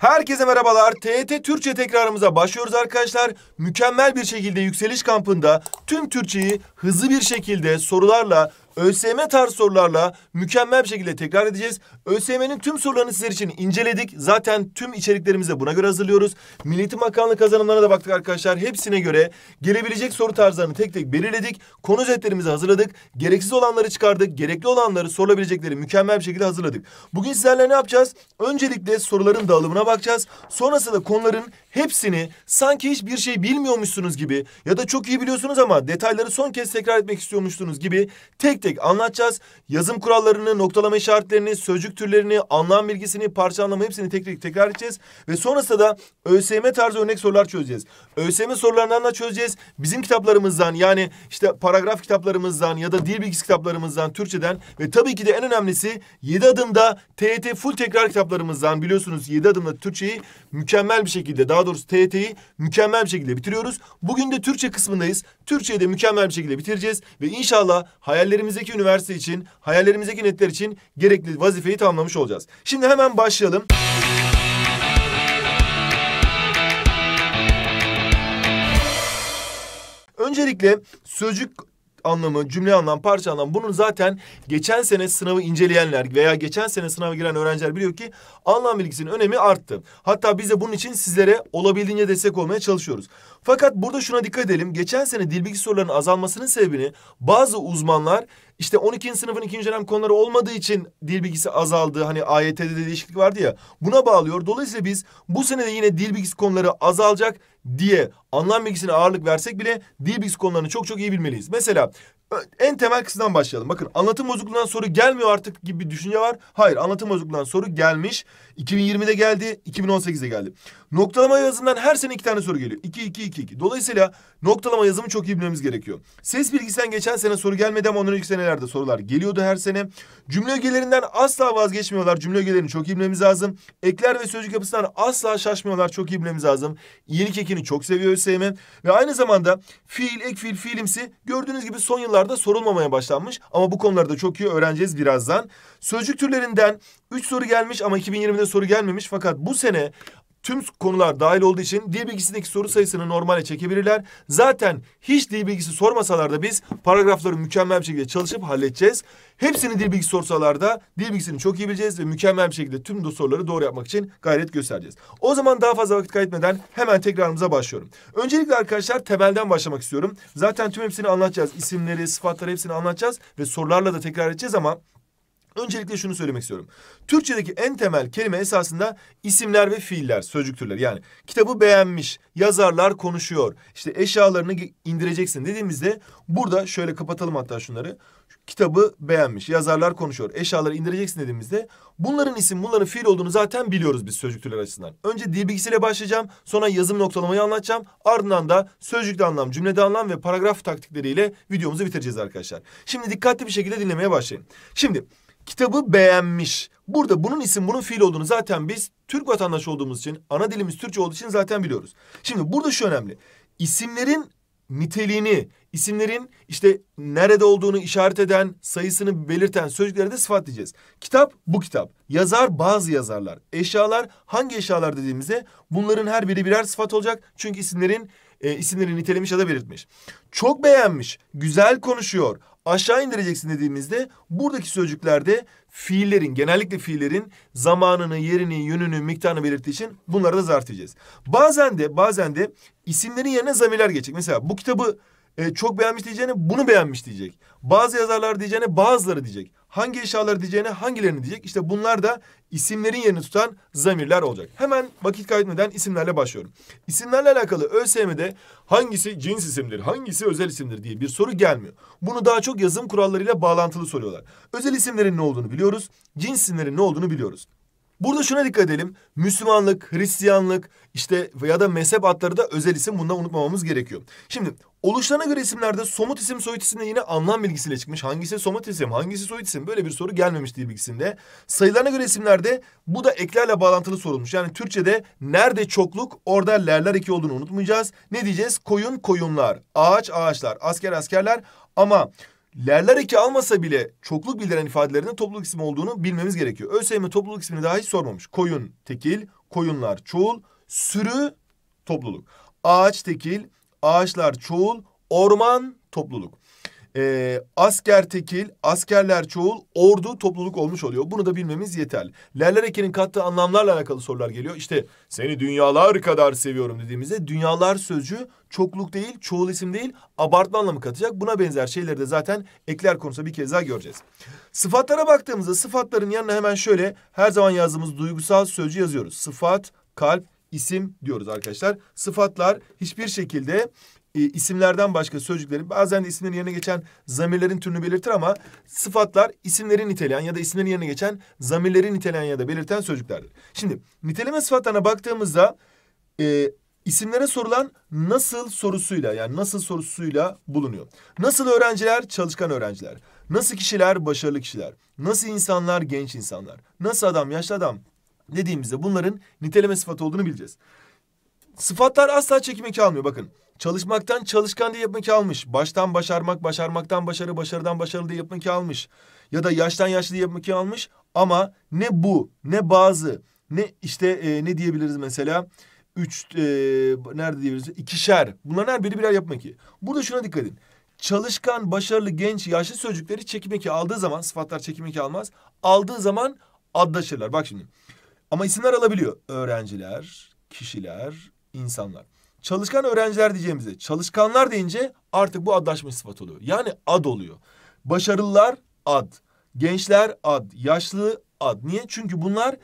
Herkese merhabalar. TET Türkçe tekrarımıza başlıyoruz arkadaşlar. Mükemmel bir şekilde yükseliş kampında tüm Türkçeyi hızlı bir şekilde sorularla ÖSM tarz sorularla mükemmel bir şekilde tekrar edeceğiz. ÖSM'nin tüm sorularını sizler için inceledik. Zaten tüm içeriklerimize buna göre hazırlıyoruz. Milli Eğitim Bakanlığı kazanımlarına da baktık arkadaşlar. Hepsine göre gelebilecek soru tarzlarını tek tek belirledik. Konu özetlerimizi hazırladık. Gereksiz olanları çıkardık. Gerekli olanları sorulabilecekleri mükemmel bir şekilde hazırladık. Bugün sizlerle ne yapacağız? Öncelikle soruların dağılımına bakacağız. Sonrasında konuların hepsini sanki hiçbir şey bilmiyormuşsunuz gibi ya da çok iyi biliyorsunuz ama detayları son kez tekrar etmek istiyormuşsunuz gibi tek tek tek anlatacağız. Yazım kurallarını, noktalama işaretlerini, sözcük türlerini, anlam bilgisini, parça anlamı hepsini tek tek tekrar edeceğiz. Ve sonrasında da ÖSYM tarzı örnek sorular çözeceğiz. ÖSYM sorularından da çözeceğiz. Bizim kitaplarımızdan yani işte paragraf kitaplarımızdan ya da dil bilgisi kitaplarımızdan, Türkçeden ve tabii ki de en önemlisi 7 adımda TET full tekrar kitaplarımızdan biliyorsunuz 7 adımda Türkçeyi mükemmel bir şekilde daha doğrusu TET'yi mükemmel bir şekilde bitiriyoruz. Bugün de Türkçe kısmındayız. Türkçeyi de mükemmel bir şekilde bitireceğiz ve inşallah hayallerimiz hayallerimizdeki üniversite için, hayallerimizdeki netler için gerekli vazifeyi tamamlamış olacağız. Şimdi hemen başlayalım. Öncelikle sözcük anlamı, cümle anlam, parça anlam bunu zaten geçen sene sınavı inceleyenler veya geçen sene sınava giren öğrenciler biliyor ki anlam bilgisinin önemi arttı. Hatta biz de bunun için sizlere olabildiğince destek olmaya çalışıyoruz. Fakat burada şuna dikkat edelim. Geçen sene dil bilgi sorularının azalmasının sebebini bazı uzmanlar işte 12. sınıfın 2. dönem konuları olmadığı için dil bilgisi azaldı. Hani AYT'de de değişiklik vardı ya. Buna bağlıyor. Dolayısıyla biz bu sene de yine dil bilgisi konuları azalacak diye anlam bilgisine ağırlık versek bile dil bilgisi konularını çok çok iyi bilmeliyiz. Mesela en temel kısımdan başlayalım. Bakın anlatım bozukluğundan soru gelmiyor artık gibi bir düşünce var. Hayır anlatım bozukluğundan soru gelmiş. 2020'de geldi, 2018'de geldi. Noktalama yazımından her sene iki tane soru geliyor. 2, 2, 2, 2. Dolayısıyla noktalama yazımı çok iyi bilmemiz gerekiyor. Ses bilgisinden geçen sene soru gelmedi ama ondan önceki senelerde sorular geliyordu her sene. Cümle ögelerinden asla vazgeçmiyorlar. Cümle ögelerini çok iyi bilmemiz lazım. Ekler ve sözcük yapısından asla şaşmıyorlar. Çok iyi bilmemiz lazım. Yeni kekini çok seviyor ÖSYM. Ve aynı zamanda fiil, ek fiil, fiilimsi gördüğünüz gibi son yıllarda sorulmamaya başlanmış. Ama bu konuları da çok iyi öğreneceğiz birazdan. Sözcük türlerinden 3 soru gelmiş ama 2020'de soru gelmemiş. Fakat bu sene tüm konular dahil olduğu için dil bilgisindeki soru sayısını normale çekebilirler. Zaten hiç dil bilgisi sormasalar da biz paragrafları mükemmel bir şekilde çalışıp halledeceğiz. Hepsini dil bilgisi sorsalar da dil bilgisini çok iyi bileceğiz ve mükemmel bir şekilde tüm de soruları doğru yapmak için gayret göstereceğiz. O zaman daha fazla vakit kaybetmeden hemen tekrarımıza başlıyorum. Öncelikle arkadaşlar temelden başlamak istiyorum. Zaten tüm hepsini anlatacağız. İsimleri, sıfatları hepsini anlatacağız ve sorularla da tekrar edeceğiz ama Öncelikle şunu söylemek istiyorum. Türkçedeki en temel kelime esasında isimler ve fiiller, sözcük türleri. Yani kitabı beğenmiş, yazarlar konuşuyor. İşte eşyalarını indireceksin dediğimizde burada şöyle kapatalım hatta şunları. Kitabı beğenmiş, yazarlar konuşuyor, eşyaları indireceksin dediğimizde bunların isim, bunların fiil olduğunu zaten biliyoruz biz sözcük türleri açısından. Önce dil bilgisiyle başlayacağım, sonra yazım noktalamayı anlatacağım. Ardından da sözcükte anlam, cümlede anlam ve paragraf taktikleriyle videomuzu bitireceğiz arkadaşlar. Şimdi dikkatli bir şekilde dinlemeye başlayın. Şimdi kitabı beğenmiş. Burada bunun isim bunun fiil olduğunu zaten biz Türk vatandaşı olduğumuz için ana dilimiz Türkçe olduğu için zaten biliyoruz. Şimdi burada şu önemli. İsimlerin niteliğini, isimlerin işte nerede olduğunu işaret eden, sayısını belirten sözcüklere de sıfat diyeceğiz. Kitap bu kitap. Yazar bazı yazarlar. Eşyalar hangi eşyalar dediğimizde bunların her biri birer sıfat olacak. Çünkü isimlerin e, isimleri nitelemiş ya da belirtmiş. Çok beğenmiş, güzel konuşuyor, aşağı indireceksin dediğimizde buradaki sözcüklerde fiillerin, genellikle fiillerin zamanını, yerini, yönünü, miktarını belirttiği için bunları da zarf diyeceğiz. Bazen de bazen de isimlerin yerine zamirler geçecek. Mesela bu kitabı e, çok beğenmiş diyeceğine bunu beğenmiş diyecek. Bazı yazarlar diyeceğine bazıları diyecek hangi eşyalar diyeceğine hangilerini diyecek. İşte bunlar da isimlerin yerini tutan zamirler olacak. Hemen vakit kaybetmeden isimlerle başlıyorum. İsimlerle alakalı ÖSYM'de hangisi cins isimdir, hangisi özel isimdir diye bir soru gelmiyor. Bunu daha çok yazım kurallarıyla bağlantılı soruyorlar. Özel isimlerin ne olduğunu biliyoruz, cins isimlerin ne olduğunu biliyoruz. Burada şuna dikkat edelim. Müslümanlık, Hristiyanlık işte veya da mezhep adları da özel isim. Bundan unutmamamız gerekiyor. Şimdi Oluşlarına göre isimlerde somut isim soyut isim de yine anlam bilgisiyle çıkmış. Hangisi somut isim, hangisi soyut isim böyle bir soru gelmemiş dil bilgisinde. Sayılarına göre isimlerde bu da eklerle bağlantılı sorulmuş. Yani Türkçe'de nerede çokluk orada lerler iki olduğunu unutmayacağız. Ne diyeceğiz? Koyun koyunlar, ağaç ağaçlar, asker askerler ama... Lerler eki almasa bile çokluk bildiren ifadelerinin topluluk ismi olduğunu bilmemiz gerekiyor. ÖSYM topluluk ismini daha hiç sormamış. Koyun tekil, koyunlar çoğul, sürü topluluk. Ağaç tekil, ağaçlar çoğul, orman topluluk. E, asker tekil, askerler çoğul, ordu topluluk olmuş oluyor. Bunu da bilmemiz yeterli. Lerler ekenin kattığı anlamlarla alakalı sorular geliyor. İşte seni dünyalar kadar seviyorum dediğimizde dünyalar sözcü çokluk değil, çoğul isim değil, abartma anlamı katacak. Buna benzer şeyleri de zaten ekler konusunda bir kez daha göreceğiz. Sıfatlara baktığımızda sıfatların yanına hemen şöyle her zaman yazdığımız duygusal sözcü yazıyoruz. Sıfat, kalp, isim diyoruz arkadaşlar. Sıfatlar hiçbir şekilde e, isimlerden başka sözcüklerin bazen de isimlerin yerine geçen zamirlerin türünü belirtir ama sıfatlar isimlerin niteleyen ya da isimlerin yerine geçen zamirlerin niteleyen ya da belirten sözcüklerdir. Şimdi niteleme sıfatlarına baktığımızda e, isimlere sorulan nasıl sorusuyla yani nasıl sorusuyla bulunuyor. Nasıl öğrenciler çalışkan öğrenciler. Nasıl kişiler başarılı kişiler. Nasıl insanlar genç insanlar. Nasıl adam yaşlı adam dediğimizde bunların niteleme sıfatı olduğunu bileceğiz. Sıfatlar asla çekim eki almıyor bakın. Çalışmaktan çalışkan diye yapmak almış. Baştan başarmak, başarmaktan başarı, başarıdan başarılı diye yapmak almış. Ya da yaştan yaşlı diye yapmak almış. Ama ne bu, ne bazı, ne işte e, ne diyebiliriz mesela üç e, nerede diyebiliriz İkişer. bunların her biri birer yapma ki. Burada şuna dikkat edin. Çalışkan, başarılı, genç, yaşlı sözcükleri çekim eki aldığı zaman sıfatlar çekim eki almaz. Aldığı zaman adlaşırlar. Bak şimdi ama isimler alabiliyor. Öğrenciler, kişiler, insanlar. Çalışkan öğrenciler diyeceğimize çalışkanlar deyince artık bu adlaşmış sıfat oluyor. Yani ad oluyor. Başarılılar ad. Gençler ad. Yaşlı ad. Niye? Çünkü bunlar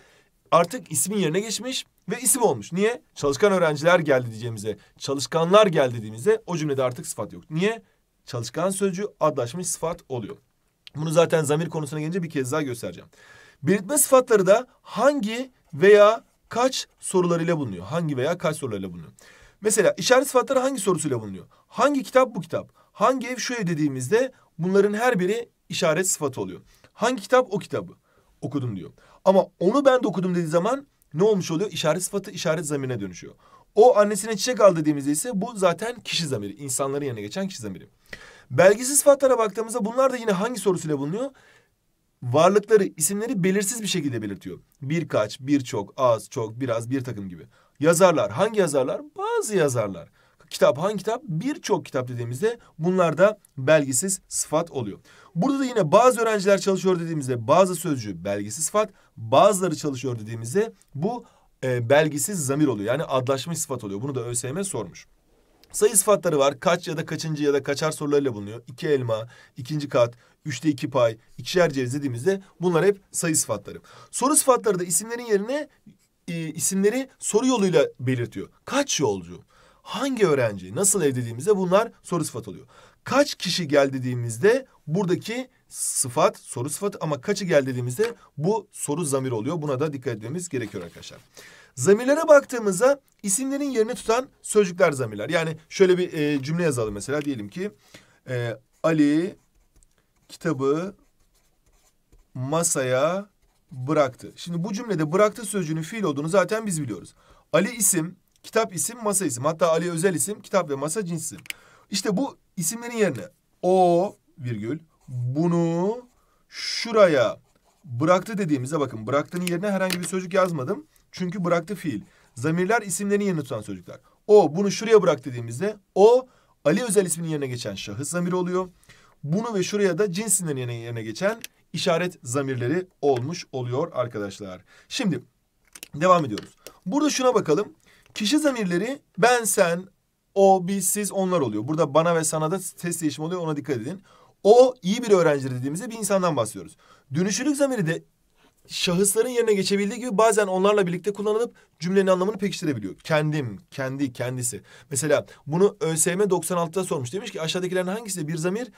artık ismin yerine geçmiş ve isim olmuş. Niye? Çalışkan öğrenciler geldi diyeceğimize, çalışkanlar geldi dediğimizde o cümlede artık sıfat yok. Niye? Çalışkan sözcüğü adlaşmış sıfat oluyor. Bunu zaten zamir konusuna gelince bir kez daha göstereceğim. Belirtme sıfatları da hangi veya kaç sorularıyla bulunuyor. Hangi veya kaç sorularıyla bulunuyor. Mesela işaret sıfatları hangi sorusuyla bulunuyor? Hangi kitap bu kitap? Hangi ev şu ev dediğimizde bunların her biri işaret sıfatı oluyor. Hangi kitap o kitabı okudum diyor. Ama onu ben de okudum dediği zaman ne olmuş oluyor? İşaret sıfatı işaret zamirine dönüşüyor. O annesine çiçek al dediğimizde ise bu zaten kişi zamiri. insanların yerine geçen kişi zamiri. Belgesiz sıfatlara baktığımızda bunlar da yine hangi sorusuyla bulunuyor? varlıkları, isimleri belirsiz bir şekilde belirtiyor. Birkaç, birçok, az, çok, biraz, bir takım gibi. Yazarlar, hangi yazarlar? Bazı yazarlar. Kitap, hangi kitap? Birçok kitap dediğimizde bunlar da belgisiz sıfat oluyor. Burada da yine bazı öğrenciler çalışıyor dediğimizde bazı sözcü belgisiz sıfat, bazıları çalışıyor dediğimizde bu e, belgisiz zamir oluyor. Yani adlaşmış sıfat oluyor. Bunu da ÖSYM sormuş. Sayı sıfatları var. Kaç ya da kaçıncı ya da kaçar sorularıyla bulunuyor. İki elma, ikinci kat, üçte iki pay, ikişer ceviz dediğimizde bunlar hep sayı sıfatları. Soru sıfatları da isimlerin yerine e, isimleri soru yoluyla belirtiyor. Kaç yolcu, hangi öğrenci, nasıl ev dediğimizde bunlar soru sıfat oluyor. Kaç kişi gel dediğimizde buradaki sıfat soru sıfatı ama kaçı gel dediğimizde bu soru zamir oluyor. Buna da dikkat etmemiz gerekiyor arkadaşlar. Zamirlere baktığımızda isimlerin yerini tutan sözcükler zamirler. Yani şöyle bir e, cümle yazalım mesela diyelim ki e, Ali kitabı masaya bıraktı. Şimdi bu cümlede bıraktı sözcüğünün fiil olduğunu zaten biz biliyoruz. Ali isim, kitap isim, masa isim. Hatta Ali özel isim, kitap ve masa cins İşte bu isimlerin yerine o virgül bunu şuraya bıraktı dediğimizde bakın bıraktığın yerine herhangi bir sözcük yazmadım çünkü bıraktı fiil. Zamirler isimlerin yerini tutan sözcükler. O bunu şuraya bırak dediğimizde o Ali özel isminin yerine geçen şahıs zamiri oluyor. Bunu ve şuraya da cinsinden isimlerinin yerine geçen işaret zamirleri olmuş oluyor arkadaşlar. Şimdi devam ediyoruz. Burada şuna bakalım. Kişi zamirleri ben, sen, o, biz, siz, onlar oluyor. Burada bana ve sana da ses değişimi oluyor ona dikkat edin. O iyi bir öğrenci dediğimizde bir insandan bahsediyoruz. Dönüşülük zamiri de şahısların yerine geçebildiği gibi bazen onlarla birlikte kullanılıp cümlenin anlamını pekiştirebiliyor. Kendim, kendi, kendisi. Mesela bunu ÖSYM 96'da sormuş. Demiş ki aşağıdakilerin hangisi bir zamir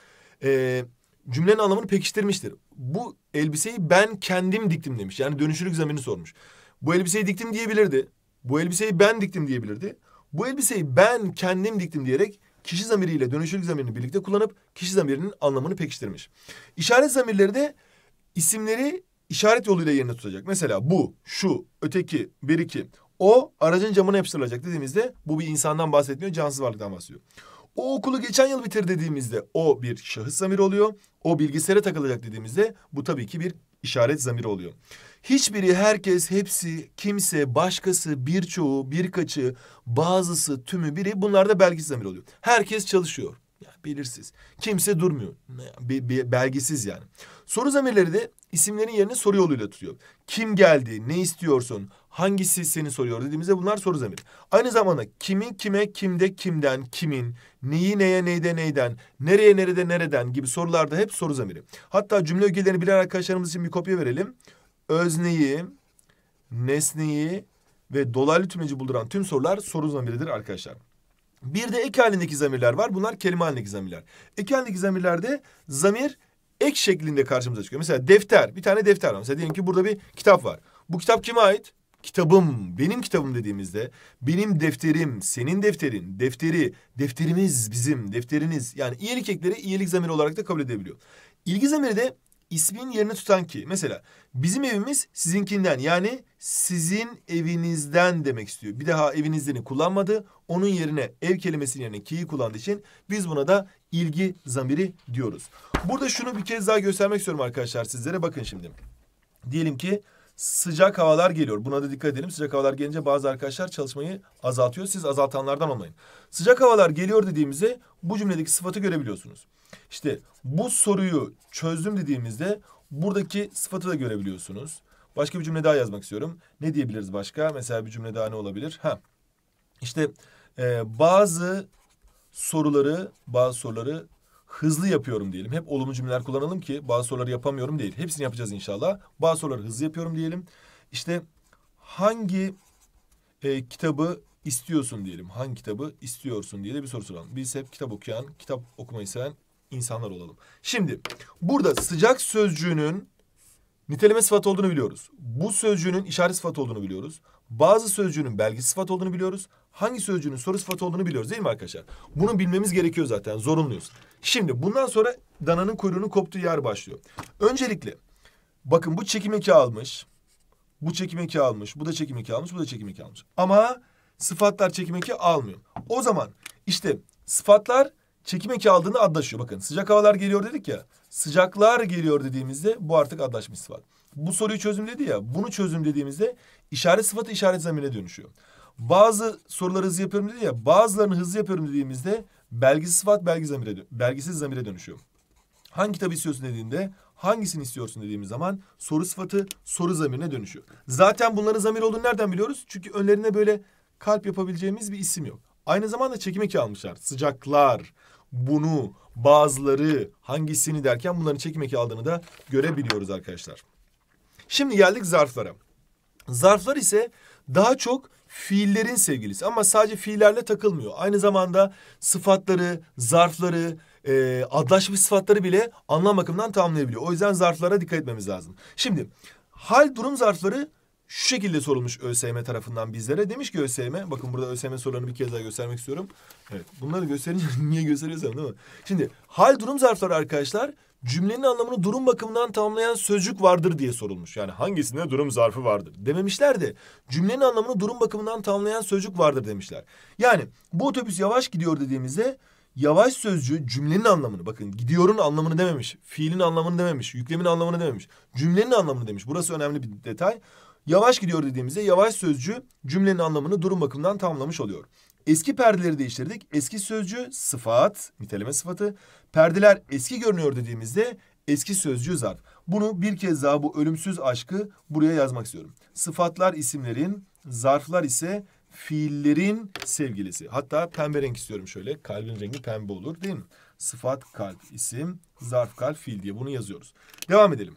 e, cümlenin anlamını pekiştirmiştir. Bu elbiseyi ben kendim diktim demiş. Yani dönüşürlük zamirini sormuş. Bu elbiseyi diktim diyebilirdi. Bu elbiseyi ben diktim diyebilirdi. Bu elbiseyi ben kendim diktim diyerek kişi zamiriyle dönüşürlük zamirini birlikte kullanıp kişi zamirinin anlamını pekiştirmiş. İşaret zamirleri de isimleri işaret yoluyla yerine tutacak. Mesela bu, şu, öteki, bir iki. O aracın camına yapıştırılacak dediğimizde bu bir insandan bahsetmiyor, cansız varlıktan bahsediyor. O okulu geçen yıl bitir dediğimizde o bir şahıs zamiri oluyor. O bilgisayara takılacak dediğimizde bu tabii ki bir işaret zamiri oluyor. Hiçbiri, herkes, hepsi, kimse, başkası, birçoğu, birkaçı, bazısı, tümü, biri bunlar da belgisiz zamir oluyor. Herkes çalışıyor. Yani belirsiz. Kimse durmuyor. Be, be, belgisiz yani. Soru zamirleri de isimlerin yerini soru yoluyla tutuyor. Kim geldi, ne istiyorsun, hangisi seni soruyor dediğimizde bunlar soru zamiri. Aynı zamanda kimin kime, kimde, kimden, kimin, neyi neye, neyde, neyden, nereye, nerede, nereden gibi sorularda hep soru zamiri. Hatta cümle ögelerini bilen arkadaşlarımız için bir kopya verelim. Özneyi, nesneyi ve dolaylı tümleci bulduran tüm sorular soru zamiridir arkadaşlar. Bir de ek halindeki zamirler var. Bunlar kelime halindeki zamirler. Ek halindeki zamirlerde zamir ek şeklinde karşımıza çıkıyor. Mesela defter, bir tane defter var. Mesela diyelim ki burada bir kitap var. Bu kitap kime ait? Kitabım, benim kitabım dediğimizde benim defterim, senin defterin, defteri, defterimiz bizim, defteriniz. Yani iyilik ekleri iyilik zamiri olarak da kabul edebiliyor. İlgi zamiri de ismin yerini tutan ki. Mesela bizim evimiz sizinkinden yani sizin evinizden demek istiyor. Bir daha evinizden'i kullanmadı. Onun yerine ev kelimesinin yerine ki'yi kullandığı için biz buna da ilgi zamiri diyoruz. Burada şunu bir kez daha göstermek istiyorum arkadaşlar sizlere. Bakın şimdi. Diyelim ki sıcak havalar geliyor. Buna da dikkat edelim. Sıcak havalar gelince bazı arkadaşlar çalışmayı azaltıyor. Siz azaltanlardan olmayın. Sıcak havalar geliyor dediğimizde bu cümledeki sıfatı görebiliyorsunuz. İşte bu soruyu çözdüm dediğimizde buradaki sıfatı da görebiliyorsunuz. Başka bir cümle daha yazmak istiyorum. Ne diyebiliriz başka? Mesela bir cümle daha ne olabilir? Ha. İşte e, bazı soruları, bazı soruları hızlı yapıyorum diyelim. Hep olumlu cümleler kullanalım ki bazı soruları yapamıyorum değil. Hepsini yapacağız inşallah. Bazı soruları hızlı yapıyorum diyelim. İşte hangi e, kitabı istiyorsun diyelim. Hangi kitabı istiyorsun diye de bir soru soralım. Biz hep kitap okuyan, kitap okumayı seven insanlar olalım. Şimdi burada sıcak sözcüğünün niteleme sıfatı olduğunu biliyoruz. Bu sözcüğünün işaret sıfatı olduğunu biliyoruz. Bazı sözcüğünün belge sıfatı olduğunu biliyoruz hangi sözcüğünün soru sıfatı olduğunu biliyoruz değil mi arkadaşlar? Bunu bilmemiz gerekiyor zaten zorunluyuz. Şimdi bundan sonra dananın kuyruğunun koptuğu yer başlıyor. Öncelikle bakın bu çekim eki almış. Bu çekim eki almış. Bu da çekim eki almış. Bu da çekim eki almış. Ama sıfatlar çekim eki almıyor. O zaman işte sıfatlar çekim eki aldığını adlaşıyor. Bakın sıcak havalar geliyor dedik ya. Sıcaklar geliyor dediğimizde bu artık adlaşmış sıfat. Bu soruyu çözümledi ya. Bunu çözümlediğimizde işaret sıfatı işaret zamine dönüşüyor. Bazı soruları hızlı yapıyorum dedi ya. Bazılarını hızlı yapıyorum dediğimizde belgisiz sıfat belgi zamire, belgisiz zamire dönüşüyor. Hangi kitabı istiyorsun dediğinde hangisini istiyorsun dediğimiz zaman soru sıfatı soru zamirine dönüşüyor. Zaten bunların zamir olduğunu nereden biliyoruz? Çünkü önlerine böyle kalp yapabileceğimiz bir isim yok. Aynı zamanda çekim eki almışlar. Sıcaklar, bunu, bazıları, hangisini derken bunların çekim eki aldığını da görebiliyoruz arkadaşlar. Şimdi geldik zarflara. Zarflar ise daha çok fiillerin sevgilisi. Ama sadece fiillerle takılmıyor. Aynı zamanda sıfatları, zarfları, e, adlaşmış sıfatları bile anlam bakımından tamamlayabiliyor. O yüzden zarflara dikkat etmemiz lazım. Şimdi hal durum zarfları şu şekilde sorulmuş ÖSYM tarafından bizlere. Demiş ki ÖSYM, bakın burada ÖSYM sorularını bir kez daha göstermek istiyorum. Evet, bunları gösterince niye gösteriyorsam değil mi? Şimdi hal durum zarfları arkadaşlar cümlenin anlamını durum bakımından tamamlayan sözcük vardır diye sorulmuş. Yani hangisinde durum zarfı vardır dememişler de cümlenin anlamını durum bakımından tamamlayan sözcük vardır demişler. Yani bu otobüs yavaş gidiyor dediğimizde yavaş sözcüğü cümlenin anlamını bakın gidiyorun anlamını dememiş. Fiilin anlamını dememiş. Yüklemin anlamını dememiş. Cümlenin anlamını demiş. Burası önemli bir detay. Yavaş gidiyor dediğimizde yavaş sözcüğü cümlenin anlamını durum bakımından tamamlamış oluyor. Eski perdeleri değiştirdik. Eski sözcüğü sıfat, niteleme sıfatı. Perdeler eski görünüyor dediğimizde eski sözcüğü zarf. Bunu bir kez daha bu ölümsüz aşkı buraya yazmak istiyorum. Sıfatlar isimlerin, zarflar ise fiillerin sevgilisi. Hatta pembe renk istiyorum şöyle. Kalbin rengi pembe olur değil mi? Sıfat kalp, isim, zarf kalp, fiil diye bunu yazıyoruz. Devam edelim.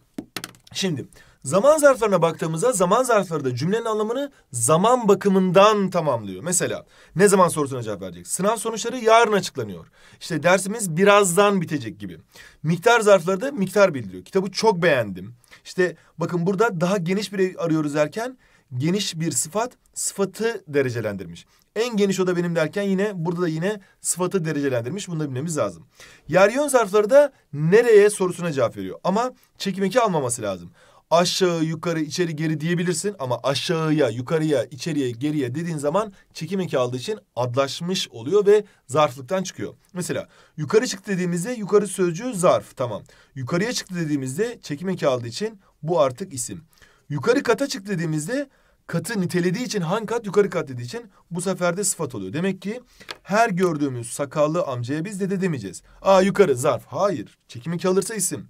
Şimdi zaman zarflarına baktığımızda zaman zarfları da cümlenin anlamını zaman bakımından tamamlıyor. Mesela ne zaman sorusuna cevap verecek? Sınav sonuçları yarın açıklanıyor. İşte dersimiz birazdan bitecek gibi. Miktar zarfları da miktar bildiriyor. Kitabı çok beğendim. İşte bakın burada daha geniş bir arıyoruz derken geniş bir sıfat sıfatı derecelendirmiş. En geniş oda benim derken yine burada da yine sıfatı derecelendirmiş. Bunu da bilmemiz lazım. Yer yön zarfları da nereye sorusuna cevap veriyor. Ama çekim eki almaması lazım. Aşağı, yukarı, içeri, geri diyebilirsin ama aşağıya, yukarıya, içeriye, geriye dediğin zaman çekim eki aldığı için adlaşmış oluyor ve zarflıktan çıkıyor. Mesela yukarı çıktı dediğimizde yukarı sözcüğü zarf tamam. Yukarıya çıktı dediğimizde çekim eki aldığı için bu artık isim. Yukarı kata çıktı dediğimizde katı nitelediği için hangi kat yukarı kat dediği için bu sefer de sıfat oluyor. Demek ki her gördüğümüz sakallı amcaya biz dede demeyeceğiz. Aa yukarı zarf. Hayır. Çekim iki alırsa isim.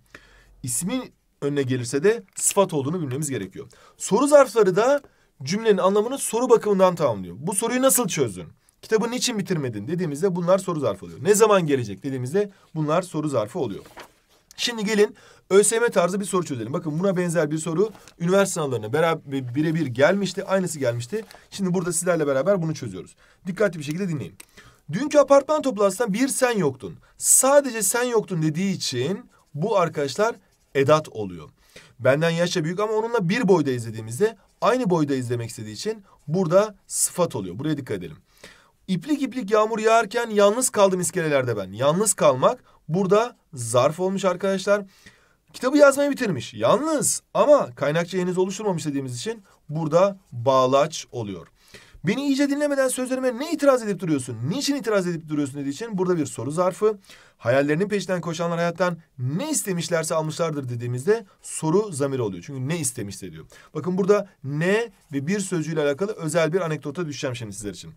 İsmin önüne gelirse de sıfat olduğunu bilmemiz gerekiyor. Soru zarfları da cümlenin anlamını soru bakımından tamamlıyor. Bu soruyu nasıl çözdün? Kitabı niçin bitirmedin dediğimizde bunlar soru zarfı oluyor. Ne zaman gelecek dediğimizde bunlar soru zarfı oluyor. Şimdi gelin ÖSYM tarzı bir soru çözelim. Bakın buna benzer bir soru üniversite sınavlarına beraber birebir gelmişti. Aynısı gelmişti. Şimdi burada sizlerle beraber bunu çözüyoruz. Dikkatli bir şekilde dinleyin. Dünkü apartman toplantısında bir sen yoktun. Sadece sen yoktun dediği için bu arkadaşlar edat oluyor. Benden yaşça büyük ama onunla bir boyda izlediğimizde aynı boyda izlemek istediği için burada sıfat oluyor. Buraya dikkat edelim. İplik iplik yağmur yağarken yalnız kaldım iskelelerde ben. Yalnız kalmak burada zarf olmuş arkadaşlar. Kitabı yazmayı bitirmiş. Yalnız ama kaynakça henüz oluşturmamış dediğimiz için burada bağlaç oluyor. Beni iyice dinlemeden sözlerime ne itiraz edip duruyorsun? Niçin itiraz edip duruyorsun dediği için burada bir soru zarfı. Hayallerinin peşinden koşanlar hayattan ne istemişlerse almışlardır dediğimizde soru zamiri oluyor. Çünkü ne istemişse diyor. Bakın burada ne ve bir sözcüğüyle alakalı özel bir anekdota düşeceğim şimdi sizler için.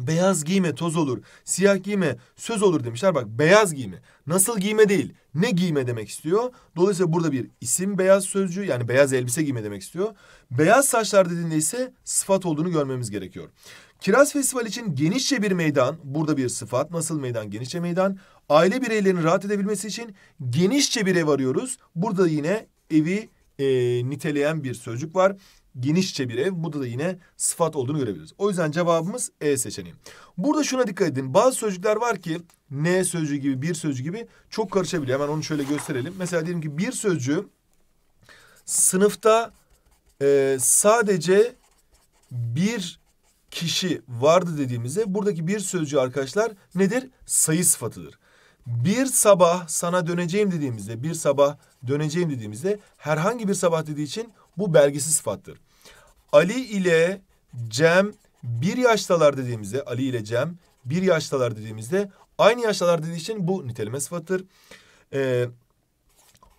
Beyaz giyme toz olur, siyah giyme söz olur demişler. Bak beyaz giyme. Nasıl giyme değil, ne giyme demek istiyor. Dolayısıyla burada bir isim beyaz sözcü yani beyaz elbise giyme demek istiyor. Beyaz saçlar dediğinde ise sıfat olduğunu görmemiz gerekiyor. Kiraz Festival için genişçe bir meydan, burada bir sıfat, nasıl meydan, genişçe meydan. Aile bireylerinin rahat edebilmesi için genişçe bir ev arıyoruz. Burada yine evi e, niteleyen bir sözcük var genişçe bir ev. Burada da yine sıfat olduğunu görebiliriz. O yüzden cevabımız E seçeneği. Burada şuna dikkat edin. Bazı sözcükler var ki ne sözcüğü gibi, bir sözcü gibi çok karışabiliyor. Hemen onu şöyle gösterelim. Mesela diyelim ki bir sözcüğü sınıfta e, sadece bir kişi vardı dediğimizde buradaki bir sözcüğü arkadaşlar nedir? Sayı sıfatıdır. Bir sabah sana döneceğim dediğimizde, bir sabah döneceğim dediğimizde herhangi bir sabah dediği için bu belgisi sıfattır. Ali ile Cem bir yaştalar dediğimizde Ali ile Cem bir yaştalar dediğimizde aynı yaştalar dediği için bu niteleme sıfattır. Ee,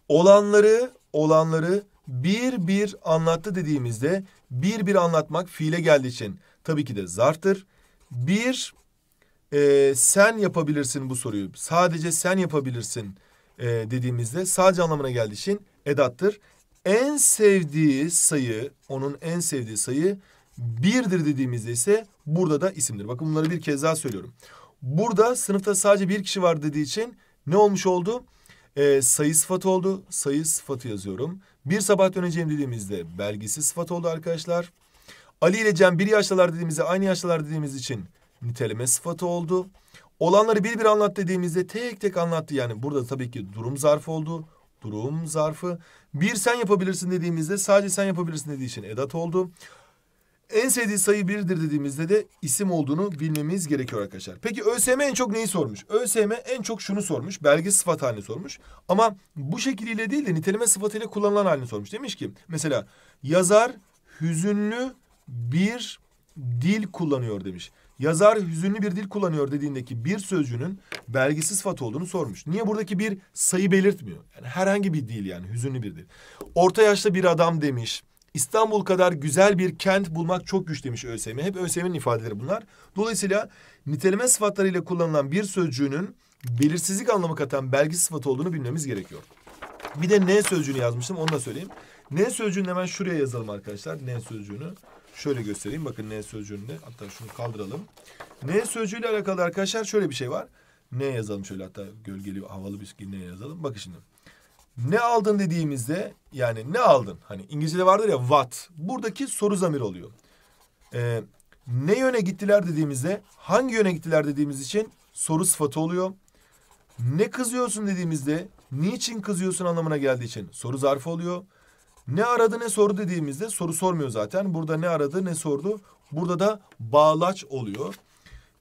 olanları olanları bir bir anlattı dediğimizde bir bir anlatmak fiile geldiği için tabii ki de zarttır. Bir e, sen yapabilirsin bu soruyu sadece sen yapabilirsin e, dediğimizde sadece anlamına geldiği için edattır en sevdiği sayı, onun en sevdiği sayı birdir dediğimizde ise burada da isimdir. Bakın bunları bir kez daha söylüyorum. Burada sınıfta sadece bir kişi var dediği için ne olmuş oldu? Ee, sayı sıfatı oldu. Sayı sıfatı yazıyorum. Bir sabah döneceğim dediğimizde belgesi sıfat oldu arkadaşlar. Ali ile Cem bir yaşlılar dediğimizde aynı yaşlılar dediğimiz için niteleme sıfatı oldu. Olanları bir bir anlat dediğimizde tek tek anlattı. Yani burada tabii ki durum zarfı oldu durum zarfı. Bir sen yapabilirsin dediğimizde sadece sen yapabilirsin dediği için edat oldu. En sevdiği sayı birdir dediğimizde de isim olduğunu bilmemiz gerekiyor arkadaşlar. Peki ÖSYM en çok neyi sormuş? ÖSYM en çok şunu sormuş. Belge sıfat halini sormuş. Ama bu şekliyle değil de niteleme sıfatıyla kullanılan halini sormuş. Demiş ki mesela yazar hüzünlü bir dil kullanıyor demiş. Yazar hüzünlü bir dil kullanıyor dediğindeki bir sözcüğünün belgisiz sıfat olduğunu sormuş. Niye buradaki bir sayı belirtmiyor? Yani herhangi bir dil yani hüzünlü bir dil. Orta yaşlı bir adam demiş. İstanbul kadar güzel bir kent bulmak çok güç demiş ÖSYM. Hep ÖSYM'nin ifadeleri bunlar. Dolayısıyla niteleme sıfatlarıyla kullanılan bir sözcüğünün belirsizlik anlamı katan belgisiz sıfat olduğunu bilmemiz gerekiyor. Bir de ne sözcüğünü yazmıştım onu da söyleyeyim. Ne sözcüğünü hemen şuraya yazalım arkadaşlar. Ne sözcüğünü. Şöyle göstereyim bakın ne sözcüğünde. Hatta şunu kaldıralım. N sözcüğüyle alakalı arkadaşlar şöyle bir şey var. Ne yazalım şöyle hatta gölgeli havalı bir ne yazalım. Bakın şimdi. Ne aldın dediğimizde yani ne aldın? Hani İngilizce'de vardır ya what. Buradaki soru zamir oluyor. Ee, ne yöne gittiler dediğimizde hangi yöne gittiler dediğimiz için soru sıfatı oluyor. Ne kızıyorsun dediğimizde niçin kızıyorsun anlamına geldiği için soru zarfı oluyor. Ne aradı ne sordu dediğimizde soru sormuyor zaten. Burada ne aradı ne sordu. Burada da bağlaç oluyor.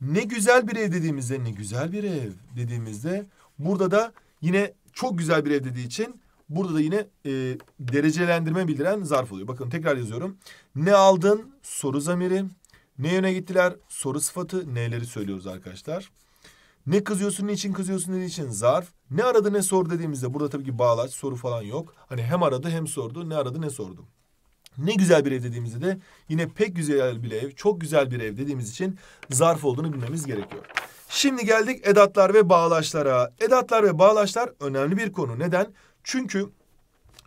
Ne güzel bir ev dediğimizde ne güzel bir ev dediğimizde burada da yine çok güzel bir ev dediği için burada da yine e, derecelendirme bildiren zarf oluyor. Bakın tekrar yazıyorum. Ne aldın soru zamiri. Ne yöne gittiler soru sıfatı. Neleri söylüyoruz arkadaşlar. Ne kızıyorsun, niçin kızıyorsun dediği için zarf. Ne aradı ne sordu dediğimizde burada tabii ki bağlaç soru falan yok. Hani hem aradı hem sordu ne aradı ne sordu. Ne güzel bir ev dediğimizde de yine pek güzel bir ev, çok güzel bir ev dediğimiz için zarf olduğunu bilmemiz gerekiyor. Şimdi geldik edatlar ve bağlaçlara. Edatlar ve bağlaçlar önemli bir konu. Neden? Çünkü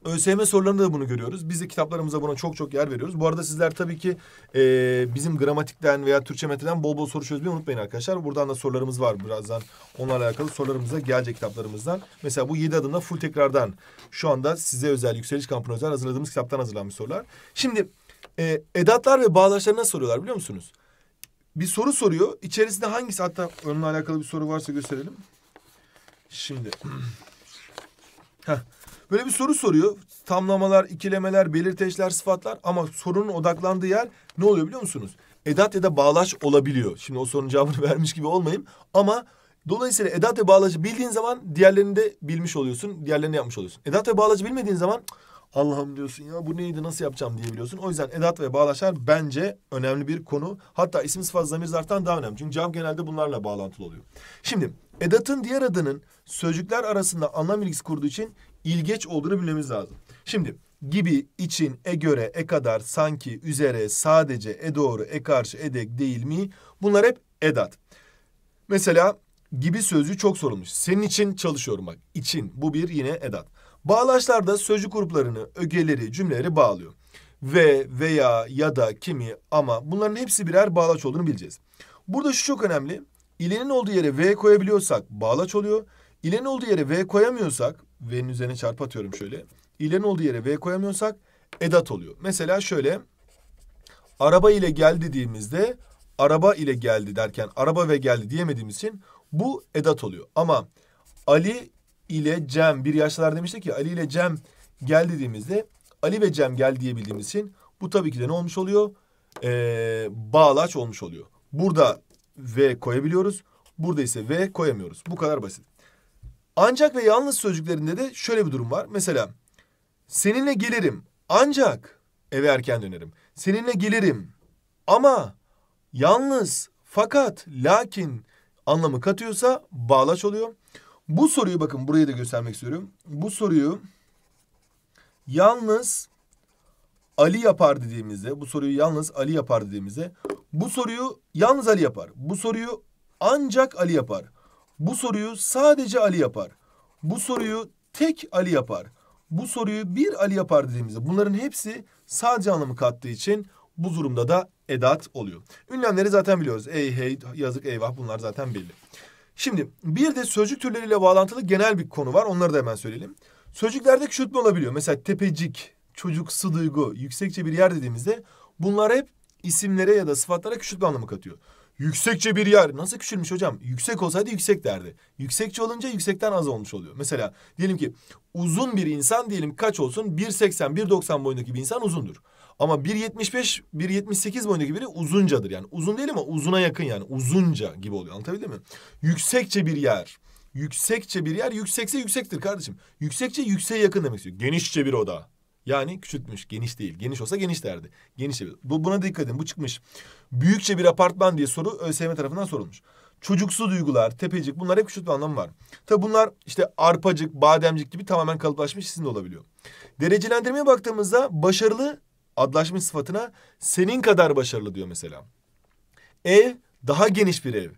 ÖSYM sorularında da bunu görüyoruz. Biz de kitaplarımıza buna çok çok yer veriyoruz. Bu arada sizler tabii ki e, bizim gramatikten veya Türkçe metreden bol bol soru çözmeyi unutmayın arkadaşlar. Buradan da sorularımız var birazdan. Onlarla alakalı sorularımız da gelecek kitaplarımızdan. Mesela bu yedi adımda full tekrardan şu anda size özel Yükseliş Kampı'na özel hazırladığımız kitaptan hazırlanmış sorular. Şimdi e, edatlar ve bağlaçları nasıl soruyorlar biliyor musunuz? Bir soru soruyor. İçerisinde hangisi hatta onunla alakalı bir soru varsa gösterelim. Şimdi. Heh. Böyle bir soru soruyor. Tamlamalar, ikilemeler, belirteçler, sıfatlar ama sorunun odaklandığı yer ne oluyor biliyor musunuz? Edat ya da bağlaç olabiliyor. Şimdi o sorunun cevabını vermiş gibi olmayayım ama dolayısıyla edat ve bağlacı bildiğin zaman diğerlerini de bilmiş oluyorsun, diğerlerini yapmış oluyorsun. Edat ve bağlacı bilmediğin zaman Allah'ım diyorsun ya bu neydi nasıl yapacağım diye biliyorsun. O yüzden edat ve bağlaçlar bence önemli bir konu. Hatta isim sıfat zamir zarftan daha önemli. Çünkü cevap genelde bunlarla bağlantılı oluyor. Şimdi edatın diğer adının sözcükler arasında anlam ilgisi kurduğu için ilgeç olduğunu bilmemiz lazım. Şimdi gibi, için, e göre, e kadar, sanki, üzere, sadece, e doğru, e karşı, edek, değil mi? Bunlar hep edat. Mesela gibi sözcüğü çok sorulmuş. Senin için çalışıyorum bak. İçin. Bu bir yine edat. Bağlaçlarda sözcük gruplarını, ögeleri, cümleleri bağlıyor. Ve, veya, ya da, kimi, ama bunların hepsi birer bağlaç olduğunu bileceğiz. Burada şu çok önemli. İlenin olduğu yere V koyabiliyorsak bağlaç oluyor. İlenin olduğu yere V koyamıyorsak V'nin üzerine çarpatıyorum atıyorum şöyle. İ'lerin olduğu yere V koyamıyorsak edat oluyor. Mesela şöyle araba ile geldi dediğimizde araba ile geldi derken araba ve geldi diyemediğimiz için bu edat oluyor. Ama Ali ile Cem bir yaşlılar demiştik ki Ali ile Cem geldi dediğimizde Ali ve Cem geldi diyebildiğimiz için bu tabii ki de ne olmuş oluyor? Ee, bağlaç olmuş oluyor. Burada V koyabiliyoruz. Burada ise V koyamıyoruz. Bu kadar basit. Ancak ve yalnız sözcüklerinde de şöyle bir durum var. Mesela seninle gelirim ancak eve erken dönerim. Seninle gelirim ama yalnız fakat lakin anlamı katıyorsa bağlaç oluyor. Bu soruyu bakın burayı da göstermek istiyorum. Bu soruyu yalnız Ali yapar dediğimizde, bu soruyu yalnız Ali yapar dediğimizde, bu soruyu yalnız Ali yapar. Bu soruyu ancak Ali yapar. Bu soruyu sadece Ali yapar. Bu soruyu tek Ali yapar. Bu soruyu bir Ali yapar dediğimizde bunların hepsi sadece anlamı kattığı için bu durumda da edat oluyor. Ünlemleri zaten biliyoruz. Ey hey yazık eyvah bunlar zaten belli. Şimdi bir de sözcük türleriyle bağlantılı genel bir konu var. Onları da hemen söyleyelim. Sözcüklerde küçültme olabiliyor. Mesela tepecik, çocuksu duygu, yüksekçe bir yer dediğimizde bunlar hep isimlere ya da sıfatlara küçültme anlamı katıyor. Yüksekçe bir yer. Nasıl küçülmüş hocam? Yüksek olsaydı yüksek derdi. Yüksekçe olunca yüksekten az olmuş oluyor. Mesela diyelim ki uzun bir insan diyelim kaç olsun? 1.80, 1.90 boyundaki bir insan uzundur. Ama 1.75, 1.78 boyundaki biri uzuncadır yani. Uzun değil ama uzuna yakın yani. Uzunca gibi oluyor. Anlatabildim mi? Yüksekçe bir yer. Yüksekçe bir yer. Yüksekse yüksektir kardeşim. Yüksekçe yükseğe yakın demek istiyor. Genişçe bir oda. Yani küçültmüş, geniş değil. Geniş olsa geniş derdi. Geniş Bu, buna dikkat edin, bu çıkmış. Büyükçe bir apartman diye soru ÖSYM tarafından sorulmuş. Çocuksu duygular, tepecik bunlar hep küçültme anlamı var. Tabi bunlar işte arpacık, bademcik gibi tamamen kalıplaşmış isim de olabiliyor. Derecelendirmeye baktığımızda başarılı adlaşmış sıfatına senin kadar başarılı diyor mesela. Ev daha geniş bir ev.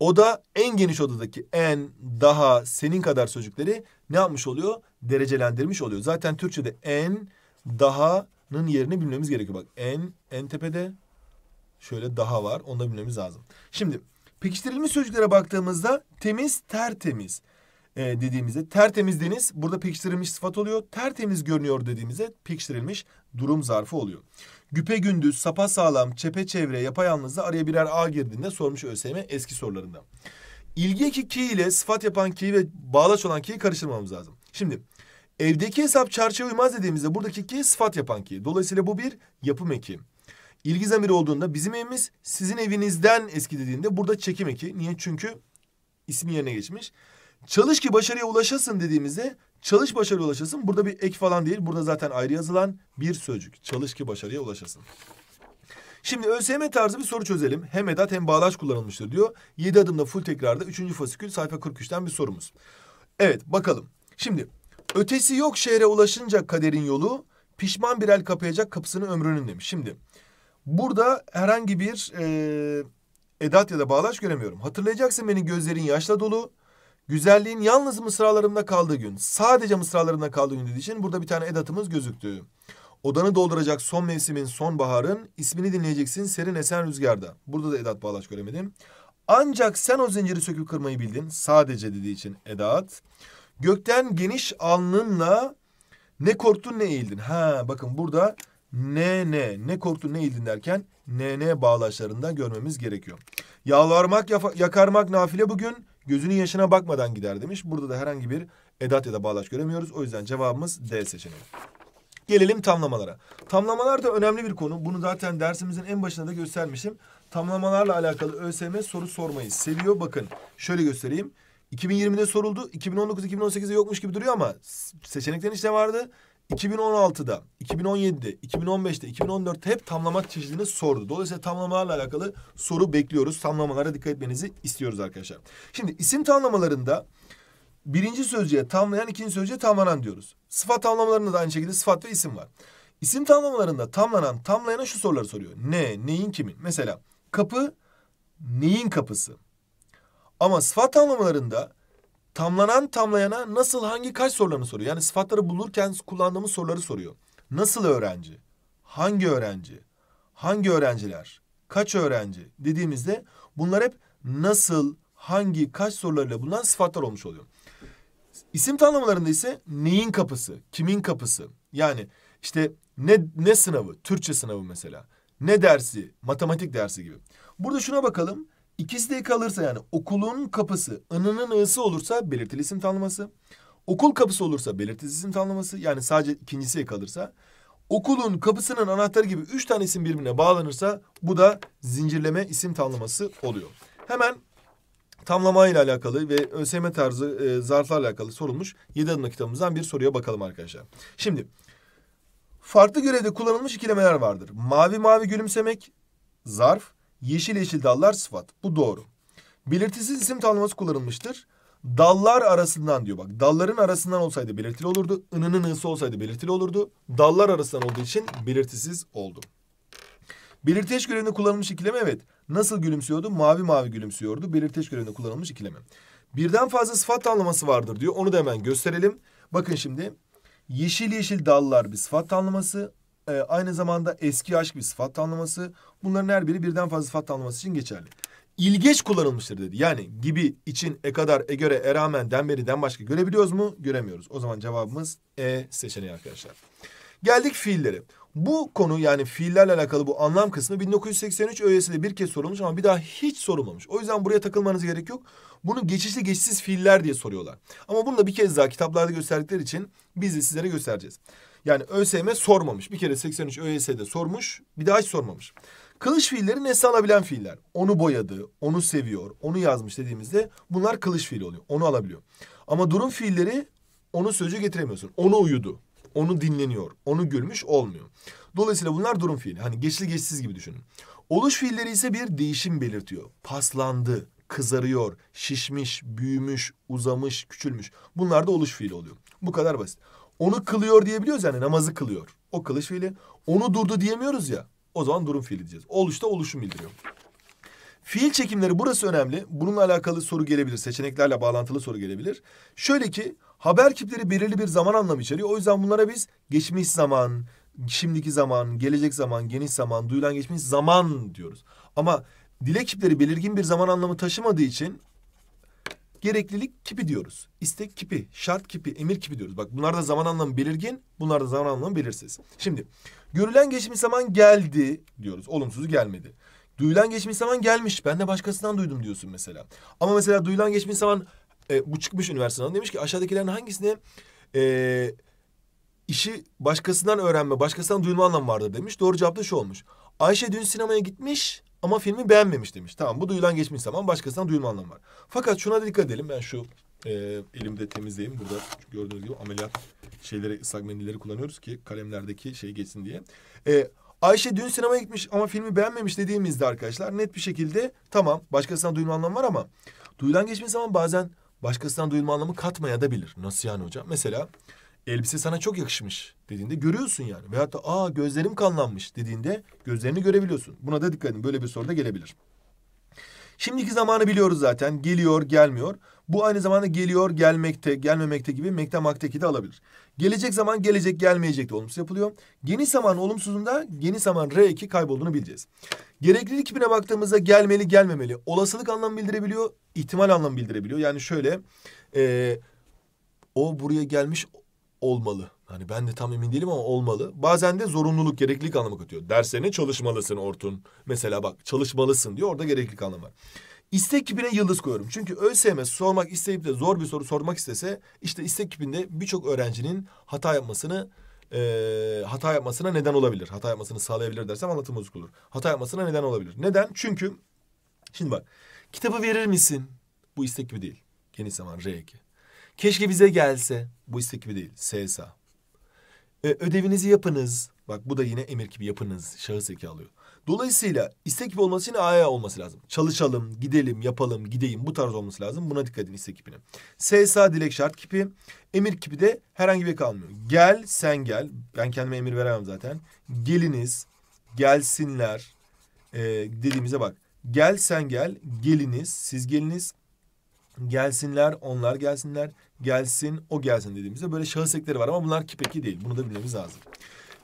Oda en geniş odadaki en daha senin kadar sözcükleri ne yapmış oluyor? Derecelendirmiş oluyor. Zaten Türkçe'de en dahanın yerini bilmemiz gerekiyor. Bak en, en tepede şöyle daha var. Onu da bilmemiz lazım. Şimdi pekiştirilmiş sözcüklere baktığımızda temiz, tertemiz e, dediğimizde tertemiz deniz burada pekiştirilmiş sıfat oluyor. Tertemiz görünüyor dediğimizde pekiştirilmiş durum zarfı oluyor. Güpe gündüz, sapa sağlam, çepeçevre, yapayalnız da araya birer A girdiğinde sormuş ÖSYM eski sorularında ilgi eki ki ile sıfat yapan ki ve bağlaç olan ki'yi karıştırmamamız lazım. Şimdi evdeki hesap çarşıya uymaz dediğimizde buradaki ki sıfat yapan ki. Dolayısıyla bu bir yapım eki. İlgi zamiri olduğunda bizim evimiz sizin evinizden eski dediğinde burada çekim eki. Niye? Çünkü ismi yerine geçmiş. Çalış ki başarıya ulaşasın dediğimizde çalış başarıya ulaşasın. Burada bir ek falan değil. Burada zaten ayrı yazılan bir sözcük. Çalış ki başarıya ulaşasın. Şimdi ÖSYM tarzı bir soru çözelim. Hem edat hem bağlaç kullanılmıştır diyor. Yedi adımda full tekrarda üçüncü fasikül sayfa 43'ten bir sorumuz. Evet bakalım. Şimdi ötesi yok şehre ulaşınca kaderin yolu pişman bir el kapayacak kapısını ömrünün demiş. Şimdi burada herhangi bir e, edat ya da bağlaç göremiyorum. Hatırlayacaksın beni gözlerin yaşla dolu. Güzelliğin yalnız mısralarımda kaldığı gün. Sadece mısralarımda kaldığı gün dediği için burada bir tane edatımız gözüktü. Odanı dolduracak son mevsimin sonbaharın ismini dinleyeceksin serin esen rüzgarda. Burada da Edat Bağlaç göremedim. Ancak sen o zinciri söküp kırmayı bildin. Sadece dediği için Edat. Gökten geniş alnınla ne korktun ne eğildin. Ha bakın burada ne ne ne korktun ne eğildin derken ne ne bağlaçlarından görmemiz gerekiyor. Yalvarmak yakarmak nafile bugün gözünün yaşına bakmadan gider demiş. Burada da herhangi bir edat ya da bağlaç göremiyoruz. O yüzden cevabımız D seçeneği. Gelelim tamlamalara. Tamlamalar da önemli bir konu. Bunu zaten dersimizin en başında da göstermişim. Tamlamalarla alakalı ÖSM soru sormayı seviyor. Bakın şöyle göstereyim. 2020'de soruldu. 2019-2018'de yokmuş gibi duruyor ama seçeneklerin içinde vardı. 2016'da, 2017'de, 2015'te, 2014'te hep tamlama çeşidini sordu. Dolayısıyla tamlamalarla alakalı soru bekliyoruz. Tamlamalara dikkat etmenizi istiyoruz arkadaşlar. Şimdi isim tamlamalarında birinci sözcüğe tamlayan, ikinci sözcüğe tamlanan diyoruz. Sıfat tamlamalarında da aynı şekilde sıfat ve isim var. İsim tamlamalarında tamlanan tamlayana şu soruları soruyor. Ne, neyin kimin? Mesela kapı neyin kapısı? Ama sıfat tamlamalarında tamlanan tamlayana nasıl hangi kaç sorularını soruyor. Yani sıfatları bulurken kullandığımız soruları soruyor. Nasıl öğrenci? Hangi öğrenci? Hangi öğrenciler? Kaç öğrenci dediğimizde bunlar hep nasıl, hangi, kaç sorularıyla bulunan sıfatlar olmuş oluyor. İsim tanımlarında ise neyin kapısı, kimin kapısı. Yani işte ne, ne sınavı, Türkçe sınavı mesela. Ne dersi, matematik dersi gibi. Burada şuna bakalım. İkisi de kalırsa yani okulun kapısı, ınının ısı olursa belirtili isim tanımlaması. Okul kapısı olursa belirtili isim tanımlaması. Yani sadece ikincisi kalırsa. Okulun kapısının anahtarı gibi üç tane isim birbirine bağlanırsa bu da zincirleme isim tanımlaması oluyor. Hemen Tamlama ile alakalı ve ÖSYM tarzı e, zarflarla alakalı sorulmuş 7 adımlı kitabımızdan bir soruya bakalım arkadaşlar. Şimdi farklı görevde kullanılmış ikilemeler vardır. Mavi mavi gülümsemek zarf, yeşil yeşil dallar sıfat. Bu doğru. Belirtisiz isim tanımlaması kullanılmıştır. Dallar arasından diyor bak. Dalların arasından olsaydı belirtili olurdu. Inının ısı olsaydı belirtili olurdu. Dallar arasından olduğu için belirtisiz oldu. Belirteç görevinde kullanılmış ikileme evet. Nasıl gülümsüyordu? Mavi mavi gülümsüyordu. Belirteç görevinde kullanılmış ikileme. Birden fazla sıfat tanımlaması vardır diyor. Onu da hemen gösterelim. Bakın şimdi yeşil yeşil dallar bir sıfat tanımlaması. E, aynı zamanda eski aşk bir sıfat tanımlaması. Bunların her biri birden fazla sıfat tanımlaması için geçerli. İlgeç kullanılmıştır dedi. Yani gibi, için, e kadar, e göre, e rağmen, den den başka görebiliyoruz mu? Göremiyoruz. O zaman cevabımız E seçeneği arkadaşlar. Geldik fiillere. Bu konu yani fiillerle alakalı bu anlam kısmı 1983 öğesinde bir kez sorulmuş ama bir daha hiç sorulmamış. O yüzden buraya takılmanız gerek yok. Bunu geçişli geçsiz fiiller diye soruyorlar. Ama bunu da bir kez daha kitaplarda gösterdikleri için biz de sizlere göstereceğiz. Yani ÖSYM sormamış. Bir kere 83 ÖYS'de sormuş. Bir daha hiç sormamış. Kılıç fiilleri nesne alabilen fiiller. Onu boyadı, onu seviyor, onu yazmış dediğimizde bunlar kılıç fiili oluyor. Onu alabiliyor. Ama durum fiilleri onu sözcüğü getiremiyorsun. Onu uyudu onu dinleniyor. Onu görmüş olmuyor. Dolayısıyla bunlar durum fiili. Hani geçli geçsiz gibi düşünün. Oluş fiilleri ise bir değişim belirtiyor. Paslandı, kızarıyor, şişmiş, büyümüş, uzamış, küçülmüş. Bunlar da oluş fiili oluyor. Bu kadar basit. Onu kılıyor diyebiliyoruz yani namazı kılıyor. O kılış fiili. Onu durdu diyemiyoruz ya. O zaman durum fiili diyeceğiz. Oluşta oluşum bildiriyor. Fiil çekimleri burası önemli. Bununla alakalı soru gelebilir. Seçeneklerle bağlantılı soru gelebilir. Şöyle ki Haber kipleri belirli bir zaman anlamı içeriyor. O yüzden bunlara biz geçmiş zaman, şimdiki zaman, gelecek zaman, geniş zaman, duyulan geçmiş zaman diyoruz. Ama dile kipleri belirgin bir zaman anlamı taşımadığı için gereklilik kipi diyoruz. İstek kipi, şart kipi, emir kipi diyoruz. Bak bunlarda zaman anlamı belirgin, bunlarda zaman anlamı belirsiz. Şimdi görülen geçmiş zaman geldi diyoruz. Olumsuz gelmedi. Duyulan geçmiş zaman gelmiş. Ben de başkasından duydum diyorsun mesela. Ama mesela duyulan geçmiş zaman e, bu çıkmış üniversiteden demiş ki aşağıdakilerin hangisine e, işi başkasından öğrenme, başkasından duyma anlamı vardır demiş. Doğru cevap da şu olmuş. Ayşe dün sinemaya gitmiş ama filmi beğenmemiş demiş. Tamam bu duyulan geçmiş zaman başkasından duyma anlamı var. Fakat şuna da dikkat edelim. Ben şu e, elimde temizleyeyim. Burada gördüğünüz gibi ameliyat şeyleri, ıslak mendilleri kullanıyoruz ki kalemlerdeki şey geçsin diye. E, Ayşe dün sinemaya gitmiş ama filmi beğenmemiş dediğimizde arkadaşlar net bir şekilde tamam başkasından duyma anlamı var ama duyulan geçmiş zaman bazen başkasından duyulma anlamı katmaya da bilir. Nasıl yani hocam? Mesela elbise sana çok yakışmış dediğinde görüyorsun yani. Veyahut da aa gözlerim kanlanmış dediğinde gözlerini görebiliyorsun. Buna da dikkat edin. Böyle bir soru da gelebilir. Şimdiki zamanı biliyoruz zaten. Geliyor, gelmiyor. Bu aynı zamanda geliyor, gelmekte, gelmemekte gibi mekte makteki de alabilir. Gelecek zaman gelecek, gelmeyecek de olumsuz yapılıyor. Geniş zaman olumsuzunda geniş zaman R2 kaybolduğunu bileceğiz. Gereklilik tipine baktığımızda gelmeli, gelmemeli. Olasılık anlamı bildirebiliyor, ihtimal anlamı bildirebiliyor. Yani şöyle, ee, o buraya gelmiş olmalı. Hani ben de tam emin değilim ama olmalı. Bazen de zorunluluk, gereklilik anlamı katıyor. Derslerine çalışmalısın Ortun. Mesela bak çalışmalısın diyor orada gereklilik anlamı var. İstek kipine yıldız koyuyorum. Çünkü ÖSYM sormak isteyip de zor bir soru sormak istese işte istek kipinde birçok öğrencinin hata yapmasını e, hata yapmasına neden olabilir. Hata yapmasını sağlayabilir dersem anlatım bozuk olur. Hata yapmasına neden olabilir. Neden? Çünkü şimdi bak kitabı verir misin? Bu istek gibi değil. Geniş zaman R2. Keşke bize gelse. Bu istek gibi değil. SSA. E, ödevinizi yapınız. Bak bu da yine emir gibi yapınız. Şahıs eki alıyor. Dolayısıyla istek ipi olması için aya olması lazım. Çalışalım, gidelim, yapalım, gideyim bu tarz olması lazım. Buna dikkat edin istek ipine. SSA dilek şart kipi. Emir kipi de herhangi bir kalmıyor. Gel, sen gel. Ben kendime emir veremem zaten. Geliniz, gelsinler ee, dediğimize bak. Gel sen gel, geliniz, siz geliniz, gelsinler, onlar gelsinler, gelsin, o gelsin dediğimizde böyle şahıs ekleri var ama bunlar kipeki değil. Bunu da bilmemiz lazım.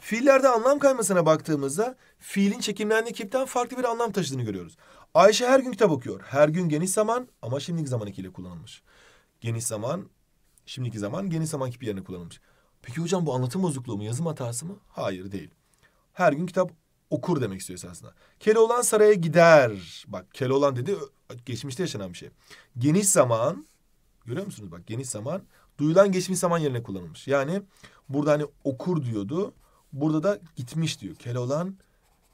Fiillerde anlam kaymasına baktığımızda fiilin çekimlendiği kipten farklı bir anlam taşıdığını görüyoruz. Ayşe her gün kitap okuyor. Her gün geniş zaman ama şimdiki zaman ekiyle kullanılmış. Geniş zaman, şimdiki zaman geniş zaman kipi yerine kullanılmış. Peki hocam bu anlatım bozukluğu mu, yazım hatası mı? Hayır değil. Her gün kitap okur demek istiyor esasında. Keloğlan saraya gider. Bak Keloğlan dedi geçmişte yaşanan bir şey. Geniş zaman görüyor musunuz bak geniş zaman duyulan geçmiş zaman yerine kullanılmış. Yani burada hani okur diyordu. Burada da gitmiş diyor. Keloğlan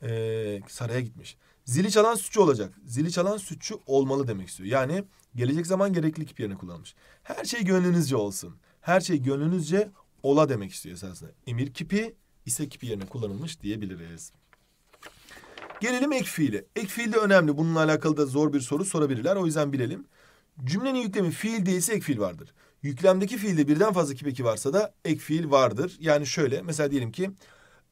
e, saraya gitmiş. Zili çalan sütçü olacak. Zili çalan sütçü olmalı demek istiyor. Yani gelecek zaman gerekli ekip yerine kullanmış. Her şey gönlünüzce olsun. Her şey gönlünüzce ola demek istiyor esasında. Emir kipi ise kipi yerine kullanılmış diyebiliriz. Gelelim ek fiile. Ek fiil de önemli. Bununla alakalı da zor bir soru sorabilirler. O yüzden bilelim. Cümlenin yüklemi fiil değilse ek fiil vardır. Yüklemdeki fiilde birden fazla kipeki varsa da ek fiil vardır. Yani şöyle mesela diyelim ki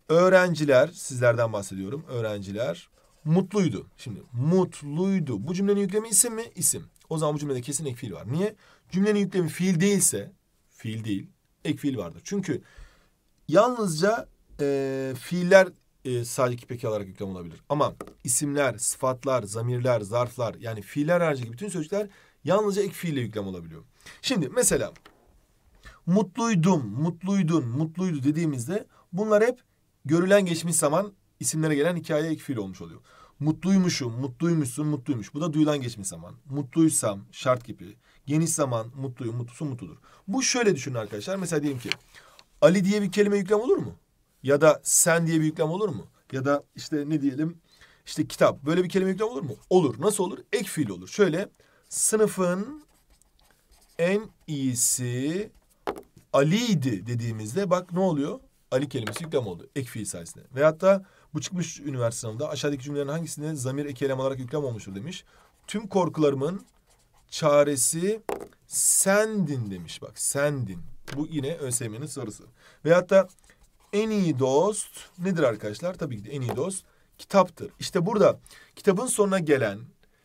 öğrenciler sizlerden bahsediyorum. Öğrenciler mutluydu. Şimdi mutluydu. Bu cümlenin yüklemi isim mi? İsim. O zaman bu cümlede kesin ek fiil var. Niye? Cümlenin yüklemi fiil değilse fiil değil ek fiil vardır. Çünkü yalnızca e, fiiller e, sadece kipeki alarak yüklem olabilir. Ama isimler, sıfatlar, zamirler, zarflar yani fiiller haricindeki bütün sözcükler yalnızca ek fiille yüklem olabiliyor. Şimdi mesela mutluydum, mutluydun, mutluydu dediğimizde bunlar hep görülen geçmiş zaman isimlere gelen hikaye ek olmuş oluyor. Mutluymuşum, mutluymuşsun, mutluymuş. Bu da duyulan geçmiş zaman. Mutluysam şart gibi. Geniş zaman mutluyum, mutlusu mutludur. Bu şöyle düşünün arkadaşlar. Mesela diyelim ki Ali diye bir kelime yüklem olur mu? Ya da sen diye bir yüklem olur mu? Ya da işte ne diyelim İşte kitap böyle bir kelime yüklem olur mu? Olur. Nasıl olur? Ek fiil olur. Şöyle sınıfın en iyisi Ali'ydi dediğimizde bak ne oluyor? Ali kelimesi yüklem oldu ek fiil sayesinde. Veyahut da bu çıkmış üniversite sınavında aşağıdaki cümlelerin hangisinde zamir ek elem olarak yüklem olmuştur demiş. Tüm korkularımın çaresi sendin demiş bak sendin. Bu yine ÖSYM'nin sorusu. Ve hatta en iyi dost nedir arkadaşlar? Tabii ki de en iyi dost kitaptır. İşte burada kitabın sonuna gelen,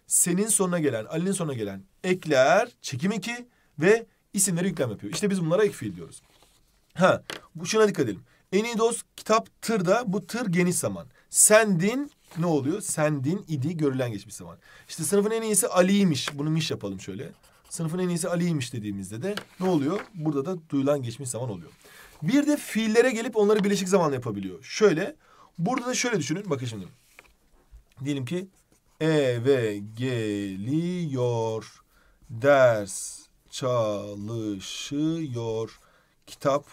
senin sonuna gelen, Ali'nin sonuna gelen ekler çekim iki ve isimleri yüklem yapıyor. İşte biz bunlara ek fiil diyoruz. Ha, bu şuna dikkat edelim. Enidos kitap tırda bu tır geniş zaman. Sendin ne oluyor? Sendin idi görülen geçmiş zaman. İşte sınıfın en iyisi Ali'ymiş. Bunu miş yapalım şöyle. Sınıfın en iyisi Ali'ymiş dediğimizde de ne oluyor? Burada da duyulan geçmiş zaman oluyor. Bir de fiillere gelip onları bileşik zamanla yapabiliyor. Şöyle. Burada da şöyle düşünün. Bakın şimdi. Diyelim ki eve geliyor ders çalışıyor. Kitap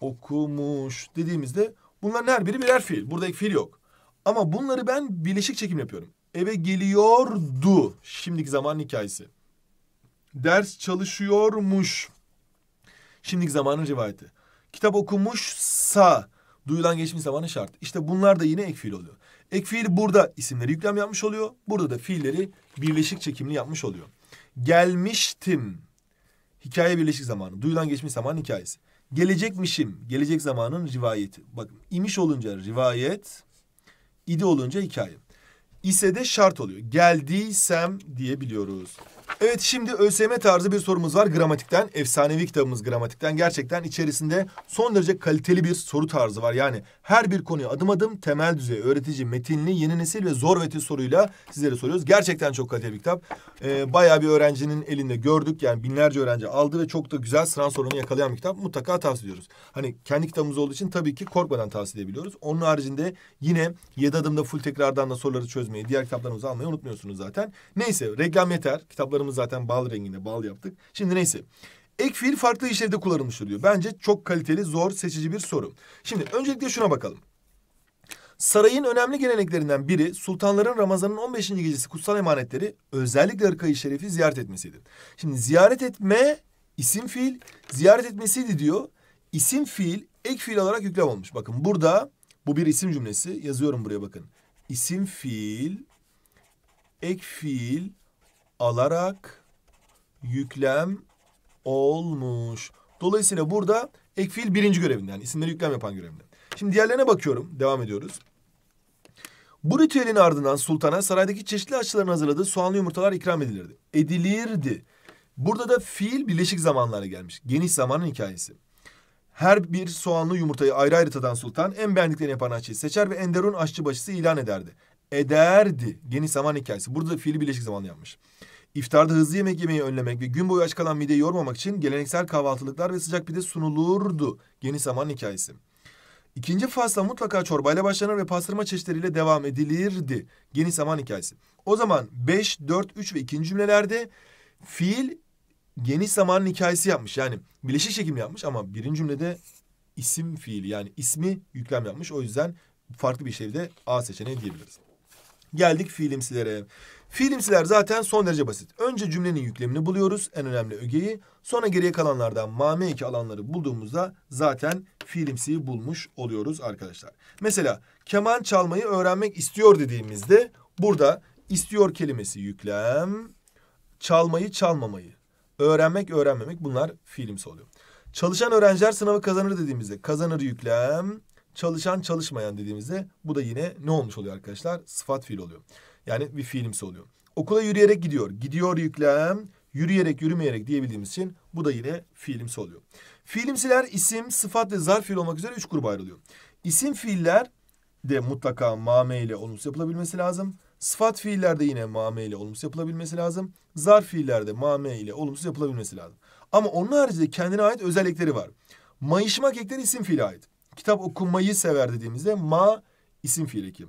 okumuş dediğimizde bunların her biri birer fiil. Burada fiil yok. Ama bunları ben birleşik çekim yapıyorum. Eve geliyordu. Şimdiki zaman hikayesi. Ders çalışıyormuş. Şimdiki zamanın rivayeti. Kitap okumuşsa duyulan geçmiş zamanın şart. İşte bunlar da yine ek fiil oluyor. Ek fiil burada isimleri yüklem yapmış oluyor. Burada da fiilleri birleşik çekimli yapmış oluyor. Gelmiştim. Hikaye birleşik zamanı. Duyulan geçmiş zaman hikayesi. Gelecekmişim. Gelecek zamanın rivayeti. Bakın imiş olunca rivayet, idi olunca hikaye ise de şart oluyor. Geldiysem diyebiliyoruz. Evet şimdi ÖSYM tarzı bir sorumuz var gramatikten. Efsanevi kitabımız gramatikten. Gerçekten içerisinde son derece kaliteli bir soru tarzı var. Yani her bir konuyu adım adım temel düzey, öğretici, metinli, yeni nesil ve zor veti soruyla sizlere soruyoruz. Gerçekten çok kaliteli bir kitap. Ee, bayağı bir öğrencinin elinde gördük. Yani binlerce öğrenci aldı ve çok da güzel sınav sorunu yakalayan bir kitap. Mutlaka tavsiye ediyoruz. Hani kendi kitabımız olduğu için tabii ki korkmadan tavsiye edebiliyoruz. Onun haricinde yine yedi adımda full tekrardan da soruları çözmeyi etmeyi, diğer kitaplarımızı almayı unutmuyorsunuz zaten. Neyse reklam yeter. Kitaplarımız zaten bal renginde, bal yaptık. Şimdi neyse. Ek fiil farklı işlevde kullanılmıştır diyor. Bence çok kaliteli, zor, seçici bir soru. Şimdi öncelikle şuna bakalım. Sarayın önemli geleneklerinden biri sultanların Ramazan'ın 15. gecesi kutsal emanetleri özellikle Hırkayı Şerif'i ziyaret etmesiydi. Şimdi ziyaret etme isim fiil, ziyaret etmesiydi diyor. İsim fiil ek fiil olarak yüklem olmuş. Bakın burada bu bir isim cümlesi yazıyorum buraya bakın isim fiil, ek fiil alarak yüklem olmuş. Dolayısıyla burada ek fiil birinci görevinden, isimleri yüklem yapan görevinde. Şimdi diğerlerine bakıyorum. Devam ediyoruz. Bu ritüelin ardından sultana saraydaki çeşitli aşçıların hazırladığı soğanlı yumurtalar ikram edilirdi. Edilirdi. Burada da fiil birleşik zamanlara gelmiş. Geniş zamanın hikayesi her bir soğanlı yumurtayı ayrı ayrı tadan sultan en beğendiklerini yapan aşçıyı seçer ve Enderun aşçı başısı ilan ederdi. Ederdi. Geniş zaman hikayesi. Burada da fiili birleşik zamanlı yapmış. İftarda hızlı yemek yemeyi önlemek ve gün boyu aç kalan mideyi yormamak için geleneksel kahvaltılıklar ve sıcak pide sunulurdu. Geniş zaman hikayesi. İkinci fasla mutlaka çorbayla başlanır ve pastırma çeşitleriyle devam edilirdi. Geniş zaman hikayesi. O zaman 5, 4, 3 ve ikinci cümlelerde fiil geniş zamanın hikayesi yapmış. Yani bileşik şekilde yapmış ama birinci cümlede isim fiili yani ismi yüklem yapmış. O yüzden farklı bir şekilde A seçeneği diyebiliriz. Geldik fiilimsilere. Fiilimsiler zaten son derece basit. Önce cümlenin yüklemini buluyoruz. En önemli ögeyi. Sonra geriye kalanlardan mame eki alanları bulduğumuzda zaten fiilimsiyi bulmuş oluyoruz arkadaşlar. Mesela keman çalmayı öğrenmek istiyor dediğimizde burada istiyor kelimesi yüklem. Çalmayı çalmamayı Öğrenmek, öğrenmemek bunlar fiilimsi oluyor. Çalışan öğrenciler sınavı kazanır dediğimizde kazanır yüklem. Çalışan çalışmayan dediğimizde bu da yine ne olmuş oluyor arkadaşlar? Sıfat fiil oluyor. Yani bir fiilimsi oluyor. Okula yürüyerek gidiyor. Gidiyor yüklem. Yürüyerek yürümeyerek diyebildiğimiz için bu da yine fiilimsi oluyor. Fiilimsiler isim, sıfat ve zarf fiil olmak üzere üç gruba ayrılıyor. İsim fiiller de mutlaka mame ile olumsuz yapılabilmesi lazım. Sıfat fiillerde yine mame ile olumsuz yapılabilmesi lazım. Zarf fiillerde mame ile olumsuz yapılabilmesi lazım. Ama onun haricinde kendine ait özellikleri var. Mayışmak ekleri isim fiile ait. Kitap okumayı sever dediğimizde ma isim fiil eki.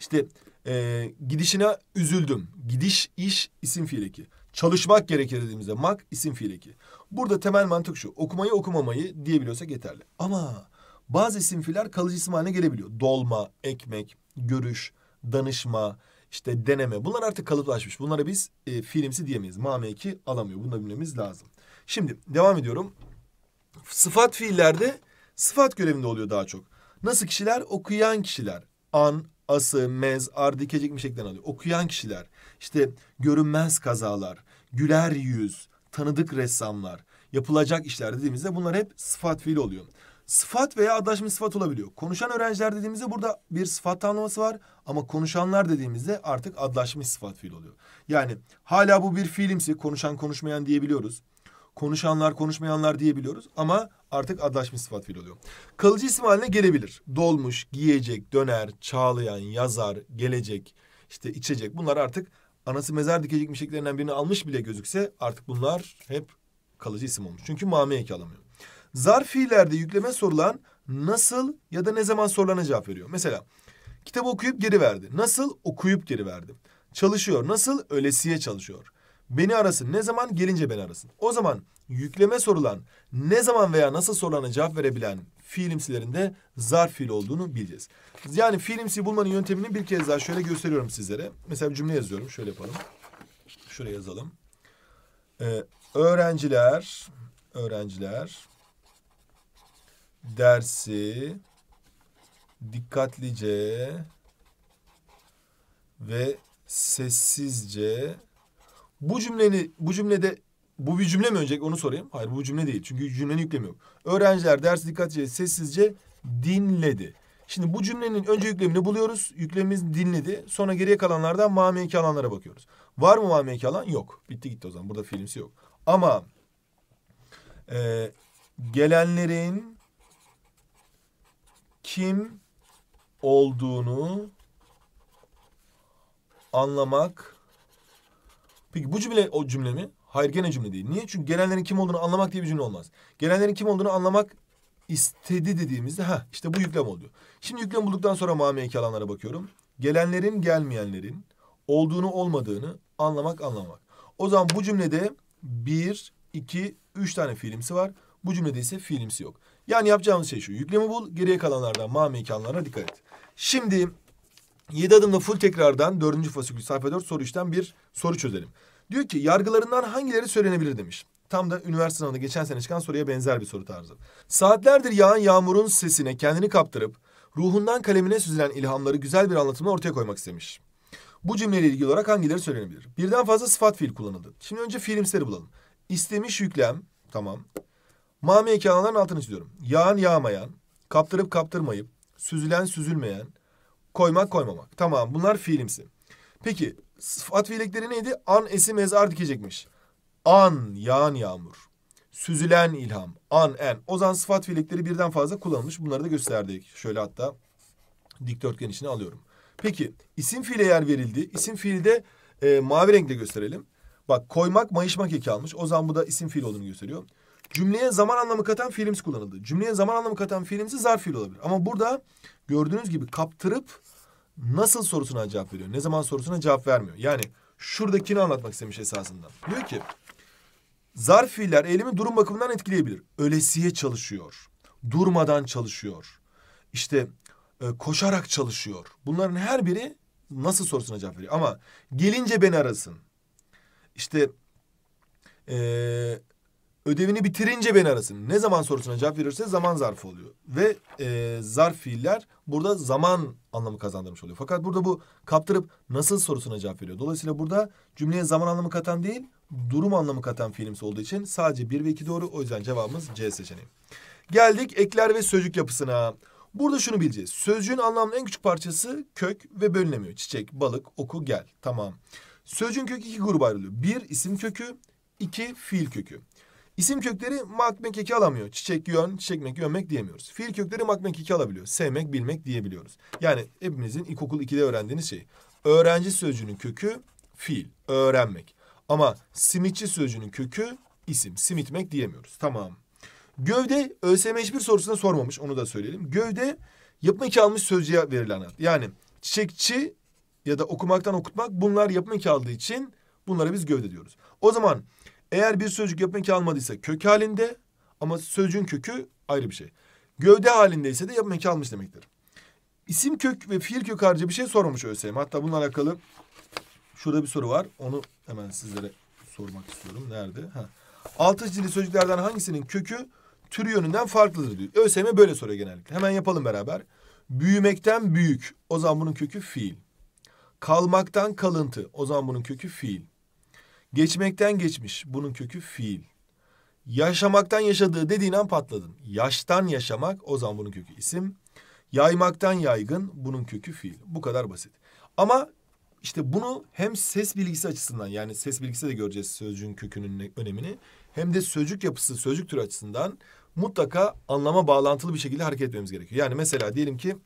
İşte e, gidişine üzüldüm. Gidiş iş isim fiil eki. Çalışmak gerekir dediğimizde mak isim fiil eki. Burada temel mantık şu. Okumayı okumamayı diyebiliyorsak yeterli. Ama bazı isim fiiller kalıcı isim haline gelebiliyor. Dolma, ekmek, görüş, danışma, işte deneme. Bunlar artık kalıplaşmış. Bunlara biz e, fiilimsi diyemeyiz. Ma meki alamıyor. Bunu da bilmemiz lazım. Şimdi devam ediyorum. Sıfat fiillerde sıfat görevinde oluyor daha çok. Nasıl kişiler? Okuyan kişiler. An, ası, mez, ardı, kecik şeklinde alıyor. Okuyan kişiler. İşte görünmez kazalar, güler yüz, tanıdık ressamlar, yapılacak işler dediğimizde bunlar hep sıfat fiil oluyor sıfat veya adaşmış sıfat olabiliyor. Konuşan öğrenciler dediğimizde burada bir sıfat tanımlaması var ama konuşanlar dediğimizde artık adlaşmış sıfat fiil oluyor. Yani hala bu bir fiilimsi konuşan konuşmayan diyebiliyoruz. Konuşanlar konuşmayanlar diyebiliyoruz ama artık adlaşmış sıfat fiil oluyor. Kalıcı isim haline gelebilir. Dolmuş, giyecek, döner, çağlayan, yazar, gelecek, işte içecek bunlar artık anası mezar dikecek şekillerinden birini almış bile gözükse artık bunlar hep kalıcı isim olmuş. Çünkü mame eki alamıyor. Zarf fiillerde yükleme sorulan nasıl ya da ne zaman sorulana cevap veriyor. Mesela kitabı okuyup geri verdi. Nasıl? Okuyup geri verdi. Çalışıyor. Nasıl? Ölesiye çalışıyor. Beni arasın. Ne zaman? Gelince beni arasın. O zaman yükleme sorulan ne zaman veya nasıl sorulana cevap verebilen fiilimsilerinde zarf fiil olduğunu bileceğiz. Yani fiilimsi bulmanın yöntemini bir kez daha şöyle gösteriyorum sizlere. Mesela bir cümle yazıyorum. Şöyle yapalım. Şuraya yazalım. Ee, öğrenciler, öğrenciler dersi dikkatlice ve sessizce bu cümleni bu cümlede bu bir cümle mi önce onu sorayım. Hayır bu cümle değil. Çünkü cümlenin yüklemi yok. Öğrenciler dersi dikkatlice sessizce dinledi. Şimdi bu cümlenin önce yüklemini buluyoruz. Yüklemimiz dinledi. Sonra geriye kalanlardan mamiyeki alanlara bakıyoruz. Var mı mamiyeki alan? Yok. Bitti gitti o zaman. Burada filmsi yok. Ama e, gelenlerin kim olduğunu anlamak. Peki bu cümle o cümle mi? Hayır gene cümle değil. Niye? Çünkü gelenlerin kim olduğunu anlamak diye bir cümle olmaz. Gelenlerin kim olduğunu anlamak istedi dediğimizde ha işte bu yüklem oluyor. Şimdi yüklem bulduktan sonra mameki alanlara bakıyorum. Gelenlerin gelmeyenlerin olduğunu olmadığını anlamak anlamak. O zaman bu cümlede bir, iki, üç tane fiilimsi var. Bu cümlede ise fiilimsi yok. Yani yapacağımız şey şu. Yüklemi bul, geriye kalanlardan ma mekanlarına dikkat et. Şimdi yedi adımda full tekrardan dördüncü fasikül sayfa dört soru işten bir soru çözelim. Diyor ki yargılarından hangileri söylenebilir demiş. Tam da üniversite sınavında geçen sene çıkan soruya benzer bir soru tarzı. Saatlerdir yağan yağmurun sesine kendini kaptırıp ruhundan kalemine süzülen ilhamları güzel bir anlatımla ortaya koymak istemiş. Bu cümleyle ilgili olarak hangileri söylenebilir? Birden fazla sıfat fiil kullanıldı. Şimdi önce fiilimsleri bulalım. İstemiş yüklem, tamam. Mami hikayelerinin altını çiziyorum. Yağan yağmayan, kaptırıp kaptırmayıp, süzülen süzülmeyen, koymak koymamak. Tamam bunlar fiilimsi. Peki sıfat fiilekleri neydi? An esim mezar dikecekmiş. An yağan yağmur. Süzülen ilham. An en. O zaman sıfat fiilekleri birden fazla kullanılmış. Bunları da gösterdik. Şöyle hatta dikdörtgen içine alıyorum. Peki isim fiile yer verildi. İsim fiilde e, mavi renkle gösterelim. Bak koymak mayışmak eki almış. O zaman bu da isim fiil olduğunu gösteriyor. Cümleye zaman anlamı katan fiilimiz kullanıldı. Cümleye zaman anlamı katan fiilimiz zarf fiil olabilir. Ama burada gördüğünüz gibi kaptırıp nasıl sorusuna cevap veriyor. Ne zaman sorusuna cevap vermiyor. Yani şuradakini anlatmak istemiş esasında. Diyor ki zarf fiiller eylemi durum bakımından etkileyebilir. Ölesiye çalışıyor. Durmadan çalışıyor. İşte e, koşarak çalışıyor. Bunların her biri nasıl sorusuna cevap veriyor. Ama gelince beni arasın. İşte eee Ödevini bitirince beni arasın. Ne zaman sorusuna cevap verirse zaman zarfı oluyor. Ve e, zarf fiiller burada zaman anlamı kazandırmış oluyor. Fakat burada bu kaptırıp nasıl sorusuna cevap veriyor. Dolayısıyla burada cümleye zaman anlamı katan değil, durum anlamı katan fiilimiz olduğu için sadece bir ve iki doğru. O yüzden cevabımız C seçeneği. Geldik ekler ve sözcük yapısına. Burada şunu bileceğiz. Sözcüğün anlamının en küçük parçası kök ve bölünemiyor. Çiçek, balık, oku, gel. Tamam. Sözcüğün kökü iki gruba ayrılıyor. Bir, isim kökü. iki fiil kökü. İsim kökleri makmek iki alamıyor. Çiçek, yön, çiçek, yönmek diyemiyoruz. Fiil kökleri makmek iki alabiliyor. Sevmek, bilmek diyebiliyoruz. Yani hepimizin ilkokul 2'de öğrendiğiniz şey. Öğrenci sözcüğünün kökü fiil, öğrenmek. Ama simitçi sözcüğünün kökü isim, simitmek diyemiyoruz. Tamam. Gövde ÖSYM hiçbir sorusuna sormamış onu da söyleyelim. Gövde yapma iki almış sözcüğe verilen ad. Yani çiçekçi ya da okumaktan okutmak bunlar yapma iki aldığı için bunlara biz gövde diyoruz. O zaman eğer bir sözcük yapmak almadıysa kök halinde ama sözcüğün kökü ayrı bir şey. Gövde halindeyse de yapmak almış demektir. İsim kök ve fiil kök harici bir şey sormamış ÖSYM. Hatta bununla alakalı şurada bir soru var. Onu hemen sizlere sormak istiyorum. Nerede? Ha. Altı çizili sözcüklerden hangisinin kökü türü yönünden farklıdır diyor. ÖSYM böyle soruyor genellikle. Hemen yapalım beraber. Büyümekten büyük. O zaman bunun kökü fiil. Kalmaktan kalıntı. O zaman bunun kökü fiil. Geçmekten geçmiş. Bunun kökü fiil. Yaşamaktan yaşadığı dediğin an patladın. Yaştan yaşamak o zaman bunun kökü isim. Yaymaktan yaygın bunun kökü fiil. Bu kadar basit. Ama işte bunu hem ses bilgisi açısından yani ses bilgisi de göreceğiz sözcüğün kökünün önemini. Hem de sözcük yapısı, sözcük türü açısından mutlaka anlama bağlantılı bir şekilde hareket etmemiz gerekiyor. Yani mesela diyelim ki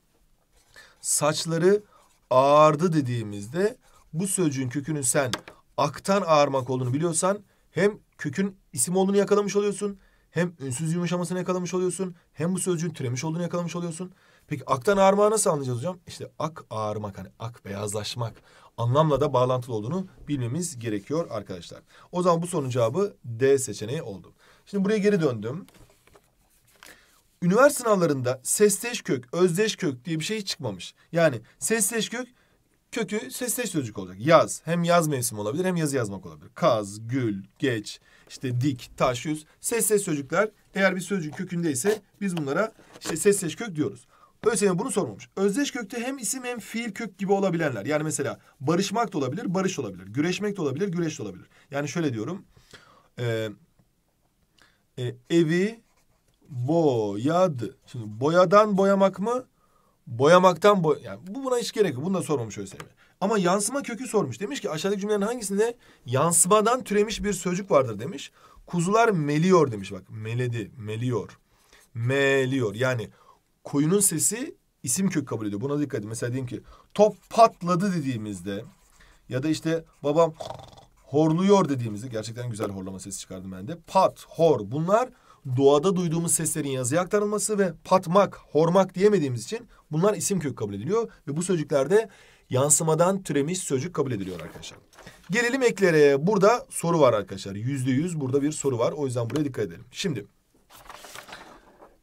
saçları ağardı dediğimizde bu sözcüğün kökünün sen aktan ağarmak olduğunu biliyorsan hem kökün isim olduğunu yakalamış oluyorsun. Hem ünsüz yumuşamasını yakalamış oluyorsun. Hem bu sözcüğün türemiş olduğunu yakalamış oluyorsun. Peki aktan ağarmağı nasıl anlayacağız hocam? İşte ak ağarmak hani ak beyazlaşmak anlamla da bağlantılı olduğunu bilmemiz gerekiyor arkadaşlar. O zaman bu sorunun cevabı D seçeneği oldu. Şimdi buraya geri döndüm. Üniversite sınavlarında sesleş kök, özdeş kök diye bir şey çıkmamış. Yani sesleş kök kökü sesleş sözcük olacak. Yaz. Hem yaz mevsimi olabilir hem yazı yazmak olabilir. Kaz, gül, geç, işte dik, taş, yüz. Sesleş sözcükler eğer bir sözcüğün kökündeyse biz bunlara işte sesleş kök diyoruz. Öğretmenim bunu sormamış. Özdeş kökte hem isim hem fiil kök gibi olabilenler. Yani mesela barışmak da olabilir, barış olabilir. Güreşmek de olabilir, güreş de olabilir. Yani şöyle diyorum. E, e, evi boyadı. Şimdi boyadan boyamak mı? boyamaktan boy yani bu buna hiç gerek yok. Bunu da sormamış ÖSYM. Ama yansıma kökü sormuş. Demiş ki aşağıdaki cümlelerin hangisinde yansımadan türemiş bir sözcük vardır demiş. Kuzular meliyor demiş bak. Meledi, meliyor. Meliyor. Yani koyunun sesi isim kök kabul ediyor. Buna dikkat edin. Mesela diyelim ki top patladı dediğimizde ya da işte babam horluyor dediğimizde gerçekten güzel horlama sesi çıkardım ben de. Pat, hor bunlar doğada duyduğumuz seslerin yazıya aktarılması ve patmak, hormak diyemediğimiz için bunlar isim kök kabul ediliyor. Ve bu sözcüklerde yansımadan türemiş sözcük kabul ediliyor arkadaşlar. Gelelim eklere. Burada soru var arkadaşlar. Yüzde yüz burada bir soru var. O yüzden buraya dikkat edelim. Şimdi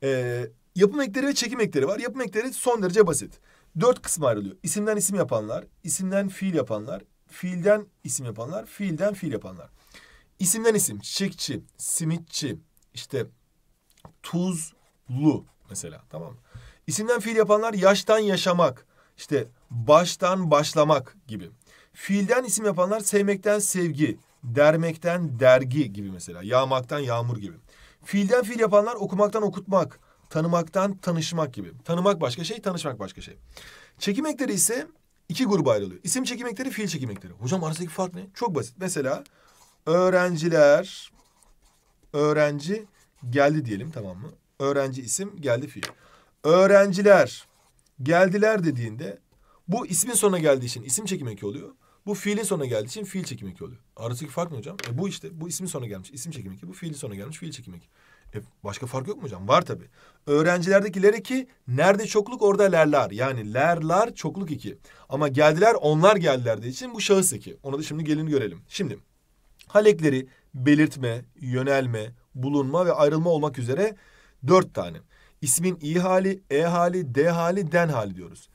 e, yapım ekleri ve çekim ekleri var. Yapım ekleri son derece basit. Dört kısma ayrılıyor. İsimden isim yapanlar, isimden fiil yapanlar, fiilden isim yapanlar, fiilden fiil yapanlar. İsimden isim, çiçekçi, simitçi, işte tuzlu mesela tamam mı? İsimden fiil yapanlar yaştan yaşamak, işte baştan başlamak gibi. Fiilden isim yapanlar sevmekten sevgi, dermekten dergi gibi mesela. Yağmaktan yağmur gibi. Fiilden fiil yapanlar okumaktan okutmak, tanımaktan tanışmak gibi. Tanımak başka şey, tanışmak başka şey. Çekimekleri ise iki gruba ayrılıyor. İsim çekimekleri, ekleri, fiil çekim Hocam arasındaki fark ne? Çok basit. Mesela öğrenciler Öğrenci geldi diyelim tamam mı? Öğrenci isim geldi fiil. Öğrenciler geldiler dediğinde bu ismin sonuna geldiği için isim çekim eki oluyor. Bu fiilin sonuna geldiği için fiil çekim eki oluyor. Arasındaki fark ne hocam? E bu işte bu ismin sonuna gelmiş isim çekim eki. Bu fiilin sonuna gelmiş fiil çekim eki. E başka fark yok mu hocam? Var tabii. Öğrencilerdeki ler iki nerede çokluk orada lerler. Yani lerler çokluk iki. Ama geldiler onlar geldiler dediği için bu şahıs eki. Ona da şimdi gelin görelim. Şimdi halekleri belirtme, yönelme, bulunma ve ayrılma olmak üzere dört tane. İsmin i hali, e hali, d hali, den hali diyoruz.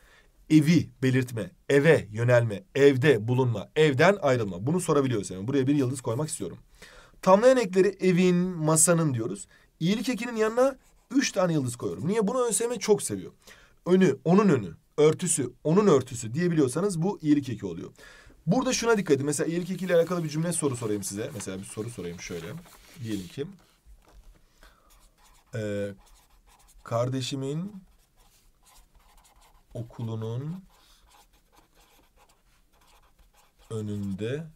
Evi belirtme, eve yönelme, evde bulunma, evden ayrılma. Bunu sorabiliyor Semih. Buraya bir yıldız koymak istiyorum. Tamlayan ekleri evin, masanın diyoruz. İyilik ekinin yanına üç tane yıldız koyuyorum. Niye? Bunu ÖSYM çok seviyor. Önü, onun önü, örtüsü, onun örtüsü diyebiliyorsanız bu iyilik eki oluyor. Burada şuna dikkat edin. Mesela iyilik iki ile alakalı bir cümle soru sorayım size. Mesela bir soru sorayım şöyle. Diyelim ki e, kardeşimin okulunun önünde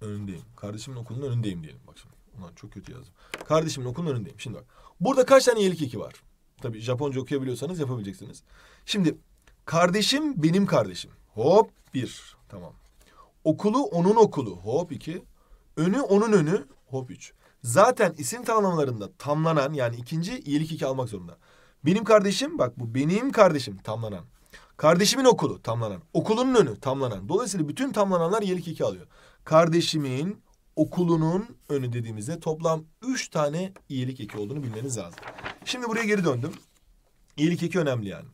önündeyim. Kardeşimin okulunun önündeyim diyelim. Bak şimdi. Ulan çok kötü yazdım. Kardeşimin okulunun önündeyim. Şimdi bak. Burada kaç tane iyilik iki var? Tabi Japonca okuyabiliyorsanız yapabileceksiniz. Şimdi kardeşim benim kardeşim. Hop bir. Tamam. Okulu onun okulu. Hop iki. Önü onun önü. Hop üç. Zaten isim tamlamalarında tamlanan yani ikinci iyilik iki almak zorunda. Benim kardeşim bak bu benim kardeşim tamlanan. Kardeşimin okulu tamlanan. Okulunun önü tamlanan. Dolayısıyla bütün tamlananlar iyilik iki alıyor. Kardeşimin okulunun önü dediğimizde toplam üç tane iyilik iki olduğunu bilmeniz lazım. Şimdi buraya geri döndüm. İyilik iki önemli yani.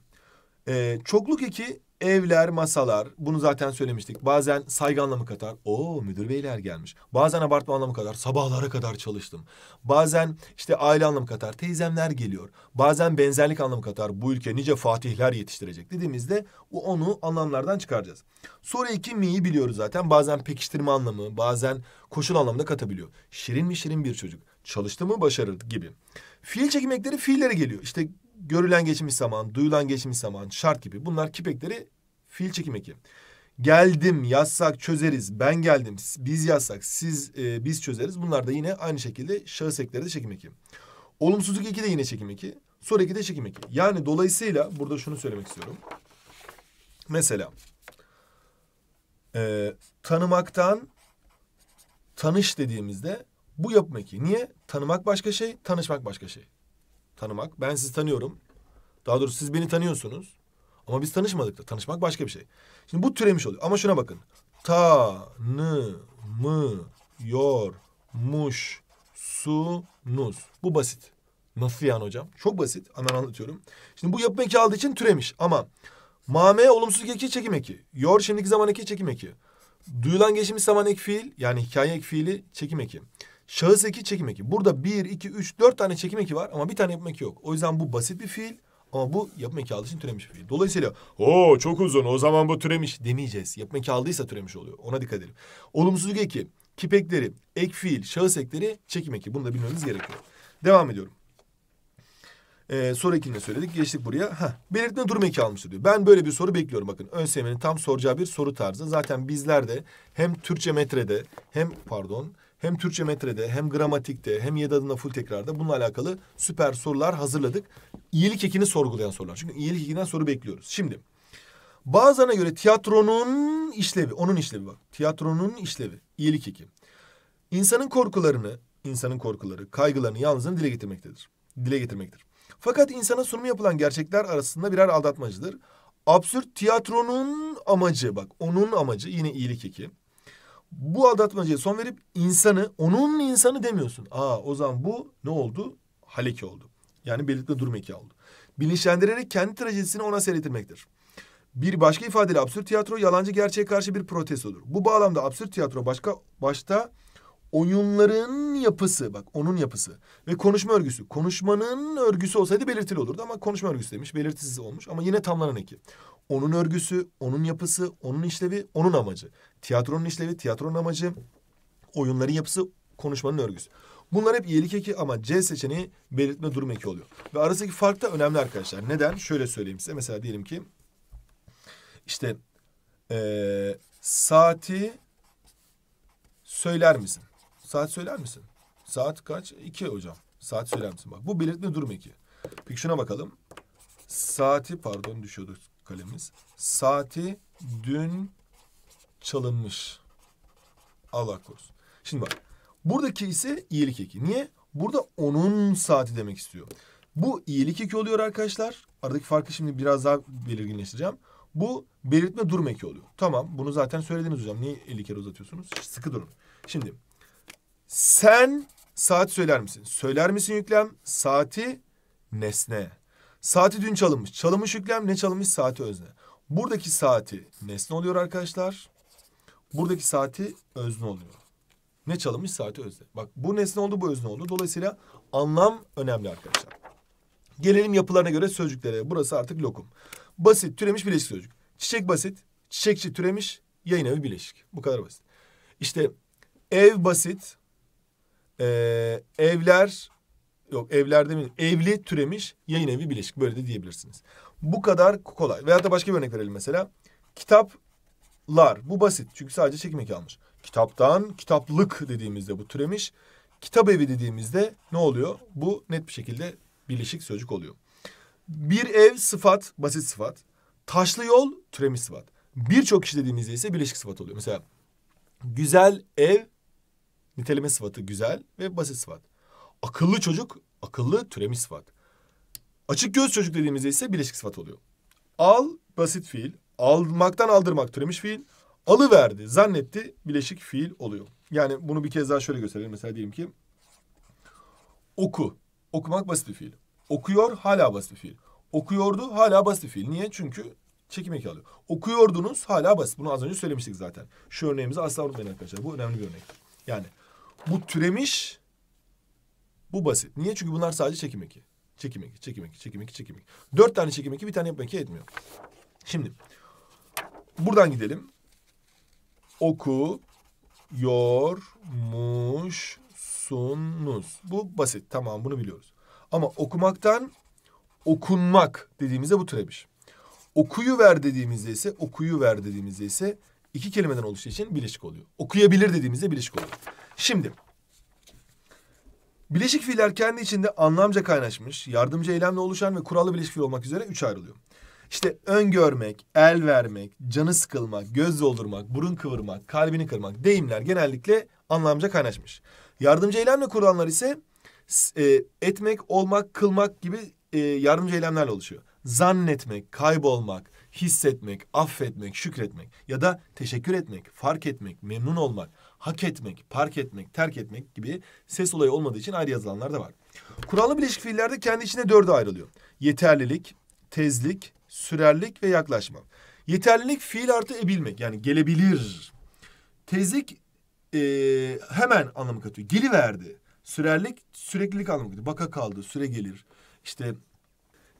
Ee, çokluk iki Evler, masalar, bunu zaten söylemiştik. Bazen saygı anlamı katar. Oo müdür beyler gelmiş. Bazen abartma anlamı kadar. Sabahlara kadar çalıştım. Bazen işte aile anlamı katar. Teyzemler geliyor. Bazen benzerlik anlamı katar. Bu ülke nice fatihler yetiştirecek dediğimizde onu anlamlardan çıkaracağız. Sonra iki mi'yi biliyoruz zaten. Bazen pekiştirme anlamı, bazen koşul anlamında katabiliyor. Şirin mi şirin bir çocuk çalıştı mı başarır gibi. Fiil çekimekleri ekleri fiillere geliyor. İşte görülen geçmiş zaman, duyulan geçmiş zaman, şart gibi. Bunlar kipekleri fiil çekimeki. Geldim yazsak çözeriz. Ben geldim. Biz yazsak siz e, biz çözeriz. Bunlar da yine aynı şekilde şahıs ekleri de çekim eki. Olumsuzluk iki de yine çekim eki. Soru eki de çekim eki. Yani dolayısıyla burada şunu söylemek istiyorum. Mesela e, tanımaktan tanış dediğimizde bu yapmak iyi. Niye? Tanımak başka şey, tanışmak başka şey. Tanımak. Ben sizi tanıyorum. Daha doğrusu siz beni tanıyorsunuz. Ama biz tanışmadık da. Tanışmak başka bir şey. Şimdi bu türemiş oluyor. Ama şuna bakın. Tanımıyormuşsunuz. Bu basit. Nasıl yani hocam? Çok basit. Hemen anlatıyorum. Şimdi bu yapım eki aldığı için türemiş. Ama mame olumsuz eki çekim eki. Yor şimdiki zaman eki çekim eki. Duyulan geçmiş zaman ek fiil yani hikaye ek fiili çekim eki. Şahıs eki çekim eki. Burada bir, iki, üç, dört tane çekim eki var ama bir tane yapım eki yok. O yüzden bu basit bir fiil ama bu yapım eki aldığı için türemiş bir fiil. Dolayısıyla o çok uzun o zaman bu türemiş demeyeceğiz. Yapım eki aldıysa türemiş oluyor. Ona dikkat edelim. Olumsuzluk eki, kipekleri, ek fiil, şahıs ekleri, çekim eki. Bunu da bilmemiz gerekiyor. Devam ediyorum. Ee, soru ekini söyledik. Geçtik buraya. Heh, belirtme durum eki almıştır diyor. Ben böyle bir soru bekliyorum bakın. ön ÖSYM'nin tam soracağı bir soru tarzı. Zaten bizler de hem Türkçe metrede hem pardon hem Türkçe metrede hem gramatikte hem yedi adına full tekrarda bununla alakalı süper sorular hazırladık. İyilik ekini sorgulayan sorular. Çünkü iyilik ekinden soru bekliyoruz. Şimdi bazılarına göre tiyatronun işlevi, onun işlevi bak. Tiyatronun işlevi, iyilik eki. İnsanın korkularını, insanın korkuları, kaygılarını, yalnızlığını dile getirmektedir. Dile getirmektir. Fakat insana sunumu yapılan gerçekler arasında birer aldatmacıdır. Absürt tiyatronun amacı bak onun amacı yine iyilik eki bu aldatmacaya son verip insanı onun insanı demiyorsun. Aa o zaman bu ne oldu? Haleki oldu. Yani belirtme durum eki oldu. Bilinçlendirerek kendi trajedisini ona seyretilmektir. Bir başka ifadeyle absürt tiyatro yalancı gerçeğe karşı bir protestodur. Bu bağlamda absürt tiyatro başka başta oyunların yapısı bak onun yapısı ve konuşma örgüsü. Konuşmanın örgüsü olsaydı belirtili olurdu ama konuşma örgüsü demiş belirtisiz olmuş ama yine tamlanan eki. Onun örgüsü, onun yapısı, onun işlevi, onun amacı. Tiyatronun işlevi, tiyatronun amacı. Oyunların yapısı, konuşmanın örgüsü. Bunlar hep iyilik eki ama C seçeneği belirtme durum eki oluyor. Ve arasındaki fark da önemli arkadaşlar. Neden? Şöyle söyleyeyim size. Mesela diyelim ki işte ee, saati söyler misin? Saat söyler misin? Saat kaç? İki hocam. Saat söyler misin? Bak bu belirtme durum eki. Peki şuna bakalım. Saati pardon düşüyorduk kalemiz. Saati dün çalınmış. Allah korusun. Şimdi bak. Buradaki ise iyilik eki. Niye? Burada onun saati demek istiyor. Bu iyilik eki oluyor arkadaşlar. Aradaki farkı şimdi biraz daha belirginleştireceğim. Bu belirtme durum eki oluyor. Tamam bunu zaten söylediniz hocam. Niye 50 kere uzatıyorsunuz? Sıkı durun. Şimdi sen saat söyler misin? Söyler misin yüklem? Saati nesne. Saati dün çalınmış. Çalınmış yüklem ne çalınmış? Saati özne. Buradaki saati nesne oluyor arkadaşlar. Buradaki saati özne oluyor. Ne çalınmış? Saati özne. Bak bu nesne oldu bu özne oldu. Dolayısıyla anlam önemli arkadaşlar. Gelelim yapılarına göre sözcüklere. Burası artık lokum. Basit, türemiş, bileşik sözcük. Çiçek basit, çiçekçi türemiş, yayın evi bileşik. Bu kadar basit. İşte ev basit, ee, evler Yok evlerde mi? Evli türemiş yayın evi bileşik. Böyle de diyebilirsiniz. Bu kadar kolay. Veya da başka bir örnek verelim mesela. Kitaplar. Bu basit. Çünkü sadece çekim almış. Kitaptan kitaplık dediğimizde bu türemiş. Kitap evi dediğimizde ne oluyor? Bu net bir şekilde birleşik sözcük oluyor. Bir ev sıfat, basit sıfat. Taşlı yol türemiş sıfat. Birçok kişi dediğimizde ise birleşik sıfat oluyor. Mesela güzel ev niteleme sıfatı güzel ve basit sıfat. Akıllı çocuk, akıllı türemiş sıfat. Açık göz çocuk dediğimizde ise birleşik sıfat oluyor. Al basit fiil, almaktan aldırmak türemiş fiil, alı verdi, zannetti bileşik fiil oluyor. Yani bunu bir kez daha şöyle gösterelim. Mesela diyelim ki oku. Okumak basit bir fiil. Okuyor hala basit bir fiil. Okuyordu hala basit bir fiil. Niye? Çünkü çekim eki alıyor. Okuyordunuz hala basit. Bunu az önce söylemiştik zaten. Şu örneğimizi asla unutmayın arkadaşlar. Bu önemli bir örnek. Yani bu türemiş bu basit. Niye? Çünkü bunlar sadece çekim eki. Çekim eki, çekim eki, çekim eki, çekim eki. Dört tane çekim eki, bir tane yapım eki etmiyor. Şimdi buradan gidelim. Oku yormuşsunuz. Bu basit. Tamam bunu biliyoruz. Ama okumaktan okunmak dediğimizde bu türemiş. Okuyu ver dediğimizde ise okuyu ver dediğimizde ise iki kelimeden oluştuğu için birleşik oluyor. Okuyabilir dediğimizde birleşik oluyor. Şimdi Bileşik fiiller kendi içinde anlamca kaynaşmış, yardımcı eylemle oluşan ve kurallı bileşik fiil olmak üzere üç ayrılıyor. İşte öngörmek, el vermek, canı sıkılmak, göz doldurmak, burun kıvırmak, kalbini kırmak deyimler genellikle anlamca kaynaşmış. Yardımcı eylemle kurulanlar ise e, etmek, olmak, kılmak gibi e, yardımcı eylemlerle oluşuyor. Zannetmek, kaybolmak, hissetmek, affetmek, şükretmek ya da teşekkür etmek, fark etmek, memnun olmak, hak etmek, park etmek, terk etmek gibi ses olayı olmadığı için ayrı yazılanlar da var. Kurallı bileşik fiillerde kendi içinde dörde ayrılıyor. Yeterlilik, tezlik, sürerlik ve yaklaşma. Yeterlilik fiil artı ebilmek yani gelebilir. Tezlik e, hemen anlamı katıyor. Geliverdi. Sürerlik süreklilik anlamı katıyor. Baka kaldı, süre gelir. İşte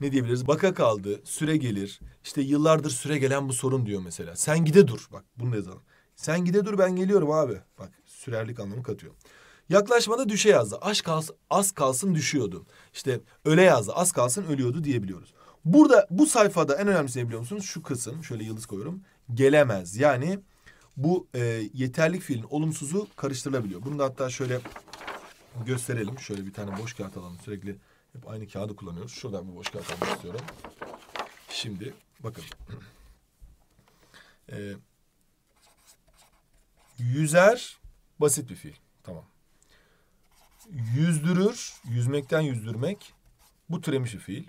ne diyebiliriz? Baka kaldı, süre gelir. İşte yıllardır süre gelen bu sorun diyor mesela. Sen gide dur. Bak bunu da yazalım. Sen gide dur ben geliyorum abi. Bak sürerlik anlamı katıyor. Yaklaşmada düşe yazdı. Aşk az, az kalsın düşüyordu. İşte öle yazdı. Az kalsın ölüyordu diyebiliyoruz. Burada bu sayfada en önemlisi ne biliyor musunuz? Şu kısım şöyle yıldız koyuyorum. Gelemez. Yani bu e, yeterlik fiilin olumsuzu karıştırılabiliyor. Bunu da hatta şöyle gösterelim. Şöyle bir tane boş kağıt alalım. Sürekli hep aynı kağıdı kullanıyoruz. Şuradan bir boş kağıt almak istiyorum. Şimdi bakın. Eee Yüzer basit bir fiil. Tamam. Yüzdürür, yüzmekten yüzdürmek. Bu türemiş bir fiil.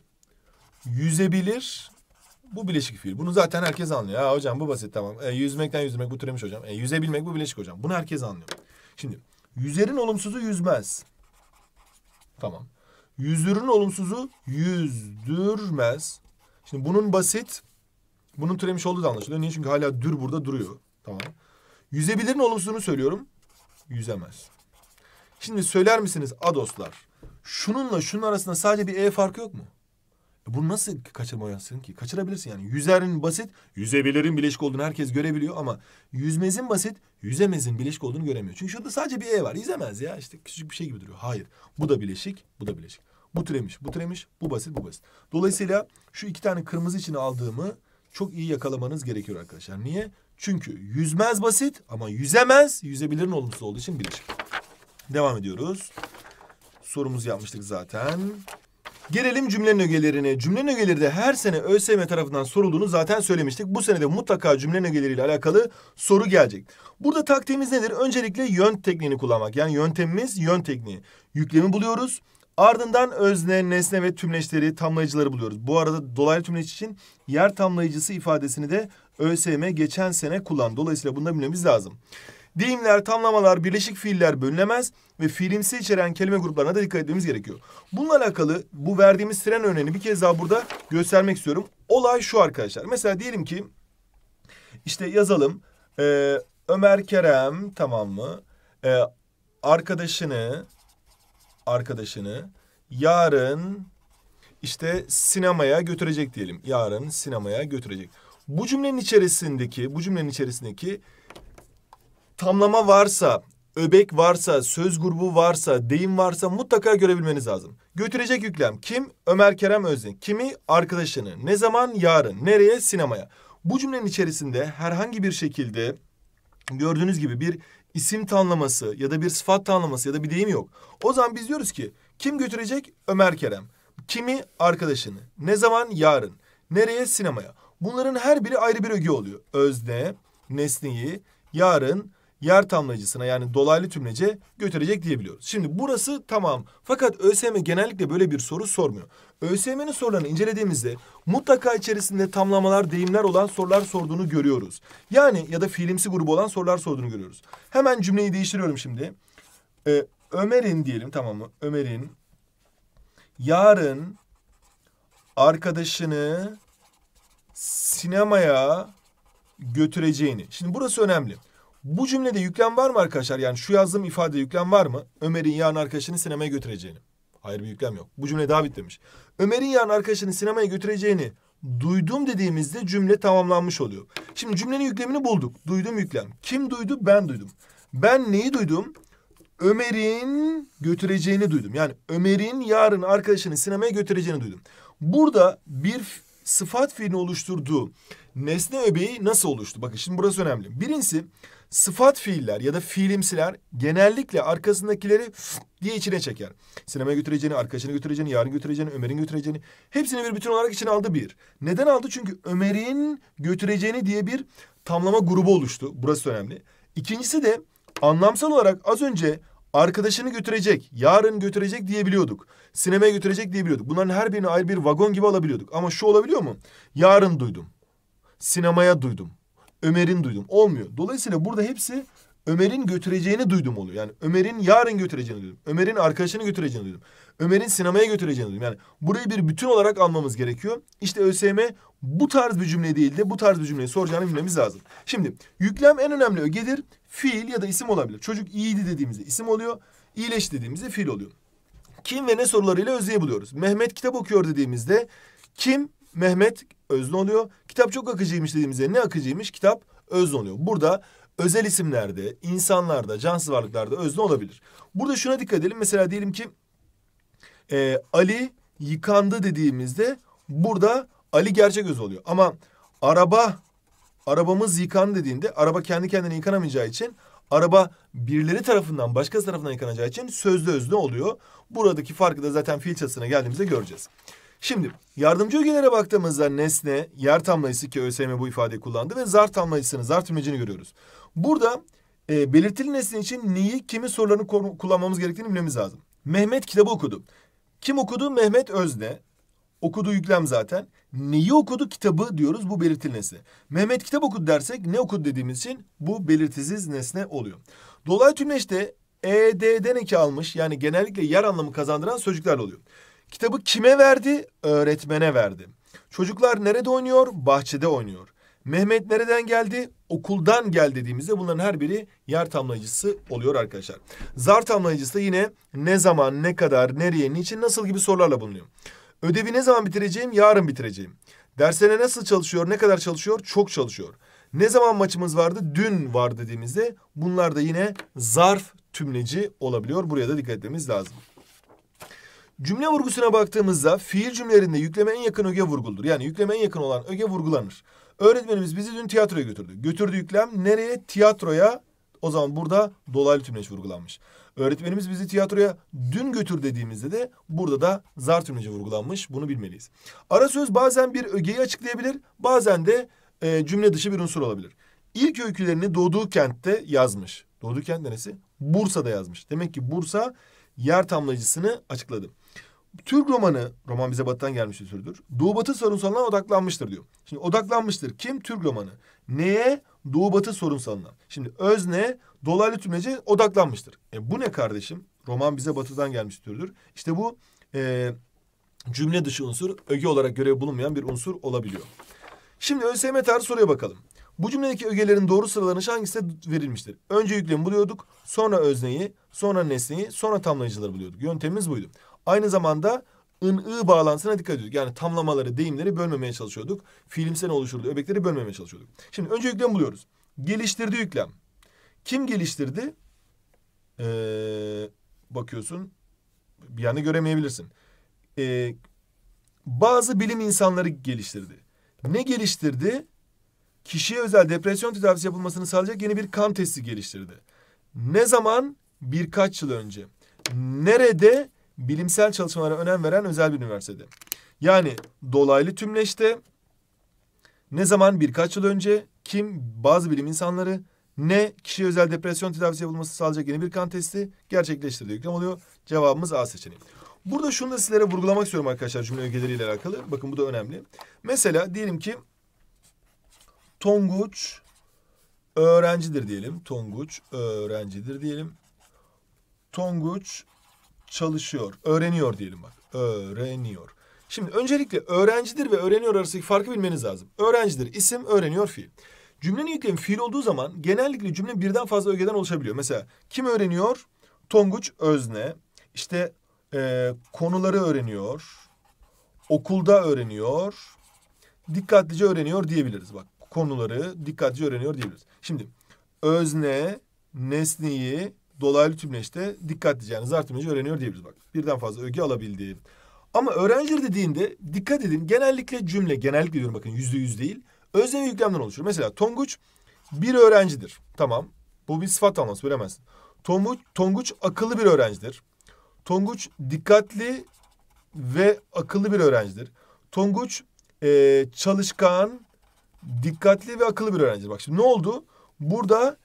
Yüzebilir, bu bileşik fiil. Bunu zaten herkes anlıyor. Ha hocam bu basit tamam. E, yüzmekten yüzmek bu türemiş hocam. E, yüzebilmek bu bileşik hocam. Bunu herkes anlıyor. Şimdi yüzerin olumsuzu yüzmez. Tamam. Yüzdürün olumsuzu yüzdürmez. Şimdi bunun basit, bunun türemiş olduğu da anlaşılıyor. Niye? Çünkü hala dür burada duruyor. Tamam. Yüzebilirin olumsuzunu söylüyorum. Yüzemez. Şimdi söyler misiniz a dostlar? Şununla şunun arasında sadece bir e farkı yok mu? E bunu nasıl kaçırmayasın ki? Kaçırabilirsin yani. Yüzerin basit, yüzebilirin bileşik olduğunu herkes görebiliyor ama yüzmezin basit, yüzemezin bileşik olduğunu göremiyor. Çünkü şurada sadece bir e var. Yüzemez ya işte küçük bir şey gibi duruyor. Hayır. Bu da bileşik, bu da bileşik. Bu türemiş, bu türemiş, bu basit, bu basit. Dolayısıyla şu iki tane kırmızı için aldığımı çok iyi yakalamanız gerekiyor arkadaşlar. Niye? Çünkü yüzmez basit ama yüzemez yüzebilirin olumsuz olduğu için bilir. Devam ediyoruz. Sorumuzu yapmıştık zaten. Gelelim cümlenin ögelerine. Cümlenin ögeleri de her sene ÖSYM tarafından sorulduğunu zaten söylemiştik. Bu sene de mutlaka cümlenin ögeleriyle alakalı soru gelecek. Burada taktiğimiz nedir? Öncelikle yön tekniğini kullanmak. Yani yöntemimiz yön tekniği. Yüklemi buluyoruz. Ardından özne, nesne ve tümleçleri, tamlayıcıları buluyoruz. Bu arada dolaylı tümleç için yer tamlayıcısı ifadesini de ÖSYM geçen sene kullandı. Dolayısıyla bunu da bilmemiz lazım. Deyimler, tamlamalar, birleşik fiiller bölünemez ve fiilimsi içeren kelime gruplarına da dikkat etmemiz gerekiyor. Bununla alakalı bu verdiğimiz tren örneğini bir kez daha burada göstermek istiyorum. Olay şu arkadaşlar. Mesela diyelim ki işte yazalım. E, Ömer Kerem tamam mı? E, arkadaşını arkadaşını yarın işte sinemaya götürecek diyelim. Yarın sinemaya götürecek. Bu cümlenin içerisindeki, bu cümlenin içerisindeki tamlama varsa, öbek varsa, söz grubu varsa, deyim varsa mutlaka görebilmeniz lazım. Götürecek yüklem kim? Ömer Kerem Özdin. Kimi? Arkadaşını. Ne zaman? Yarın. Nereye? Sinemaya. Bu cümlenin içerisinde herhangi bir şekilde gördüğünüz gibi bir isim tanlaması ya da bir sıfat tanlaması ya da bir deyim yok. O zaman biz diyoruz ki kim götürecek? Ömer Kerem. Kimi? Arkadaşını. Ne zaman? Yarın. Nereye? Sinemaya. Bunların her biri ayrı bir öge oluyor. Özne, nesneyi yarın yer tamlayıcısına yani dolaylı tümlece götürecek diyebiliyoruz. Şimdi burası tamam. Fakat ÖSYM genellikle böyle bir soru sormuyor. ÖSYM'nin sorularını incelediğimizde mutlaka içerisinde tamlamalar, deyimler olan sorular sorduğunu görüyoruz. Yani ya da fiilimsi grubu olan sorular sorduğunu görüyoruz. Hemen cümleyi değiştiriyorum şimdi. Ee, Ömer'in diyelim tamam mı? Ömer'in yarın arkadaşını sinemaya götüreceğini. Şimdi burası önemli. Bu cümlede yüklem var mı arkadaşlar? Yani şu yazdığım ifade yüklem var mı? Ömer'in yarın arkadaşını sinemaya götüreceğini. Hayır bir yüklem yok. Bu cümle daha demiş. Ömer'in yarın arkadaşını sinemaya götüreceğini duydum dediğimizde cümle tamamlanmış oluyor. Şimdi cümlenin yüklemini bulduk. Duydum yüklem. Kim duydu? Ben duydum. Ben neyi duydum? Ömer'in götüreceğini duydum. Yani Ömer'in yarın arkadaşını sinemaya götüreceğini duydum. Burada bir sıfat fiilini oluşturduğu nesne öbeği nasıl oluştu? Bakın şimdi burası önemli. Birincisi sıfat fiiller ya da fiilimsiler genellikle arkasındakileri diye içine çeker. Sinemaya götüreceğini, arkadaşına götüreceğini, yarın götüreceğini, Ömer'in götüreceğini hepsini bir bütün olarak içine aldı bir. Neden aldı? Çünkü Ömer'in götüreceğini diye bir tamlama grubu oluştu. Burası önemli. İkincisi de anlamsal olarak az önce arkadaşını götürecek, yarın götürecek diyebiliyorduk. Sinemaya götürecek diyebiliyorduk. Bunların her birini ayrı bir vagon gibi alabiliyorduk. Ama şu olabiliyor mu? Yarın duydum. Sinemaya duydum. Ömer'in duydum. Olmuyor. Dolayısıyla burada hepsi Ömer'in götüreceğini duydum oluyor. Yani Ömer'in yarın götüreceğini duydum. Ömer'in arkadaşını götüreceğini duydum. Ömer'in sinemaya götüreceğini duydum. Yani burayı bir bütün olarak almamız gerekiyor. İşte ÖSYM bu tarz bir cümle değil de bu tarz bir cümleyi soracağını bilmemiz lazım. Şimdi yüklem en önemli ögedir. Fiil ya da isim olabilir. Çocuk iyiydi dediğimizde isim oluyor. İyileş dediğimizde fiil oluyor. Kim ve ne sorularıyla özneyi buluyoruz. Mehmet kitap okuyor dediğimizde kim Mehmet özne oluyor. Kitap çok akıcıymış dediğimizde ne akıcıymış? Kitap özne oluyor. Burada özel isimlerde, insanlarda, cansız varlıklarda özne olabilir. Burada şuna dikkat edelim. Mesela diyelim ki e, Ali yıkandı dediğimizde burada Ali gerçek öz oluyor. Ama araba arabamız yıkan dediğinde araba kendi kendine yıkanamayacağı için araba birileri tarafından başkası tarafından yıkanacağı için sözlü özne oluyor. Buradaki farkı da zaten fiil çatısına geldiğimizde göreceğiz. Şimdi yardımcı ögelere baktığımızda nesne, yer tamlayısı ki ÖSYM bu ifadeyi kullandı ve zar tamlayısını, zar tümlecini görüyoruz. Burada e, belirtili nesne için neyi, kimi sorularını kullanmamız gerektiğini bilmemiz lazım. Mehmet kitabı okudu. Kim okudu? Mehmet Özne. Okudu yüklem zaten. Neyi okudu? Kitabı diyoruz bu belirtili nesne. Mehmet kitap okudu dersek ne okudu dediğimiz için bu belirtisiz nesne oluyor. Dolaylı tümleşte ED'den iki almış yani genellikle yer anlamı kazandıran sözcükler oluyor. Kitabı kime verdi? Öğretmene verdi. Çocuklar nerede oynuyor? Bahçede oynuyor. Mehmet nereden geldi? okuldan gel dediğimizde bunların her biri yer tamlayıcısı oluyor arkadaşlar. Zar tamlayıcısı da yine ne zaman, ne kadar, nereye, niçin, nasıl gibi sorularla bulunuyor. Ödevi ne zaman bitireceğim? Yarın bitireceğim. Derslerine nasıl çalışıyor, ne kadar çalışıyor? Çok çalışıyor. Ne zaman maçımız vardı? Dün var dediğimizde bunlar da yine zarf tümleci olabiliyor. Buraya da dikkat etmemiz lazım. Cümle vurgusuna baktığımızda fiil cümlelerinde yükleme en yakın öge vurguldur. Yani yükleme en yakın olan öge vurgulanır. Öğretmenimiz bizi dün tiyatroya götürdü. Götürdü yüklem nereye? Tiyatroya. O zaman burada dolaylı tümleç vurgulanmış. Öğretmenimiz bizi tiyatroya dün götür dediğimizde de burada da zar tümleci vurgulanmış. Bunu bilmeliyiz. Ara söz bazen bir ögeyi açıklayabilir, bazen de e, cümle dışı bir unsur olabilir. İlk öykülerini doğduğu kentte yazmış. Doğduğu kent neresi? Bursa'da yazmış. Demek ki Bursa yer tamlayıcısını açıkladı. Türk romanı, roman bize batıdan gelmiş bir türdür. Doğu batı sorunsalına odaklanmıştır diyor. Şimdi odaklanmıştır. Kim? Türk romanı. Neye? Doğu batı sorunsalına. Şimdi özne, dolaylı tümlece odaklanmıştır. E bu ne kardeşim? Roman bize batıdan gelmiş bir türdür. İşte bu e, cümle dışı unsur, öge olarak görev bulunmayan bir unsur olabiliyor. Şimdi ÖSYM tarzı soruya bakalım. Bu cümledeki ögelerin doğru sıralanışı hangisine verilmiştir? Önce yüklemi buluyorduk, sonra özneyi, sonra nesneyi, sonra tamlayıcıları buluyorduk. Yöntemimiz buydu. Aynı zamanda ın-ı bağlantısına dikkat ediyorduk. Yani tamlamaları, deyimleri bölmemeye çalışıyorduk. Fiilimsel oluşurdu. öbekleri bölmemeye çalışıyorduk. Şimdi önce yüklem buluyoruz. Geliştirdi yüklem. Kim geliştirdi? Ee, bakıyorsun bir yanda göremeyebilirsin. Ee, bazı bilim insanları geliştirdi. Ne geliştirdi? Kişiye özel depresyon tedavisi yapılmasını sağlayacak yeni bir kan testi geliştirdi. Ne zaman? Birkaç yıl önce. Nerede? bilimsel çalışmalara önem veren özel bir üniversitede. Yani dolaylı tümleşte ne zaman birkaç yıl önce kim bazı bilim insanları ne kişiye özel depresyon tedavisi yapılması sağlayacak yeni bir kan testi gerçekleştirdi. Yüklem oluyor. Cevabımız A seçeneği. Burada şunu da sizlere vurgulamak istiyorum arkadaşlar cümle ögeleriyle alakalı. Bakın bu da önemli. Mesela diyelim ki Tonguç öğrencidir diyelim. Tonguç öğrencidir diyelim. Tonguç çalışıyor, öğreniyor diyelim bak. Öğreniyor. Şimdi öncelikle öğrencidir ve öğreniyor arasındaki farkı bilmeniz lazım. Öğrencidir isim, öğreniyor fiil. Cümlenin yüklemi fiil olduğu zaman genellikle cümle birden fazla ögeden oluşabiliyor. Mesela kim öğreniyor? Tonguç özne. İşte e, konuları öğreniyor. Okulda öğreniyor. Dikkatlice öğreniyor diyebiliriz. Bak konuları dikkatlice öğreniyor diyebiliriz. Şimdi özne, nesneyi dolaylı tümleşte dikkat diyeceğiniz artırmacı öğreniyor diyebiliriz bak. Birden fazla öge alabildi. Ama öğrenci dediğinde dikkat edin genellikle cümle genellikle diyorum bakın yüzde yüz değil. Özne ve yüklemden oluşur. Mesela Tonguç bir öğrencidir. Tamam. Bu bir sıfat anlamı bilemezsin. Tonguç, Tonguç akıllı bir öğrencidir. Tonguç dikkatli ve akıllı bir öğrencidir. Tonguç e, çalışkan, dikkatli ve akıllı bir öğrencidir. Bak şimdi ne oldu? Burada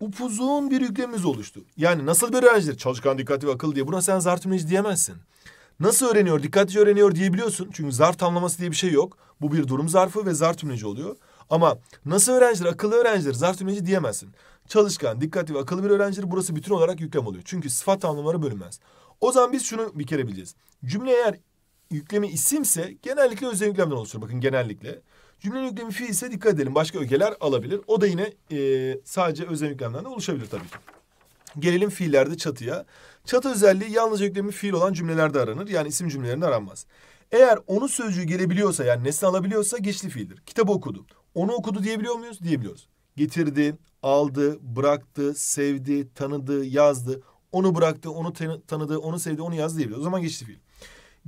upuzun bir yüklemimiz oluştu. Yani nasıl bir öğrencidir? Çalışkan, dikkatli ve akıllı diye. Buna sen zar tümleyici diyemezsin. Nasıl öğreniyor, dikkatli öğreniyor diyebiliyorsun. Çünkü zar tamlaması diye bir şey yok. Bu bir durum zarfı ve zar tümleyici oluyor. Ama nasıl öğrencidir, akıllı öğrencidir, zar tümleyici diyemezsin. Çalışkan, dikkatli ve akıllı bir öğrencidir. Burası bütün olarak yüklem oluyor. Çünkü sıfat tamlamaları bölünmez. O zaman biz şunu bir kere bileceğiz. Cümle eğer yüklemi isimse genellikle özel yüklemden oluşur. Bakın genellikle. Cümle yüklemi fiil ise dikkat edelim. Başka ögeler alabilir. O da yine e, sadece özel yüklemlerden oluşabilir tabii ki. Gelelim fiillerde çatıya. Çatı özelliği yalnızca yüklemi fiil olan cümlelerde aranır. Yani isim cümlelerinde aranmaz. Eğer onu sözcüğü gelebiliyorsa yani nesne alabiliyorsa geçti fiildir. Kitabı okudu. Onu okudu diyebiliyor muyuz? Diyebiliyoruz. Getirdi, aldı, bıraktı, sevdi, tanıdı, yazdı. Onu bıraktı, onu tanıdı, onu sevdi, onu yazdı diyebiliyoruz. O zaman geçti fiil.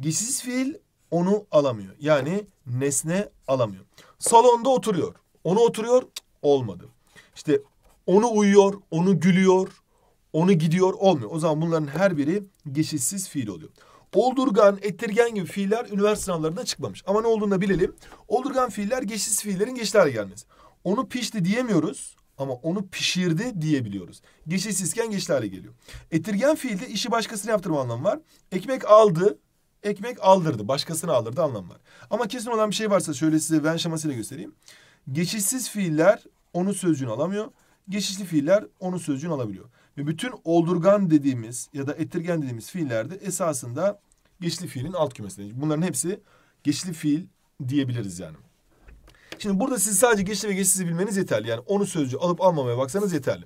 Geçsiz fiil onu alamıyor. Yani nesne alamıyor. Salonda oturuyor. Onu oturuyor olmadı. İşte onu uyuyor, onu gülüyor, onu gidiyor olmuyor. O zaman bunların her biri geçişsiz fiil oluyor. Oldurgan, ettirgen gibi fiiller üniversite sınavlarında çıkmamış. Ama ne olduğunu da bilelim. Oldurgan fiiller geçişsiz fiillerin geçti hale gelmesi. Onu pişti diyemiyoruz ama onu pişirdi diyebiliyoruz. Geçişsizken geçti geliyor. Ettirgen fiilde işi başkasına yaptırma anlamı var. Ekmek aldı, ekmek aldırdı. başkasını aldırdı anlam var. Ama kesin olan bir şey varsa şöyle size ben şemasıyla göstereyim. Geçişsiz fiiller onu sözcüğünü alamıyor. Geçişli fiiller onu sözcüğünü alabiliyor. Ve bütün oldurgan dediğimiz ya da ettirgen dediğimiz fiillerde esasında geçişli fiilin alt kümesinde. Bunların hepsi geçişli fiil diyebiliriz yani. Şimdi burada siz sadece geçişli ve geçişsizi bilmeniz yeterli. Yani onu sözcüğü alıp almamaya baksanız yeterli.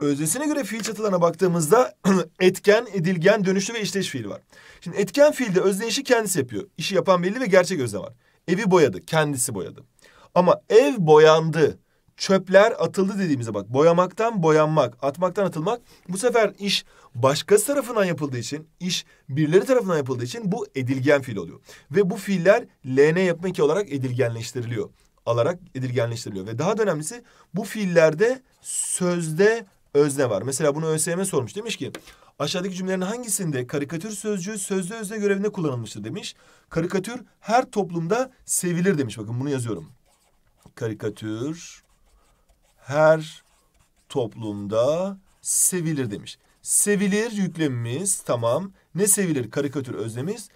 Öznesine göre fiil çatılarına baktığımızda etken, edilgen, dönüşlü ve işleyiş fiili var. Şimdi etken fiilde özne işi kendisi yapıyor. İşi yapan belli ve gerçek özne var. Evi boyadı, kendisi boyadı. Ama ev boyandı, çöpler atıldı dediğimizde bak boyamaktan boyanmak, atmaktan atılmak. Bu sefer iş başkası tarafından yapıldığı için, iş birileri tarafından yapıldığı için bu edilgen fiil oluyor. Ve bu fiiller LN yapmak iki olarak edilgenleştiriliyor. Alarak edilgenleştiriliyor. Ve daha da önemlisi bu fiillerde sözde özne var. Mesela bunu ÖSYM sormuş. Demiş ki aşağıdaki cümlelerin hangisinde karikatür sözcüğü sözlü özne görevinde kullanılmıştır demiş. Karikatür her toplumda sevilir demiş. Bakın bunu yazıyorum. Karikatür her toplumda sevilir demiş. Sevilir yüklemimiz tamam. Ne sevilir karikatür özlemiz?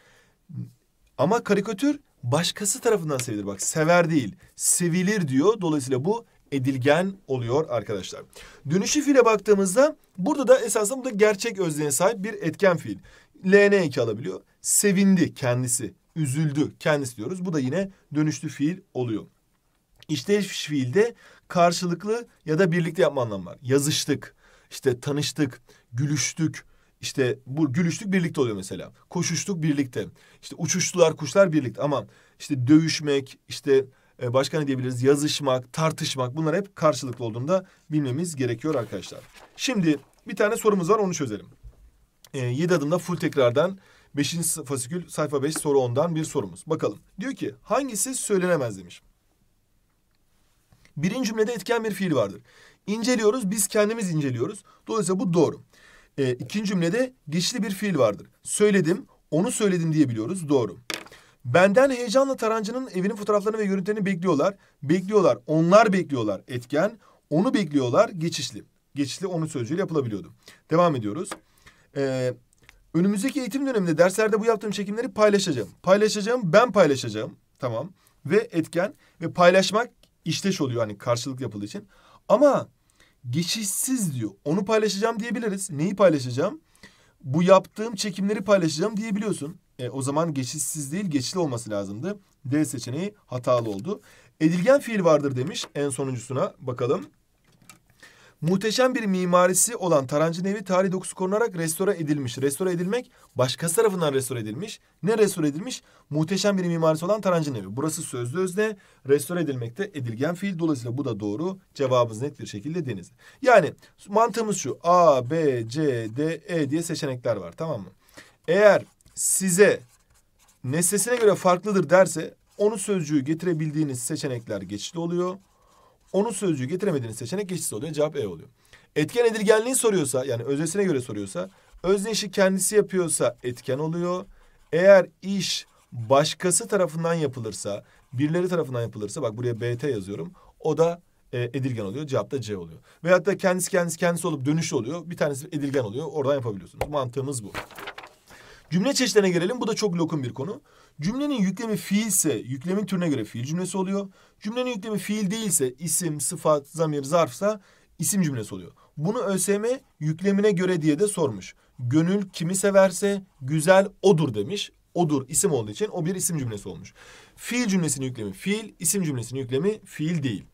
Ama karikatür başkası tarafından sevilir. Bak sever değil. Sevilir diyor. Dolayısıyla bu edilgen oluyor arkadaşlar. Dönüşü fiile baktığımızda burada da esasında bu da gerçek özneye sahip bir etken fiil. LN eki alabiliyor. Sevindi kendisi, üzüldü kendisi diyoruz. Bu da yine dönüşlü fiil oluyor. İşleyiş fiilde karşılıklı ya da birlikte yapma anlamı var. Yazıştık, işte tanıştık, gülüştük, işte bu gülüştük birlikte oluyor mesela. Koşuştuk birlikte. İşte uçuştular kuşlar birlikte ama işte dövüşmek, işte e, başka ne diyebiliriz? Yazışmak, tartışmak bunlar hep karşılıklı olduğunda bilmemiz gerekiyor arkadaşlar. Şimdi bir tane sorumuz var onu çözelim. E, ee, 7 adımda full tekrardan 5. fasikül sayfa 5 soru 10'dan bir sorumuz. Bakalım diyor ki hangisi söylenemez demiş. Birinci cümlede etken bir fiil vardır. İnceliyoruz biz kendimiz inceliyoruz. Dolayısıyla bu doğru. E, ikinci cümlede geçli bir fiil vardır. Söyledim onu söyledim diye biliyoruz doğru. Benden heyecanla Tarancı'nın evinin fotoğraflarını ve görüntülerini bekliyorlar. Bekliyorlar. Onlar bekliyorlar. Etken. Onu bekliyorlar. Geçişli. Geçişli onun sözcüğüyle yapılabiliyordu. Devam ediyoruz. Ee, önümüzdeki eğitim döneminde derslerde bu yaptığım çekimleri paylaşacağım. Paylaşacağım. Ben paylaşacağım. Tamam. Ve etken ve paylaşmak işteş oluyor hani karşılık yapıldığı için. Ama geçişsiz diyor. Onu paylaşacağım diyebiliriz. Neyi paylaşacağım? Bu yaptığım çekimleri paylaşacağım diyebiliyorsun. E, o zaman geçişsiz değil geçili olması lazımdı. D seçeneği hatalı oldu. Edilgen fiil vardır demiş en sonuncusuna bakalım. Muhteşem bir mimarisi olan Tarancı Nevi tarih dokusu korunarak restore edilmiş. Restore edilmek başkası tarafından restore edilmiş. Ne restore edilmiş? Muhteşem bir mimarisi olan Tarancı Nevi. Burası sözlü özne. Restore edilmekte edilgen fiil. Dolayısıyla bu da doğru. Cevabımız net bir şekilde deniz. Yani mantığımız şu. A, B, C, D, E diye seçenekler var. Tamam mı? Eğer size nesnesine göre farklıdır derse onu sözcüğü getirebildiğiniz seçenekler geçişli oluyor. Onu sözcüğü getiremediğiniz seçenek geçişsiz oluyor. Cevap E oluyor. Etken edilgenliği soruyorsa yani öznesine göre soruyorsa özne işi kendisi yapıyorsa etken oluyor. Eğer iş başkası tarafından yapılırsa birileri tarafından yapılırsa bak buraya BT yazıyorum. O da e, edilgen oluyor. Cevap da C oluyor. Veyahut da kendisi kendisi kendisi olup dönüş oluyor. Bir tanesi edilgen oluyor. Oradan yapabiliyorsunuz. Mantığımız bu. Cümle çeşitlerine gelelim. Bu da çok lokum bir konu. Cümlenin yüklemi fiilse yüklemin türüne göre fiil cümlesi oluyor. Cümlenin yüklemi fiil değilse isim, sıfat, zamir, zarfsa isim cümlesi oluyor. Bunu ÖSYM yüklemine göre diye de sormuş. Gönül kimi severse güzel odur demiş. Odur isim olduğu için o bir isim cümlesi olmuş. Fiil cümlesinin yüklemi fiil, isim cümlesinin yüklemi fiil değil.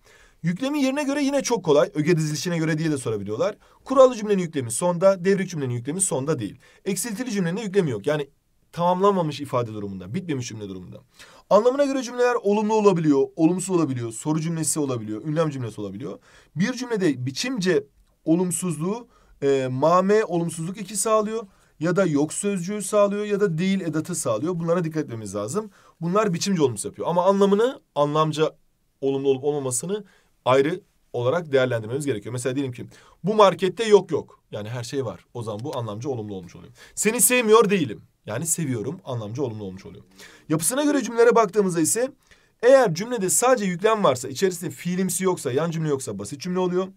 Yüklemin yerine göre yine çok kolay. Öge dizilişine göre diye de sorabiliyorlar. Kurallı cümlenin yüklemi sonda, devrik cümlenin yüklemi sonda değil. Eksiltili cümlenin yüklemi yok. Yani tamamlanmamış ifade durumunda, bitmemiş cümle durumunda. Anlamına göre cümleler olumlu olabiliyor, olumsuz olabiliyor, soru cümlesi olabiliyor, ünlem cümlesi olabiliyor. Bir cümlede biçimce olumsuzluğu e, mame olumsuzluk iki sağlıyor ya da yok sözcüğü sağlıyor ya da değil edatı sağlıyor. Bunlara dikkat etmemiz lazım. Bunlar biçimce olumsuz yapıyor ama anlamını anlamca olumlu olup olmamasını ayrı olarak değerlendirmemiz gerekiyor. Mesela diyelim ki bu markette yok yok. Yani her şey var. O zaman bu anlamca olumlu olmuş oluyor. Seni sevmiyor değilim. Yani seviyorum anlamca olumlu olmuş oluyor. Yapısına göre cümlelere baktığımızda ise eğer cümlede sadece yüklem varsa içerisinde fiilimsi yoksa yan cümle yoksa basit cümle oluyor.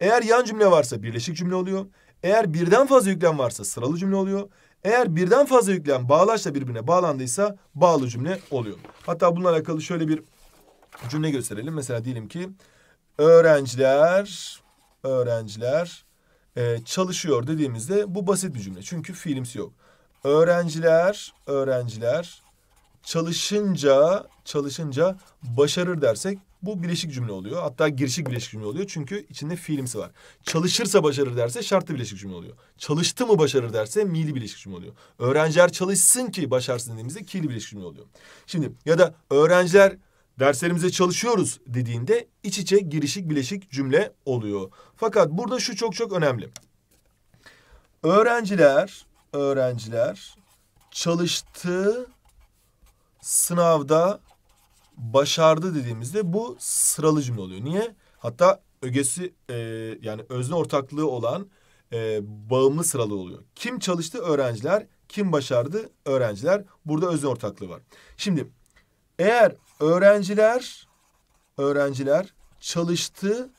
Eğer yan cümle varsa birleşik cümle oluyor. Eğer birden fazla yüklem varsa sıralı cümle oluyor. Eğer birden fazla yüklem bağlaçla birbirine bağlandıysa bağlı cümle oluyor. Hatta bununla alakalı şöyle bir cümle gösterelim. Mesela diyelim ki öğrenciler öğrenciler e, çalışıyor dediğimizde bu basit bir cümle. Çünkü fiilimsi yok. Öğrenciler öğrenciler çalışınca çalışınca başarır dersek bu bileşik cümle oluyor. Hatta girişik bileşik cümle oluyor. Çünkü içinde fiilimsi var. Çalışırsa başarır derse şartlı bileşik cümle oluyor. Çalıştı mı başarır derse mili bileşik cümle oluyor. Öğrenciler çalışsın ki başarsın dediğimizde kili bileşik cümle oluyor. Şimdi ya da öğrenciler derslerimize çalışıyoruz dediğinde iç içe girişik bileşik cümle oluyor. Fakat burada şu çok çok önemli. Öğrenciler, öğrenciler çalıştığı sınavda başardı dediğimizde bu sıralı cümle oluyor. Niye? Hatta ögesi e, yani özne ortaklığı olan e, bağımlı sıralı oluyor. Kim çalıştı? Öğrenciler. Kim başardı? Öğrenciler. Burada özne ortaklığı var. Şimdi eğer öğrenciler öğrenciler çalıştı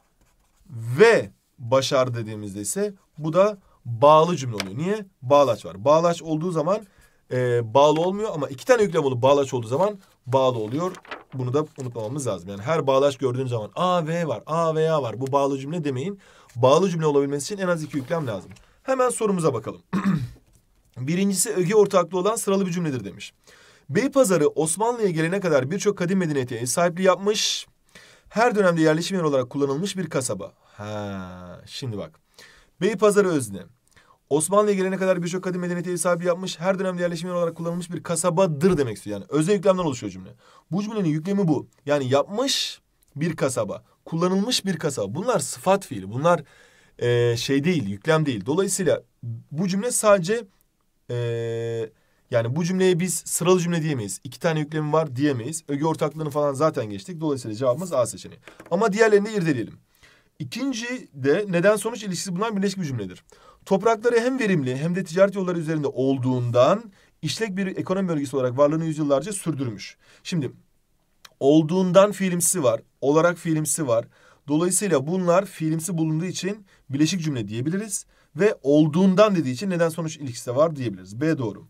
ve başardı dediğimizde ise bu da bağlı cümle oluyor. Niye? Bağlaç var. Bağlaç olduğu zaman e, bağlı olmuyor ama iki tane yüklem olup bağlaç olduğu zaman bağlı oluyor. Bunu da unutmamamız lazım. Yani her bağlaç gördüğünüz zaman A, V var, A veya var. Bu bağlı cümle demeyin. Bağlı cümle olabilmesi için en az iki yüklem lazım. Hemen sorumuza bakalım. Birincisi öge ortaklığı olan sıralı bir cümledir demiş. Bey Pazarı Osmanlı'ya gelene kadar birçok kadim medeniyete ev sahipliği yapmış. Her dönemde yerleşim yeri olarak kullanılmış bir kasaba. Ha, şimdi bak. Bey Pazarı özne. Osmanlı'ya gelene kadar birçok kadim medeniyete ev sahipliği yapmış. Her dönemde yerleşim yeri olarak kullanılmış bir kasabadır demek istiyor. Yani özne yüklemden oluşuyor cümle. Bu cümlenin yüklemi bu. Yani yapmış bir kasaba. Kullanılmış bir kasaba. Bunlar sıfat fiili. Bunlar e, şey değil, yüklem değil. Dolayısıyla bu cümle sadece... E, yani bu cümleye biz sıralı cümle diyemeyiz. İki tane yüklemi var diyemeyiz. Öge ortaklığını falan zaten geçtik. Dolayısıyla cevabımız A seçeneği. Ama diğerlerini irdeleyelim. İkinci de neden sonuç ilişkisi bulunan birleşik bir cümledir. Toprakları hem verimli hem de ticaret yolları üzerinde olduğundan işlek bir ekonomi bölgesi olarak varlığını yüzyıllarca sürdürmüş. Şimdi olduğundan fiilimsi var, olarak fiilimsi var. Dolayısıyla bunlar fiilimsi bulunduğu için bileşik cümle diyebiliriz ve olduğundan dediği için neden sonuç ilişkisi var diyebiliriz. B doğru.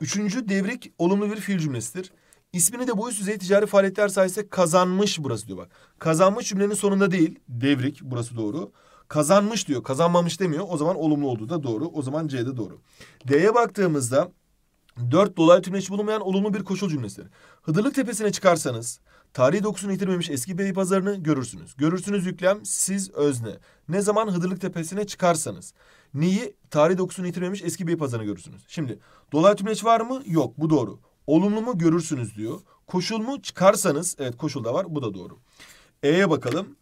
Üçüncü devrik olumlu bir fiil cümlesidir. İsmini de bu üst düzey ticari faaliyetler sayesinde kazanmış burası diyor bak. Kazanmış cümlenin sonunda değil. Devrik burası doğru. Kazanmış diyor. Kazanmamış demiyor. O zaman olumlu olduğu da doğru. O zaman C'de doğru. D'ye baktığımızda dört dolaylı tümleç bulunmayan olumlu bir koşul cümlesidir. Hıdırlık tepesine çıkarsanız tarihi dokusunu yitirmemiş eski bey pazarını görürsünüz. Görürsünüz yüklem siz özne. Ne zaman Hıdırlık tepesine çıkarsanız. Niyi? Tarih dokusunu yitirmemiş eski bir pazarını görürsünüz. Şimdi dolar tümleç var mı? Yok bu doğru. Olumlu mu görürsünüz diyor. Koşul mu çıkarsanız evet koşul da var bu da doğru. E'ye bakalım.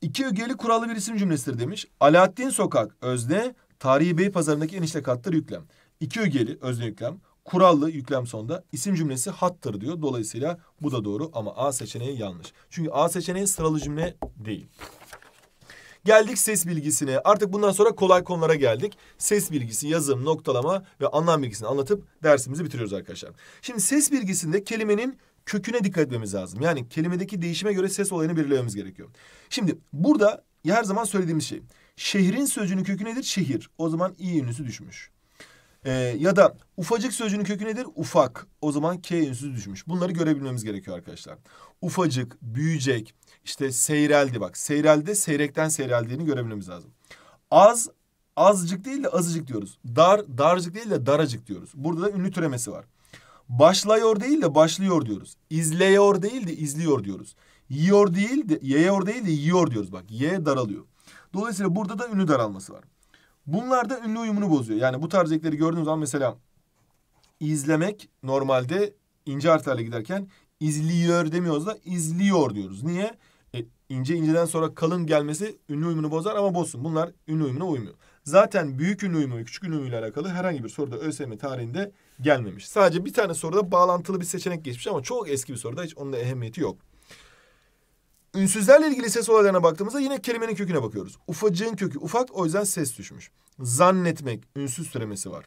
İki ögeli kurallı bir isim cümlesidir demiş. Alaaddin Sokak özne tarihi bey pazarındaki enişte kattır yüklem. İki ögeli özne yüklem. Kurallı yüklem sonda isim cümlesi hattır diyor. Dolayısıyla bu da doğru ama A seçeneği yanlış. Çünkü A seçeneği sıralı cümle değil. Geldik ses bilgisine. Artık bundan sonra kolay konulara geldik. Ses bilgisi, yazım, noktalama ve anlam bilgisini anlatıp dersimizi bitiriyoruz arkadaşlar. Şimdi ses bilgisinde kelimenin köküne dikkat etmemiz lazım. Yani kelimedeki değişime göre ses olayını belirlememiz gerekiyor. Şimdi burada her zaman söylediğimiz şey. Şehrin sözcüğünün kökü nedir? Şehir. O zaman i ünlüsü düşmüş. Ee, ya da ufacık sözcüğünün kökü nedir? Ufak. O zaman k ünlüsü düşmüş. Bunları görebilmemiz gerekiyor arkadaşlar. Ufacık, büyüyecek, işte seyreldi bak. Seyrelde seyrekten seyreldiğini görebilmemiz lazım. Az azıcık değil de azıcık diyoruz. Dar darcık değil de daracık diyoruz. Burada da ünlü türemesi var. Başlıyor değil de başlıyor diyoruz. İzleyor değil de izliyor diyoruz. Yiyor değil de yiyor değil de yiyor diyoruz bak. ye daralıyor. Dolayısıyla burada da ünlü daralması var. Bunlar da ünlü uyumunu bozuyor. Yani bu tarz ekleri gördüğünüz zaman mesela izlemek normalde ince harflerle giderken izliyor demiyoruz da izliyor diyoruz. Niye? ince inceden sonra kalın gelmesi ünlü uyumunu bozar ama bozsun. Bunlar ünlü uyumuna uymuyor. Zaten büyük ünlü uyumu ve küçük ünlü uyumuyla alakalı herhangi bir soruda ÖSYM tarihinde gelmemiş. Sadece bir tane soruda bağlantılı bir seçenek geçmiş ama çok eski bir soruda hiç onun da ehemmiyeti yok. Ünsüzlerle ilgili ses olaylarına baktığımızda yine kelimenin köküne bakıyoruz. Ufacığın kökü ufak o yüzden ses düşmüş. Zannetmek ünsüz türemesi var.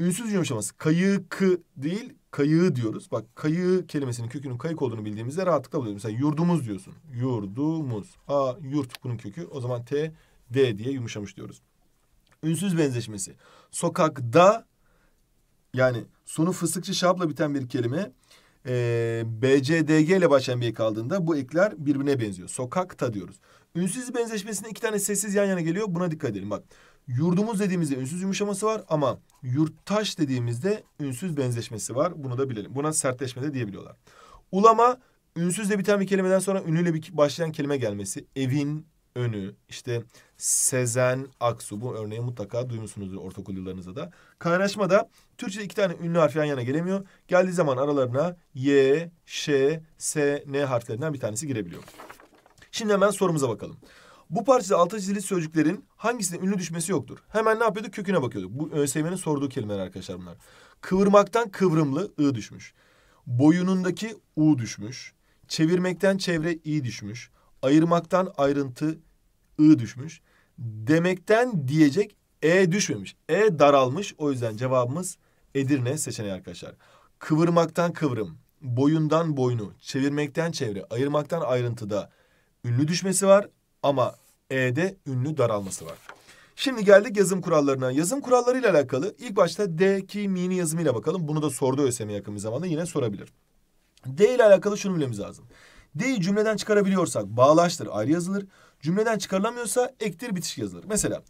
Ünsüz yumuşaması kayıkı değil kayığı diyoruz. Bak kayığı kelimesinin kökünün kayık olduğunu bildiğimizde rahatlıkla buluyoruz. Mesela yurdumuz diyorsun. Yurdumuz. A yurt bunun kökü. O zaman T D diye yumuşamış diyoruz. Ünsüz benzeşmesi. Sokakta yani sonu fıstıkçı şapla biten bir kelime e, BCDG ile başlayan bir ek aldığında bu ekler birbirine benziyor. Sokakta diyoruz. Ünsüz benzeşmesinde iki tane sessiz yan yana geliyor. Buna dikkat edelim. Bak Yurdumuz dediğimizde ünsüz yumuşaması var ama yurttaş dediğimizde ünsüz benzeşmesi var. Bunu da bilelim. Buna sertleşme de diyebiliyorlar. Ulama ünsüzle biten bir kelimeden sonra ünlüyle bir başlayan kelime gelmesi. Evin önü, işte Sezen Aksu bu örneği mutlaka duymuşsunuzdur ortaokul yıllarınızda da. Kaynaşmada Türkçe'de iki tane ünlü harf yan yana gelemiyor. Geldiği zaman aralarına Y, Ş, S, N harflerinden bir tanesi girebiliyor. Şimdi hemen sorumuza bakalım. Bu parçada altı çizili sözcüklerin hangisinin ünlü düşmesi yoktur. Hemen ne yapıyorduk? Köküne bakıyorduk. Bu ÖSYM'nin e, sorduğu kelimeler arkadaşlar bunlar. Kıvırmaktan kıvrımlı ı düşmüş. Boyunundaki u düşmüş. Çevirmekten çevre i düşmüş. Ayırmaktan ayrıntı ı düşmüş. Demekten diyecek e düşmemiş. E daralmış. O yüzden cevabımız Edirne seçeneği arkadaşlar. Kıvırmaktan kıvrım, boyundan boynu, çevirmekten çevre, ayırmaktan ayrıntıda ünlü düşmesi var. Ama E'de ünlü daralması var. Şimdi geldik yazım kurallarına. Yazım kuralları ile alakalı ilk başta D, ki, mi'nin yazımıyla bakalım. Bunu da sordu ÖSYM yakın bir zamanda yine sorabilir. D ile alakalı şunu bilmemiz lazım. D'yi cümleden çıkarabiliyorsak bağlaştır ayrı yazılır. Cümleden çıkarılamıyorsa ektir bitişik yazılır. Mesela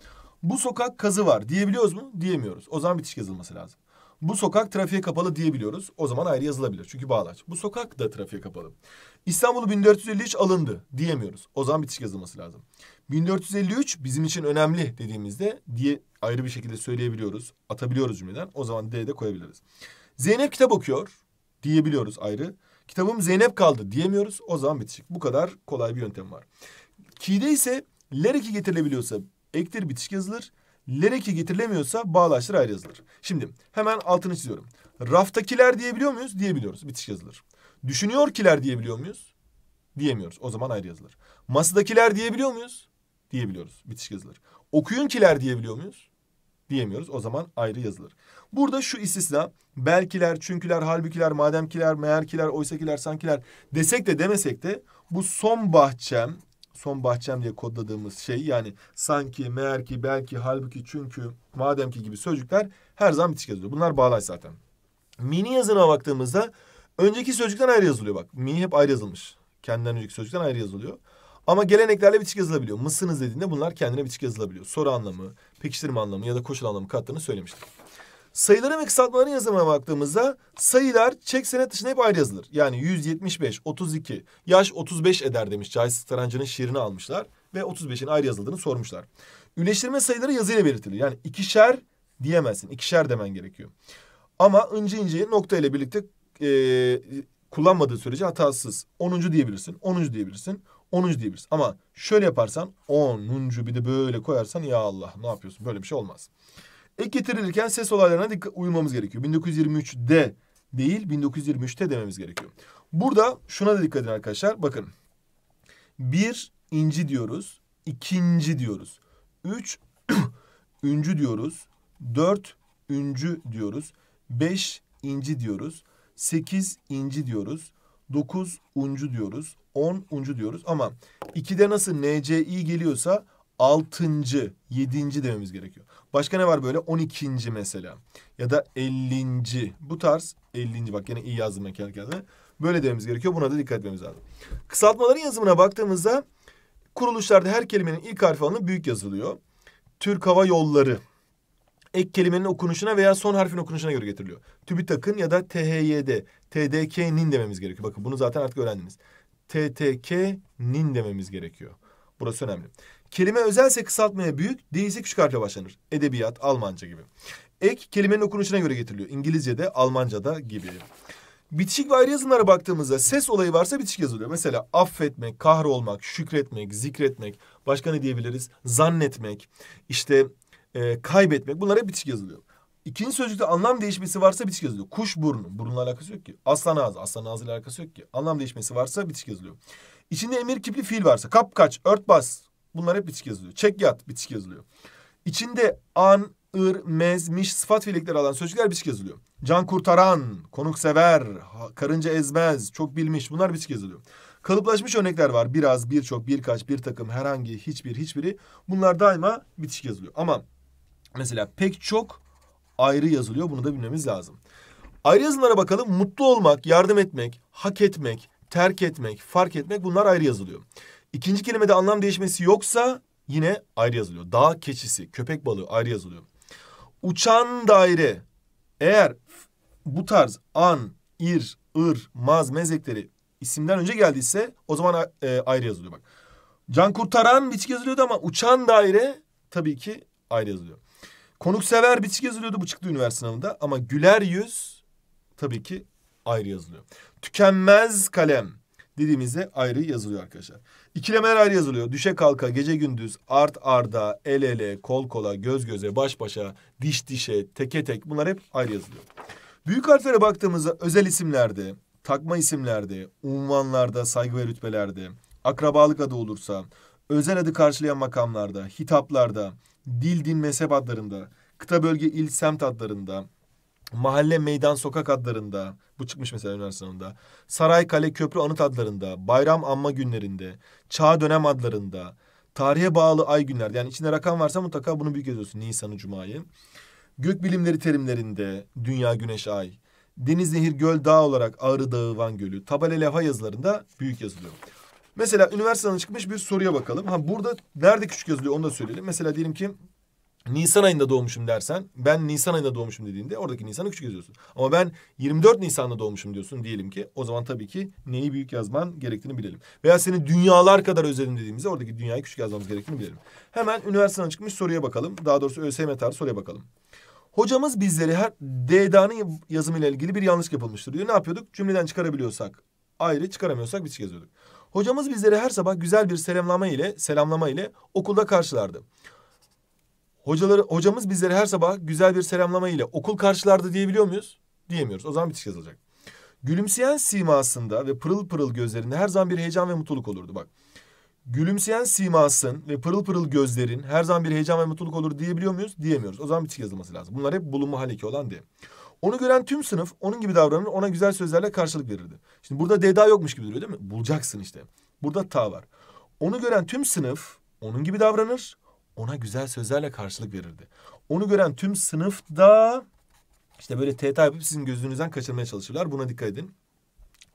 bu sokak kazı var diyebiliyoruz mu? Diyemiyoruz. O zaman bitişik yazılması lazım. Bu sokak trafiğe kapalı diyebiliyoruz. O zaman ayrı yazılabilir. Çünkü bağlaç. Bu sokak da trafiğe kapalı. İstanbul'u 1453 alındı diyemiyoruz. O zaman bitiş yazılması lazım. 1453 bizim için önemli dediğimizde diye ayrı bir şekilde söyleyebiliyoruz. Atabiliyoruz cümleden. O zaman D'de koyabiliriz. Zeynep kitap okuyor diyebiliyoruz ayrı. Kitabım Zeynep kaldı diyemiyoruz. O zaman bitişik. Bu kadar kolay bir yöntem var. Ki'de ise lereki getirilebiliyorsa ektir bitişik yazılır. Lereki getirilemiyorsa bağlaçlar ayrı yazılır. Şimdi hemen altını çiziyorum. Raftakiler diyebiliyor muyuz? Diyebiliyoruz. Bitişik yazılır. Düşünüyor kiler diyebiliyor muyuz? Diyemiyoruz. O zaman ayrı yazılır. Masadakiler diyebiliyor muyuz? Diyebiliyoruz. Bitişik yazılır. Okuyun kiler diyebiliyor muyuz? Diyemiyoruz. O zaman ayrı yazılır. Burada şu istisna belkiler, çünküler, halbukiler, mademkiler, meğerkiler, oysakiler, sankiler desek de demesek de bu son bahçem son bahçem diye kodladığımız şey yani sanki, meğerki, belki, halbuki, çünkü, mademki gibi sözcükler her zaman bitişik yazılıyor. Bunlar bağlay zaten. Mini yazına baktığımızda Önceki sözcükten ayrı yazılıyor bak. Mi hep ayrı yazılmış. Kendinden önceki sözcükten ayrı yazılıyor. Ama geleneklerle bitişik yazılabiliyor. Mısınız dediğinde bunlar kendine bitişik yazılabiliyor. Soru anlamı, pekiştirme anlamı ya da koşul anlamı kattığını söylemiştik. Sayıların ve kısaltmaların yazımına baktığımızda sayılar çek senet dışında hep ayrı yazılır. Yani 175, 32, yaş 35 eder demiş Cahit Starancı'nın şiirini almışlar. Ve 35'in ayrı yazıldığını sormuşlar. Üleştirme sayıları yazıyla belirtilir. Yani ikişer diyemezsin. İkişer demen gerekiyor. Ama ince ince nokta ile birlikte e, kullanmadığı sürece hatasız. Onuncu diyebilirsin, onuncu diyebilirsin, onuncu diyebilirsin. Ama şöyle yaparsan onuncu bir de böyle koyarsan ya Allah ne yapıyorsun böyle bir şey olmaz. Ek getirilirken ses olaylarına dikkat, uymamız gerekiyor. 1923'de değil 1923'te dememiz gerekiyor. Burada şuna da dikkat edin arkadaşlar. Bakın bir inci diyoruz, ikinci diyoruz. Üç üncü diyoruz, dört üncü diyoruz, beş inci diyoruz. 8 inci diyoruz. 9 uncu diyoruz. 10 uncu diyoruz ama 2'de nasıl NCI geliyorsa 6. 7. dememiz gerekiyor. Başka ne var böyle? 12. mesela. Ya da 50. Bu tarz 50. bak yine iyi yazdım ben kendi Böyle dememiz gerekiyor. Buna da dikkat etmemiz lazım. Kısaltmaların yazımına baktığımızda kuruluşlarda her kelimenin ilk harfi alınıp büyük yazılıyor. Türk Hava Yolları ek kelimenin okunuşuna veya son harfin okunuşuna göre getiriliyor. TÜBİTAK'ın ya da THYD, TDK'nin dememiz gerekiyor. Bakın bunu zaten artık öğrendiniz. TTK'nin dememiz gerekiyor. Burası önemli. Kelime özelse kısaltmaya büyük, değilse küçük harfle başlanır. Edebiyat, Almanca gibi. Ek kelimenin okunuşuna göre getiriliyor. İngilizce'de, Almanca'da gibi. Bitişik ve ayrı yazımlara baktığımızda ses olayı varsa bitişik yazılıyor. Mesela affetmek, kahrolmak, şükretmek, zikretmek, başka ne diyebiliriz? Zannetmek, işte e, kaybetmek bunlara bitişik yazılıyor. İkinci sözcükte anlam değişmesi varsa bitişik yazılıyor. Kuş burnu. Burunla alakası yok ki. Aslan ağzı. Aslan ağzıyla alakası yok ki. Anlam değişmesi varsa bitişik yazılıyor. İçinde emir kipli fil varsa. Kap kaç. Ört bas. Bunlar hep bitişik yazılıyor. Çek yat. Bitişik yazılıyor. İçinde an, ır, mez, miş sıfat fiillikleri alan sözcükler bitişik yazılıyor. Can kurtaran, konuksever, karınca ezmez, çok bilmiş bunlar bitişik yazılıyor. Kalıplaşmış örnekler var. Biraz, birçok, birkaç, bir takım, herhangi, hiçbir, hiçbiri. Bunlar daima bitişik yazılıyor. Ama Mesela pek çok ayrı yazılıyor. Bunu da bilmemiz lazım. Ayrı yazılara bakalım. Mutlu olmak, yardım etmek, hak etmek, terk etmek, fark etmek bunlar ayrı yazılıyor. İkinci kelimede anlam değişmesi yoksa yine ayrı yazılıyor. Dağ keçisi, köpek balığı ayrı yazılıyor. Uçan daire. Eğer bu tarz an, ir, ır, maz, mezekleri isimden önce geldiyse o zaman e, ayrı yazılıyor bak. Can kurtaran biçki yazılıyordu ama uçan daire tabii ki ayrı yazılıyor. Konuksever biçik yazılıyordu bu çıktı üniversite sınavında ama güler yüz tabii ki ayrı yazılıyor. Tükenmez kalem dediğimizde ayrı yazılıyor arkadaşlar. İkilemeler ayrı yazılıyor. Düşe kalka, gece gündüz, art arda, el ele, kol kola, göz göze, baş başa, diş dişe, teke tek bunlar hep ayrı yazılıyor. Büyük harflere baktığımızda özel isimlerde, takma isimlerde, unvanlarda, saygı ve rütbelerde, akrabalık adı olursa, özel adı karşılayan makamlarda, hitaplarda, dil, din, mezhep adlarında, kıta, bölge, il, semt adlarında, mahalle, meydan, sokak adlarında, bu çıkmış mesela üniversite sınavında, saray, kale, köprü, anıt adlarında, bayram, anma günlerinde, çağ, dönem adlarında, tarihe bağlı ay günlerde, yani içinde rakam varsa mutlaka bunu büyük yazıyorsun Nisan'ı, Cuma'yı. Gök bilimleri terimlerinde dünya, güneş, ay, deniz, nehir, göl, dağ olarak Ağrı Dağı, Van Gölü, tabela levha yazılarında büyük yazılıyor. Mesela üniversiteden çıkmış bir soruya bakalım. Ha burada nerede küçük yazılıyor onu da söyleyelim. Mesela diyelim ki Nisan ayında doğmuşum dersen ben Nisan ayında doğmuşum dediğinde oradaki Nisan'ı küçük yazıyorsun. Ama ben 24 Nisan'da doğmuşum diyorsun diyelim ki o zaman tabii ki neyi büyük yazman gerektiğini bilelim. Veya seni dünyalar kadar özledim dediğimizde oradaki dünyayı küçük yazmamız gerektiğini bilelim. Hemen üniversiteden çıkmış soruya bakalım. Daha doğrusu ÖSYM tarzı soruya bakalım. Hocamız bizleri her DDA'nın yazımıyla ilgili bir yanlış yapılmıştır diyor. Ne yapıyorduk? Cümleden çıkarabiliyorsak ayrı çıkaramıyorsak bir şey yazıyorduk. Hocamız bizleri her sabah güzel bir selamlama ile selamlama ile okulda karşılardı. Hocaları, hocamız bizleri her sabah güzel bir selamlama ile okul karşılardı diyebiliyor muyuz? Diyemiyoruz. O zaman bitiş yazılacak. Gülümseyen simasında ve pırıl pırıl gözlerinde her zaman bir heyecan ve mutluluk olurdu bak. Gülümseyen simasın ve pırıl pırıl gözlerin her zaman bir heyecan ve mutluluk olur diyebiliyor muyuz? Diyemiyoruz. O zaman bitişik yazılması lazım. Bunlar hep bulunma hal olan diye. Onu gören tüm sınıf onun gibi davranır, ona güzel sözlerle karşılık verirdi. Şimdi burada D'da yokmuş gibi duruyor değil mi? Bulacaksın işte. Burada ta var. Onu gören tüm sınıf onun gibi davranır, ona güzel sözlerle karşılık verirdi. Onu gören tüm sınıf da işte böyle TT yapıp sizin gözünüzden kaçırmaya çalışırlar. Buna dikkat edin.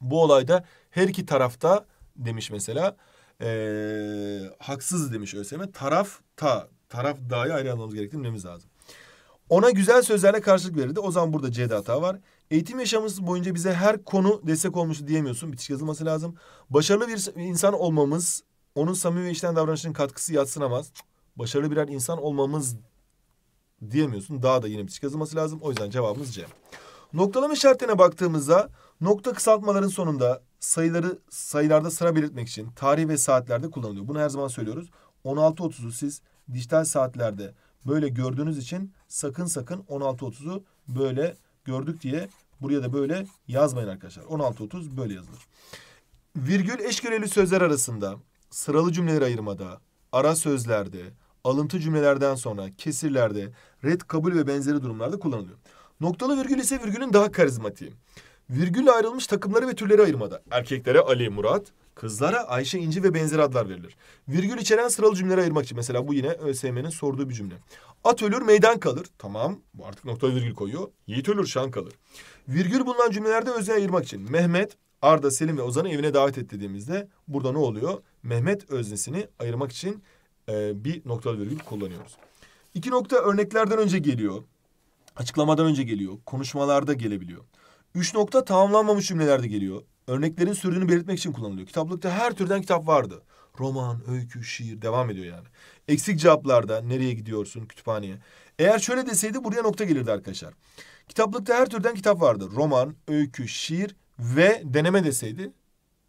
Bu olayda her iki tarafta demiş mesela ee, haksız demiş ÖSYM. Taraf ta, taraf da'yı ayrı almamız gerektiğini bilmemiz lazım. Ona güzel sözlerle karşılık verirdi. O zaman burada C'de hata var. Eğitim yaşamımız boyunca bize her konu destek olmuştu diyemiyorsun. Bitiş yazılması lazım. Başarılı bir insan olmamız, onun samimi ve içten davranışının katkısı yatsınamaz. Başarılı birer insan olmamız diyemiyorsun. Daha da yine bitiş yazılması lazım. O yüzden cevabımız C. Noktalama işaretlerine baktığımızda nokta kısaltmaların sonunda sayıları sayılarda sıra belirtmek için tarih ve saatlerde kullanılıyor. Bunu her zaman söylüyoruz. 16.30'u siz dijital saatlerde böyle gördüğünüz için sakın sakın 16.30'u böyle gördük diye buraya da böyle yazmayın arkadaşlar. 16.30 böyle yazılır. Virgül eşgöreli sözler arasında sıralı cümleleri ayırmada, ara sözlerde, alıntı cümlelerden sonra kesirlerde, red kabul ve benzeri durumlarda kullanılıyor. Noktalı virgül ise virgülün daha karizmatiği. Virgülle ayrılmış takımları ve türleri ayırmada. Erkeklere Ali, Murat, Kızlara Ayşe İnci ve benzeri adlar verilir. Virgül içeren sıralı cümleleri ayırmak için. Mesela bu yine ÖSYM'nin sorduğu bir cümle. At ölür meydan kalır. Tamam bu artık nokta virgül koyuyor. Yiğit ölür şan kalır. Virgül bulunan cümlelerde özne ayırmak için. Mehmet, Arda, Selim ve Ozan'ı evine davet et dediğimizde burada ne oluyor? Mehmet öznesini ayırmak için e, bir noktalı virgül kullanıyoruz. İki nokta örneklerden önce geliyor. Açıklamadan önce geliyor. Konuşmalarda gelebiliyor. Üç nokta tamamlanmamış cümlelerde geliyor örneklerin sürdüğünü belirtmek için kullanılıyor. Kitaplıkta her türden kitap vardı. Roman, öykü, şiir devam ediyor yani. Eksik cevaplarda nereye gidiyorsun kütüphaneye. Eğer şöyle deseydi buraya nokta gelirdi arkadaşlar. Kitaplıkta her türden kitap vardı. Roman, öykü, şiir ve deneme deseydi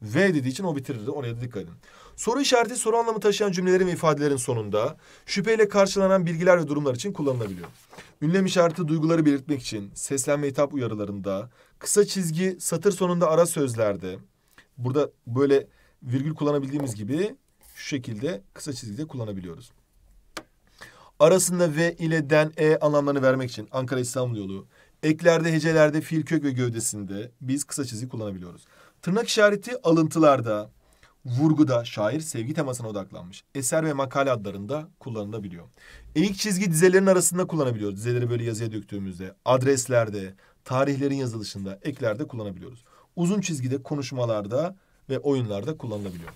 V dediği için o bitirirdi. Oraya da dikkat edin. Soru işareti soru anlamı taşıyan cümlelerin ve ifadelerin sonunda şüpheyle karşılanan bilgiler ve durumlar için kullanılabiliyor. Ünlem işareti duyguları belirtmek için seslenme hitap uyarılarında, kısa çizgi satır sonunda ara sözlerde burada böyle virgül kullanabildiğimiz gibi şu şekilde kısa çizgide kullanabiliyoruz. Arasında ve ile den e anlamlarını vermek için Ankara İstanbul yolu, eklerde, hecelerde, fiil kök ve gövdesinde biz kısa çizgi kullanabiliyoruz. Tırnak işareti alıntılarda, vurguda şair sevgi temasına odaklanmış. Eser ve makale adlarında kullanılabiliyor. Eğik çizgi dizelerin arasında kullanabiliyoruz. Dizeleri böyle yazıya döktüğümüzde, adreslerde, tarihlerin yazılışında, eklerde kullanabiliyoruz. Uzun çizgide konuşmalarda ve oyunlarda kullanılabiliyor.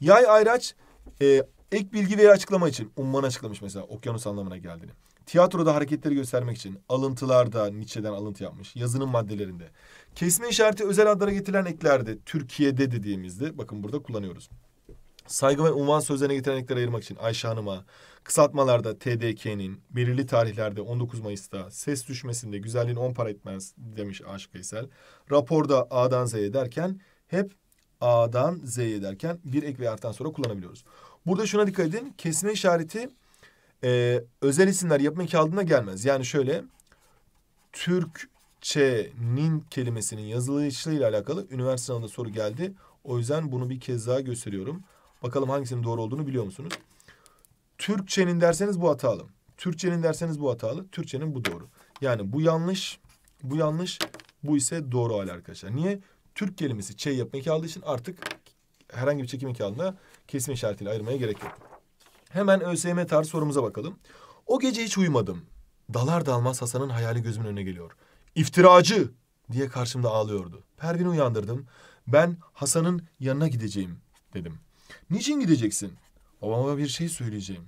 Yay ayraç e, ek bilgi veya açıklama için umman açıklamış mesela okyanus anlamına geldiğini. Tiyatroda hareketleri göstermek için alıntılarda Nietzsche'den alıntı yapmış. Yazının maddelerinde. Kesme işareti özel adlara getirilen eklerde Türkiye'de dediğimizde bakın burada kullanıyoruz. Saygı ve unvan sözlerine getiren ekleri ayırmak için Ayşe Hanım'a, Kısaltmalarda TDK'nin belirli tarihlerde 19 Mayıs'ta ses düşmesinde güzelliğin 10 para etmez demiş Aşık Veysel. Raporda A'dan Z'ye derken hep A'dan Z'ye derken bir ek ve arttan sonra kullanabiliyoruz. Burada şuna dikkat edin. Kesme işareti e, özel isimler yapma kağıdına gelmez. Yani şöyle Türkçe'nin kelimesinin yazılışıyla alakalı üniversite sınavında soru geldi. O yüzden bunu bir kez daha gösteriyorum. Bakalım hangisinin doğru olduğunu biliyor musunuz? Türkçenin derseniz bu hatalı. Türkçenin derseniz bu hatalı. Türkçenin bu doğru. Yani bu yanlış, bu yanlış, bu ise doğru hali arkadaşlar. Niye? Türk kelimesi çey yapma kağıdı için artık herhangi bir çekim kağıdına kesme işaretiyle ayırmaya gerek yok. Hemen ÖSYM tarzı sorumuza bakalım. O gece hiç uyumadım. Dalar dalmaz Hasan'ın hayali gözümün önüne geliyor. İftiracı diye karşımda ağlıyordu. Pervin'i uyandırdım. Ben Hasan'ın yanına gideceğim dedim. Niçin gideceksin? Babama bir şey söyleyeceğim.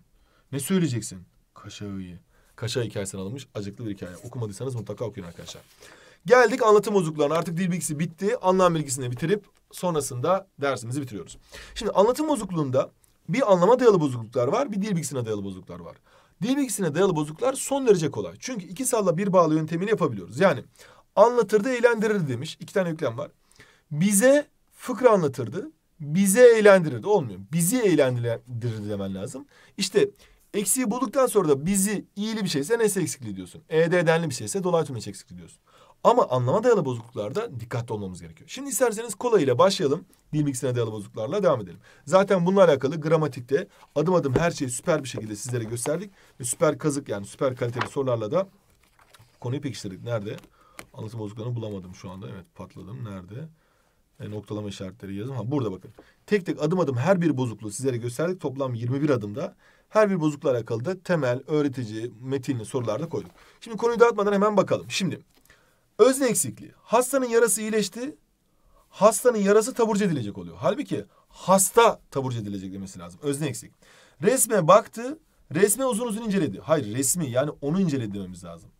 Ne söyleyeceksin? Kaşağı'yı. Kaşağı hikayesini alınmış acıklı bir hikaye. Okumadıysanız mutlaka okuyun arkadaşlar. Geldik anlatım bozukluğuna. Artık dil bilgisi bitti. Anlam bilgisini bitirip sonrasında dersimizi bitiriyoruz. Şimdi anlatım bozukluğunda bir anlama dayalı bozukluklar var, bir dil bilgisine dayalı bozukluklar var. Dil bilgisine dayalı bozukluklar son derece kolay. Çünkü iki salla bir bağlı yöntemini yapabiliyoruz. Yani anlatırdı, eğlendirirdi demiş. İki tane yüklem var. Bize fıkra anlatırdı bize eğlendirirdi. Olmuyor. Bizi eğlendirirdi demen lazım. İşte eksiği bulduktan sonra da bizi iyili bir şeyse nesi eksikliği diyorsun. EDD'li bir şeyse dolaylı tümleç eksikliği diyorsun. Ama anlama dayalı bozukluklarda dikkatli olmamız gerekiyor. Şimdi isterseniz kola başlayalım. Dil bilgisine dayalı bozukluklarla devam edelim. Zaten bununla alakalı gramatikte adım adım her şeyi süper bir şekilde sizlere gösterdik. Ve süper kazık yani süper kaliteli sorularla da konuyu pekiştirdik. Nerede? Anlatım bozukluklarını bulamadım şu anda. Evet patladım. Nerede? e, noktalama işaretleri yazın. Ha, burada bakın. Tek tek adım adım her bir bozukluğu sizlere gösterdik. Toplam 21 adımda her bir bozukla alakalı da temel, öğretici, metinli sorularda koyduk. Şimdi konuyu dağıtmadan hemen bakalım. Şimdi özne eksikliği. Hastanın yarası iyileşti. Hastanın yarası taburcu edilecek oluyor. Halbuki hasta taburcu edilecek demesi lazım. Özne eksik. Resme baktı. Resme uzun uzun inceledi. Hayır resmi yani onu incelediğimiz lazım.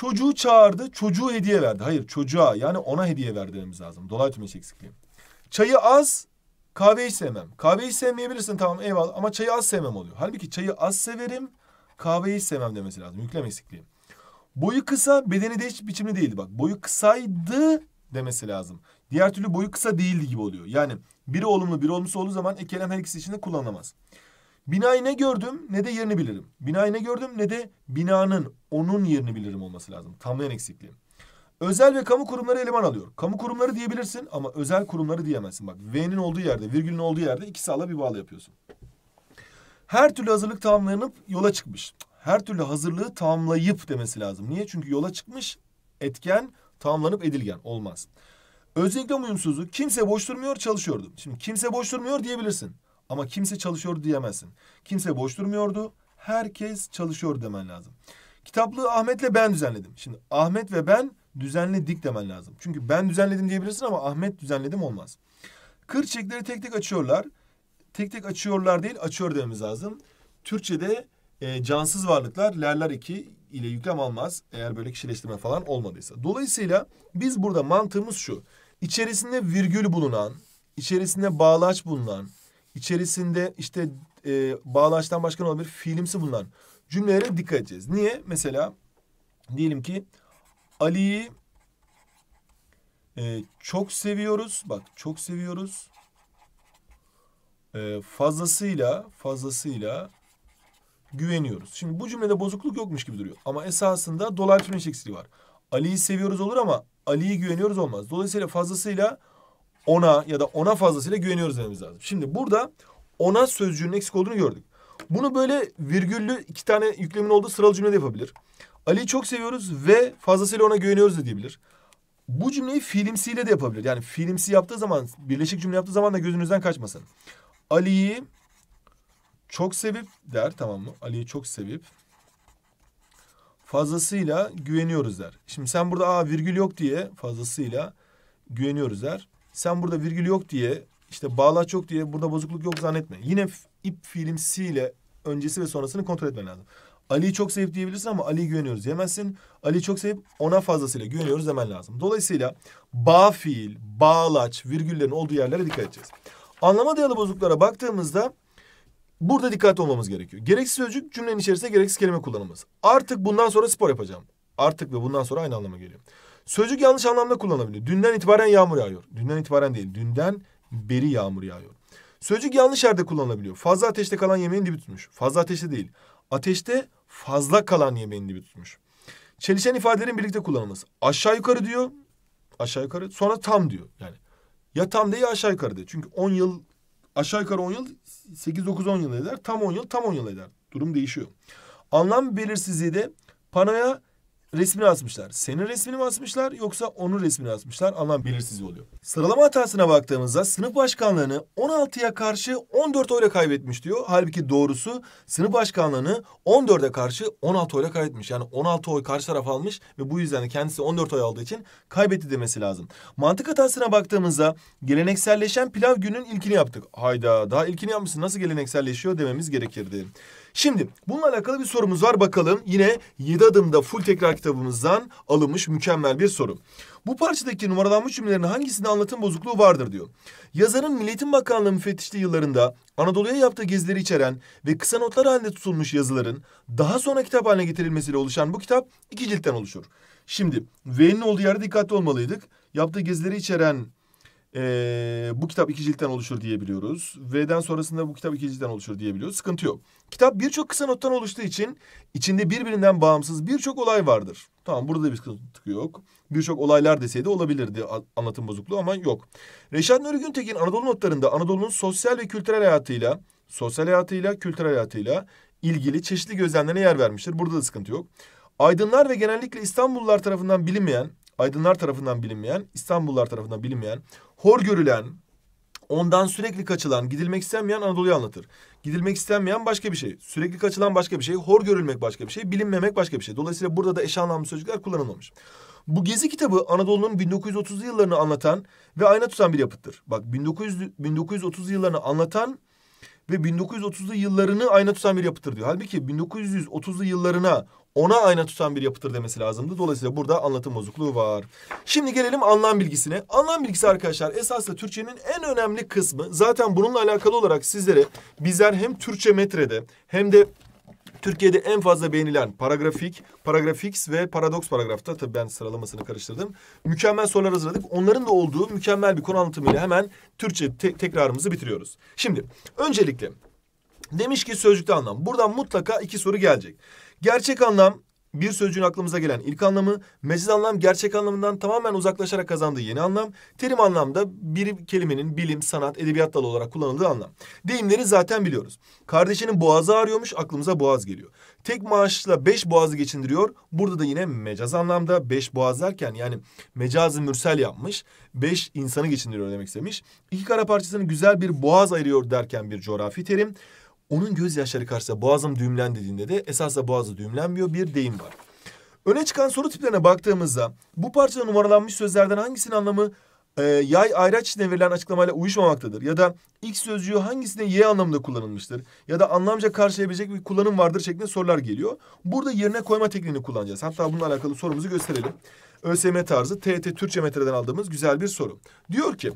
Çocuğu çağırdı, çocuğu hediye verdi. Hayır çocuğa yani ona hediye verdiğimiz lazım. Dolaylı tümeç eksikliği. Çayı az, kahveyi sevmem. Kahveyi sevmeyebilirsin tamam eyvallah ama çayı az sevmem oluyor. Halbuki çayı az severim, kahveyi sevmem demesi lazım. Yüklem eksikliği. Boyu kısa, bedeni de hiç biçimli değildi. Bak boyu kısaydı demesi lazım. Diğer türlü boyu kısa değildi gibi oluyor. Yani biri olumlu biri olumsuz olduğu zaman ek her ikisi de kullanılamaz. Binayı ne gördüm ne de yerini bilirim. Binayı ne gördüm ne de binanın onun yerini bilirim olması lazım. Tamlayan eksikliği. Özel ve kamu kurumları eleman alıyor. Kamu kurumları diyebilirsin ama özel kurumları diyemezsin. Bak V'nin olduğu yerde, virgülün olduğu yerde iki sağla bir bağlı yapıyorsun. Her türlü hazırlık tamamlanıp yola çıkmış. Her türlü hazırlığı tamamlayıp demesi lazım. Niye? Çünkü yola çıkmış etken tamamlanıp edilgen olmaz. Özellikle uyumsuzluk kimse boş durmuyor çalışıyordu. Şimdi kimse boş durmuyor diyebilirsin. Ama kimse çalışıyor diyemezsin. Kimse boş durmuyordu. Herkes çalışıyor demen lazım. Kitaplığı Ahmet'le ben düzenledim. Şimdi Ahmet ve ben düzenledik demen lazım. Çünkü ben düzenledim diyebilirsin ama Ahmet düzenledim olmaz. Kır çekleri tek tek açıyorlar. Tek tek açıyorlar değil açıyor dememiz lazım. Türkçe'de e, cansız varlıklar lerler iki ile yüklem almaz. Eğer böyle kişileştirme falan olmadıysa. Dolayısıyla biz burada mantığımız şu. İçerisinde virgül bulunan, içerisinde bağlaç bulunan, İçerisinde işte e, bağlaçtan başka ne olabilir? Fiilimsi bulunan cümlelere dikkat edeceğiz. Niye? Mesela diyelim ki Ali'yi e, çok seviyoruz. Bak çok seviyoruz. E, fazlasıyla fazlasıyla güveniyoruz. Şimdi bu cümlede bozukluk yokmuş gibi duruyor. Ama esasında dolar türün eksikliği var. Ali'yi seviyoruz olur ama Ali'yi güveniyoruz olmaz. Dolayısıyla fazlasıyla ona ya da ona fazlasıyla güveniyoruz dememiz lazım. Şimdi burada ona sözcüğünün eksik olduğunu gördük. Bunu böyle virgüllü iki tane yüklemin olduğu sıralı cümlede yapabilir. Ali'yi çok seviyoruz ve fazlasıyla ona güveniyoruz da diyebilir. Bu cümleyi fiilimsiyle de yapabilir. Yani fiilimsi yaptığı zaman, birleşik cümle yaptığı zaman da gözünüzden kaçmasın. Ali'yi çok sevip der tamam mı? Ali'yi çok sevip fazlasıyla güveniyoruz der. Şimdi sen burada a virgül yok diye fazlasıyla güveniyoruz der sen burada virgül yok diye işte bağlaç yok diye burada bozukluk yok zannetme. Yine ip fiilimsiyle öncesi ve sonrasını kontrol etmen lazım. Ali'yi çok sevip diyebilirsin ama Ali'yi güveniyoruz diyemezsin. Ali'yi çok sevip ona fazlasıyla güveniyoruz demen lazım. Dolayısıyla bağ fiil, bağlaç, virgüllerin olduğu yerlere dikkat edeceğiz. Anlama dayalı bozukluklara baktığımızda burada dikkat olmamız gerekiyor. Gereksiz sözcük cümlenin içerisinde gereksiz kelime kullanılması. Artık bundan sonra spor yapacağım. Artık ve bundan sonra aynı anlama geliyor. Sözcük yanlış anlamda kullanılabilir. Dünden itibaren yağmur yağıyor. Dünden itibaren değil, dünden beri yağmur yağıyor. Sözcük yanlış yerde kullanılabiliyor. Fazla ateşte kalan yemeğin dibi tutmuş. Fazla ateşte değil. Ateşte fazla kalan yemeğin dibi tutmuş. Çelişen ifadelerin birlikte kullanılması. Aşağı yukarı diyor. Aşağı yukarı. Sonra tam diyor. Yani ya tam de ya aşağı yukarı de. Çünkü 10 yıl aşağı yukarı 10 yıl 8 9 10 yıl eder. Tam 10 yıl tam 10 yıl eder. Durum değişiyor. Anlam belirsizliği de panoya resmini asmışlar. Senin resmini mi asmışlar yoksa onun resmini asmışlar anlam belirsiz oluyor. Sıralama hatasına baktığımızda sınıf başkanlığını 16'ya karşı 14 oyla kaybetmiş diyor. Halbuki doğrusu sınıf başkanlığını 14'e karşı 16 oyla kaybetmiş. Yani 16 oy karşı taraf almış ve bu yüzden de kendisi 14 oy aldığı için kaybetti demesi lazım. Mantık hatasına baktığımızda gelenekselleşen pilav günün ilkini yaptık. Hayda daha ilkini yapmışsın nasıl gelenekselleşiyor dememiz gerekirdi. Şimdi bununla alakalı bir sorumuz var bakalım. Yine 7 adımda full tekrar kitabımızdan alınmış mükemmel bir soru. Bu parçadaki numaralanmış cümlelerin hangisinde anlatım bozukluğu vardır diyor. Yazarın Milletin Bakanlığı müfettişliği yıllarında Anadolu'ya yaptığı gezileri içeren ve kısa notlar halinde tutulmuş yazıların daha sonra kitap haline getirilmesiyle oluşan bu kitap iki ciltten oluşur. Şimdi V'nin olduğu yerde dikkatli olmalıydık. Yaptığı gezileri içeren ee, bu kitap iki ciltten oluşur diyebiliyoruz. V'den sonrasında bu kitap iki ciltten oluşur diyebiliyoruz. Sıkıntı yok. Kitap birçok kısa nottan oluştuğu için içinde birbirinden bağımsız birçok olay vardır. Tamam burada da bir sıkıntı yok. Birçok olaylar deseydi olabilirdi anlatım bozukluğu ama yok. Reşat Nuri Güntekin Anadolu notlarında Anadolu'nun sosyal ve kültürel hayatıyla, sosyal hayatıyla, kültürel hayatıyla ilgili çeşitli gözlemlerine yer vermiştir. Burada da sıkıntı yok. Aydınlar ve genellikle İstanbullular tarafından bilinmeyen, aydınlar tarafından bilinmeyen, İstanbullular tarafından bilinmeyen hor görülen, ondan sürekli kaçılan, gidilmek istenmeyen Anadolu'yu anlatır. Gidilmek istenmeyen başka bir şey. Sürekli kaçılan başka bir şey. Hor görülmek başka bir şey. Bilinmemek başka bir şey. Dolayısıyla burada da eş anlamlı sözcükler kullanılmamış. Bu gezi kitabı Anadolu'nun 1930'lu yıllarını anlatan ve ayna tutan bir yapıttır. Bak 1900, 1930'lu yıllarını anlatan ve 1930'lu yıllarını ayna tutan bir yapıtır diyor. Halbuki 1930'lu yıllarına ona ayna tutan bir yapıtır demesi lazımdı. Dolayısıyla burada anlatım bozukluğu var. Şimdi gelelim anlam bilgisine. Anlam bilgisi arkadaşlar esasla Türkçenin en önemli kısmı. Zaten bununla alakalı olarak sizlere bizler hem Türkçe metrede hem de Türkiye'de en fazla beğenilen paragrafik, paragrafix ve paradoks paragrafta tabii ben sıralamasını karıştırdım. Mükemmel sorular hazırladık. Onların da olduğu mükemmel bir konu anlatımıyla hemen Türkçe te tekrarımızı bitiriyoruz. Şimdi öncelikle demiş ki sözcükte anlam. Buradan mutlaka iki soru gelecek. Gerçek anlam bir sözcüğün aklımıza gelen ilk anlamı, mecaz anlam gerçek anlamından tamamen uzaklaşarak kazandığı yeni anlam, terim anlamda bir kelimenin bilim, sanat, edebiyat dalı olarak kullanıldığı anlam. Deyimleri zaten biliyoruz. Kardeşinin boğazı ağrıyormuş, aklımıza boğaz geliyor. Tek maaşla beş boğazı geçindiriyor. Burada da yine mecaz anlamda beş boğaz derken yani mecazı mürsel yapmış. Beş insanı geçindiriyor demek istemiş. İki kara parçasını güzel bir boğaz ayırıyor derken bir coğrafi terim. Onun gözyaşları karşısında boğazım düğümlen dediğinde de esasla boğazı düğümlenmiyor bir deyim var. Öne çıkan soru tiplerine baktığımızda bu parçada numaralanmış sözlerden hangisinin anlamı e, yay ayraç içinde verilen açıklamayla uyuşmamaktadır? Ya da X sözcüğü hangisinde Y anlamında kullanılmıştır? Ya da anlamca karşılayabilecek bir kullanım vardır şeklinde sorular geliyor. Burada yerine koyma tekniğini kullanacağız. Hatta bununla alakalı sorumuzu gösterelim. ÖSYM tarzı TET Türkçe metreden aldığımız güzel bir soru. Diyor ki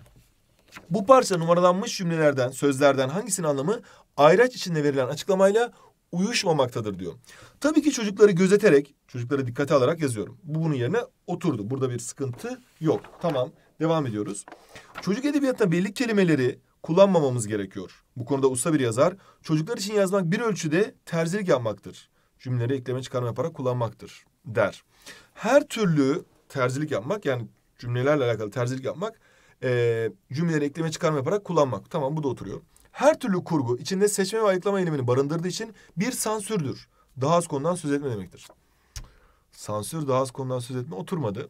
bu parça numaralanmış cümlelerden, sözlerden hangisinin anlamı ayraç içinde verilen açıklamayla uyuşmamaktadır diyor. Tabii ki çocukları gözeterek, çocukları dikkate alarak yazıyorum. Bu bunun yerine oturdu. Burada bir sıkıntı yok. Tamam, devam ediyoruz. Çocuk edebiyatında belli kelimeleri kullanmamamız gerekiyor. Bu konuda usta bir yazar, çocuklar için yazmak bir ölçüde terzilik yapmaktır. Cümleleri ekleme çıkarma yaparak kullanmaktır der. Her türlü terzilik yapmak yani cümlelerle alakalı terzilik yapmak e, cümleleri ekleme çıkarma yaparak kullanmak. Tamam bu da oturuyor her türlü kurgu içinde seçme ve ayıklama eğilimini barındırdığı için bir sansürdür. Daha az konudan söz etme demektir. Sansür daha az konudan söz etme oturmadı.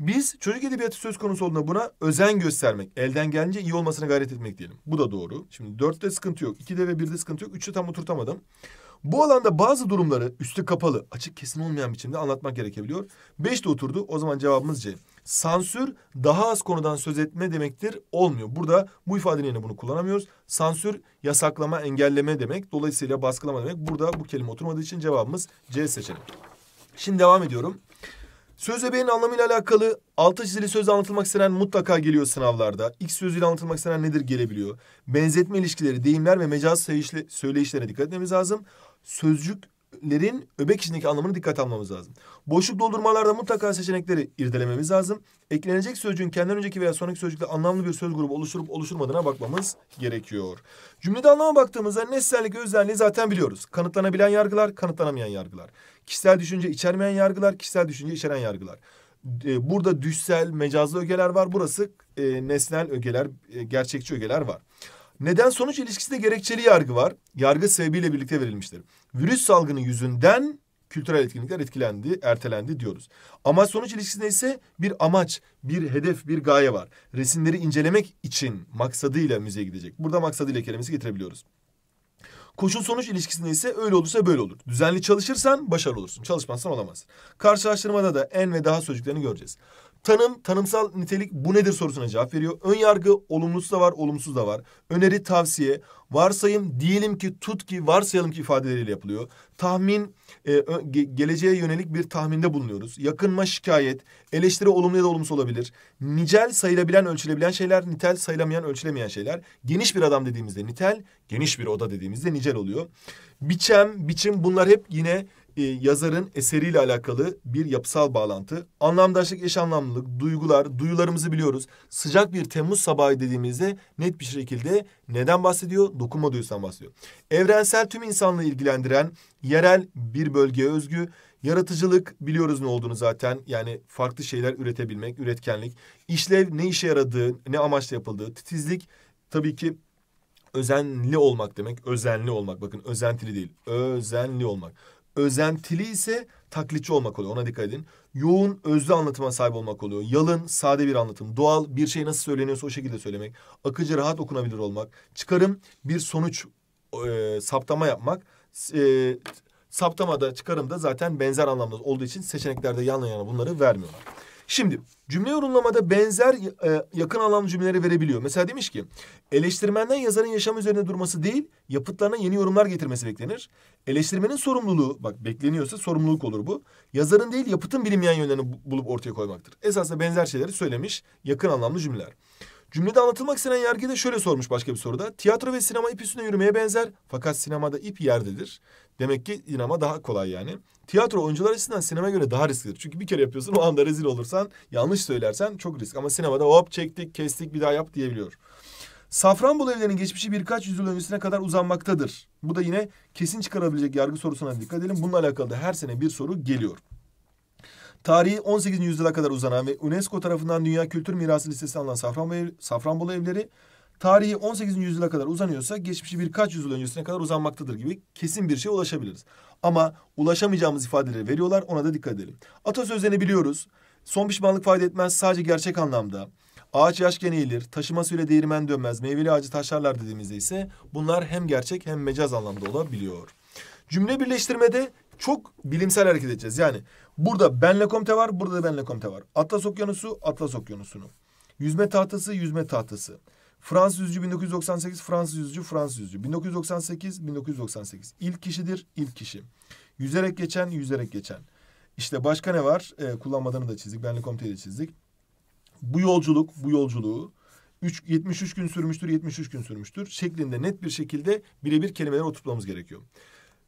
Biz çocuk edebiyatı söz konusu olduğunda buna özen göstermek, elden gelince iyi olmasına gayret etmek diyelim. Bu da doğru. Şimdi dörtte sıkıntı yok, ikide ve birde sıkıntı yok, üçte tam oturtamadım. Bu alanda bazı durumları üstü kapalı, açık kesin olmayan biçimde anlatmak gerekebiliyor. Beşte oturdu, o zaman cevabımız C. Sansür daha az konudan söz etme demektir olmuyor. Burada bu ifadenin yerine bunu kullanamıyoruz. Sansür yasaklama, engelleme demek. Dolayısıyla baskılama demek. Burada bu kelime oturmadığı için cevabımız C seçeneği. Şimdi devam ediyorum. Söz öbeğinin anlamıyla alakalı altı çizili sözle anlatılmak istenen mutlaka geliyor sınavlarda. X sözüyle anlatılmak istenen nedir gelebiliyor. Benzetme ilişkileri, deyimler ve mecaz söyleyişlere dikkat etmemiz lazım. Sözcük lerin öbek içindeki anlamını dikkate almamız lazım. Boşluk doldurmalarda mutlaka seçenekleri irdelememiz lazım. Eklenecek sözcüğün kendinden önceki veya sonraki sözcükle anlamlı bir söz grubu oluşturup oluşturmadığına bakmamız gerekiyor. Cümlede anlama baktığımızda nesnellik özelliği zaten biliyoruz. Kanıtlanabilen yargılar, kanıtlanamayan yargılar. Kişisel düşünce içermeyen yargılar, kişisel düşünce içeren yargılar. E, burada düşsel, mecazlı ögeler var. Burası e, nesnel ögeler, e, gerçekçi ögeler var. Neden sonuç ilişkisinde gerekçeli yargı var. Yargı sebebiyle birlikte verilmiştir virüs salgını yüzünden kültürel etkinlikler etkilendi, ertelendi diyoruz. Amaç sonuç ilişkisi ise bir amaç, bir hedef, bir gaye var. Resimleri incelemek için maksadıyla müzeye gidecek. Burada maksadıyla kelimesi getirebiliyoruz. Koşul sonuç ilişkisinde ise öyle olursa böyle olur. Düzenli çalışırsan başarılı olursun. Çalışmazsan olamazsın. Karşılaştırmada da en ve daha sözcüklerini göreceğiz. Tanım, tanımsal nitelik bu nedir sorusuna cevap veriyor. Ön yargı olumlusu da var, olumsuz da var. Öneri, tavsiye, varsayım, diyelim ki, tut ki, varsayalım ki ifadeleriyle yapılıyor. Tahmin, e, geleceğe yönelik bir tahminde bulunuyoruz. Yakınma, şikayet, eleştiri olumlu ya da olumsuz olabilir. Nicel sayılabilen, ölçülebilen şeyler, nitel sayılamayan, ölçülemeyen şeyler. Geniş bir adam dediğimizde nitel, geniş bir oda dediğimizde nicel oluyor. Biçem, biçim bunlar hep yine e, yazarın eseriyle alakalı bir yapısal bağlantı. Anlamdaşlık, eş anlamlılık, duygular, duyularımızı biliyoruz. Sıcak bir Temmuz sabahı dediğimizde net bir şekilde neden bahsediyor? Dokunma duyusundan bahsediyor. Evrensel tüm insanlığı ilgilendiren yerel bir bölgeye özgü Yaratıcılık biliyoruz ne olduğunu zaten. Yani farklı şeyler üretebilmek, üretkenlik. İşlev ne işe yaradığı, ne amaçla yapıldığı. Titizlik tabii ki özenli olmak demek. Özenli olmak bakın özentili değil. Özenli olmak. Özentili ise taklitçi olmak oluyor. Ona dikkat edin. Yoğun, özlü anlatıma sahip olmak oluyor. Yalın, sade bir anlatım. Doğal, bir şey nasıl söyleniyorsa o şekilde söylemek. Akıcı, rahat okunabilir olmak. Çıkarım, bir sonuç e, saptama yapmak. E, saptamada, da zaten benzer anlamda olduğu için seçeneklerde yan yana bunları vermiyorlar. Şimdi cümle yorumlamada benzer e, yakın anlamlı cümleleri verebiliyor. Mesela demiş ki eleştirmenden yazarın yaşam üzerine durması değil yapıtlarına yeni yorumlar getirmesi beklenir. Eleştirmenin sorumluluğu bak bekleniyorsa sorumluluk olur bu. Yazarın değil yapıtın bilinmeyen yönlerini bulup ortaya koymaktır. Esasında benzer şeyleri söylemiş yakın anlamlı cümleler. Cümlede anlatılmak istenen yargıyı da şöyle sormuş başka bir soruda. Tiyatro ve sinema ip üstünde yürümeye benzer fakat sinemada ip yerdedir. Demek ki sinema daha kolay yani. Tiyatro oyuncular açısından sinema göre daha risklidir. Çünkü bir kere yapıyorsun o anda rezil olursan yanlış söylersen çok risk. Ama sinemada hop çektik kestik bir daha yap diyebiliyor. Safranbolu evlerinin geçmişi birkaç yüzyıl öncesine kadar uzanmaktadır. Bu da yine kesin çıkarabilecek yargı sorusuna dikkat edelim. Bununla alakalı da her sene bir soru geliyor. Tarihi 18. yüzyıla kadar uzanan ve UNESCO tarafından Dünya Kültür Mirası listesi alınan Safranbolu, Safranbolu evleri tarihi 18. yüzyıla kadar uzanıyorsa geçmişi birkaç yüzyıl öncesine kadar uzanmaktadır gibi kesin bir şeye ulaşabiliriz. Ama ulaşamayacağımız ifadeleri veriyorlar ona da dikkat edelim. Atasözlerini biliyoruz. Son pişmanlık fayda etmez sadece gerçek anlamda. Ağaç yaşken eğilir, taşıma süre değirmen dönmez, meyveli ağacı taşlarlar dediğimizde ise bunlar hem gerçek hem mecaz anlamda olabiliyor. Cümle birleştirmede çok bilimsel hareket edeceğiz. Yani burada Benle Komte var, burada da Benle Komte var. Atlas Okyanusu, Atlas Okyanusu'nu. Yüzme tahtası, yüzme tahtası. Fransız yüzücü 1998, Fransız yüzücü, Fransız yüzücü. 1998, 1998. İlk kişidir, ilk kişi. Yüzerek geçen, yüzerek geçen. İşte başka ne var? Ee, kullanmadanı da çizdik, Benle Komte'yi de çizdik. Bu yolculuk, bu yolculuğu 3, 73 gün sürmüştür, 73 gün sürmüştür şeklinde net bir şekilde birebir kelimeleri oturtmamız gerekiyor.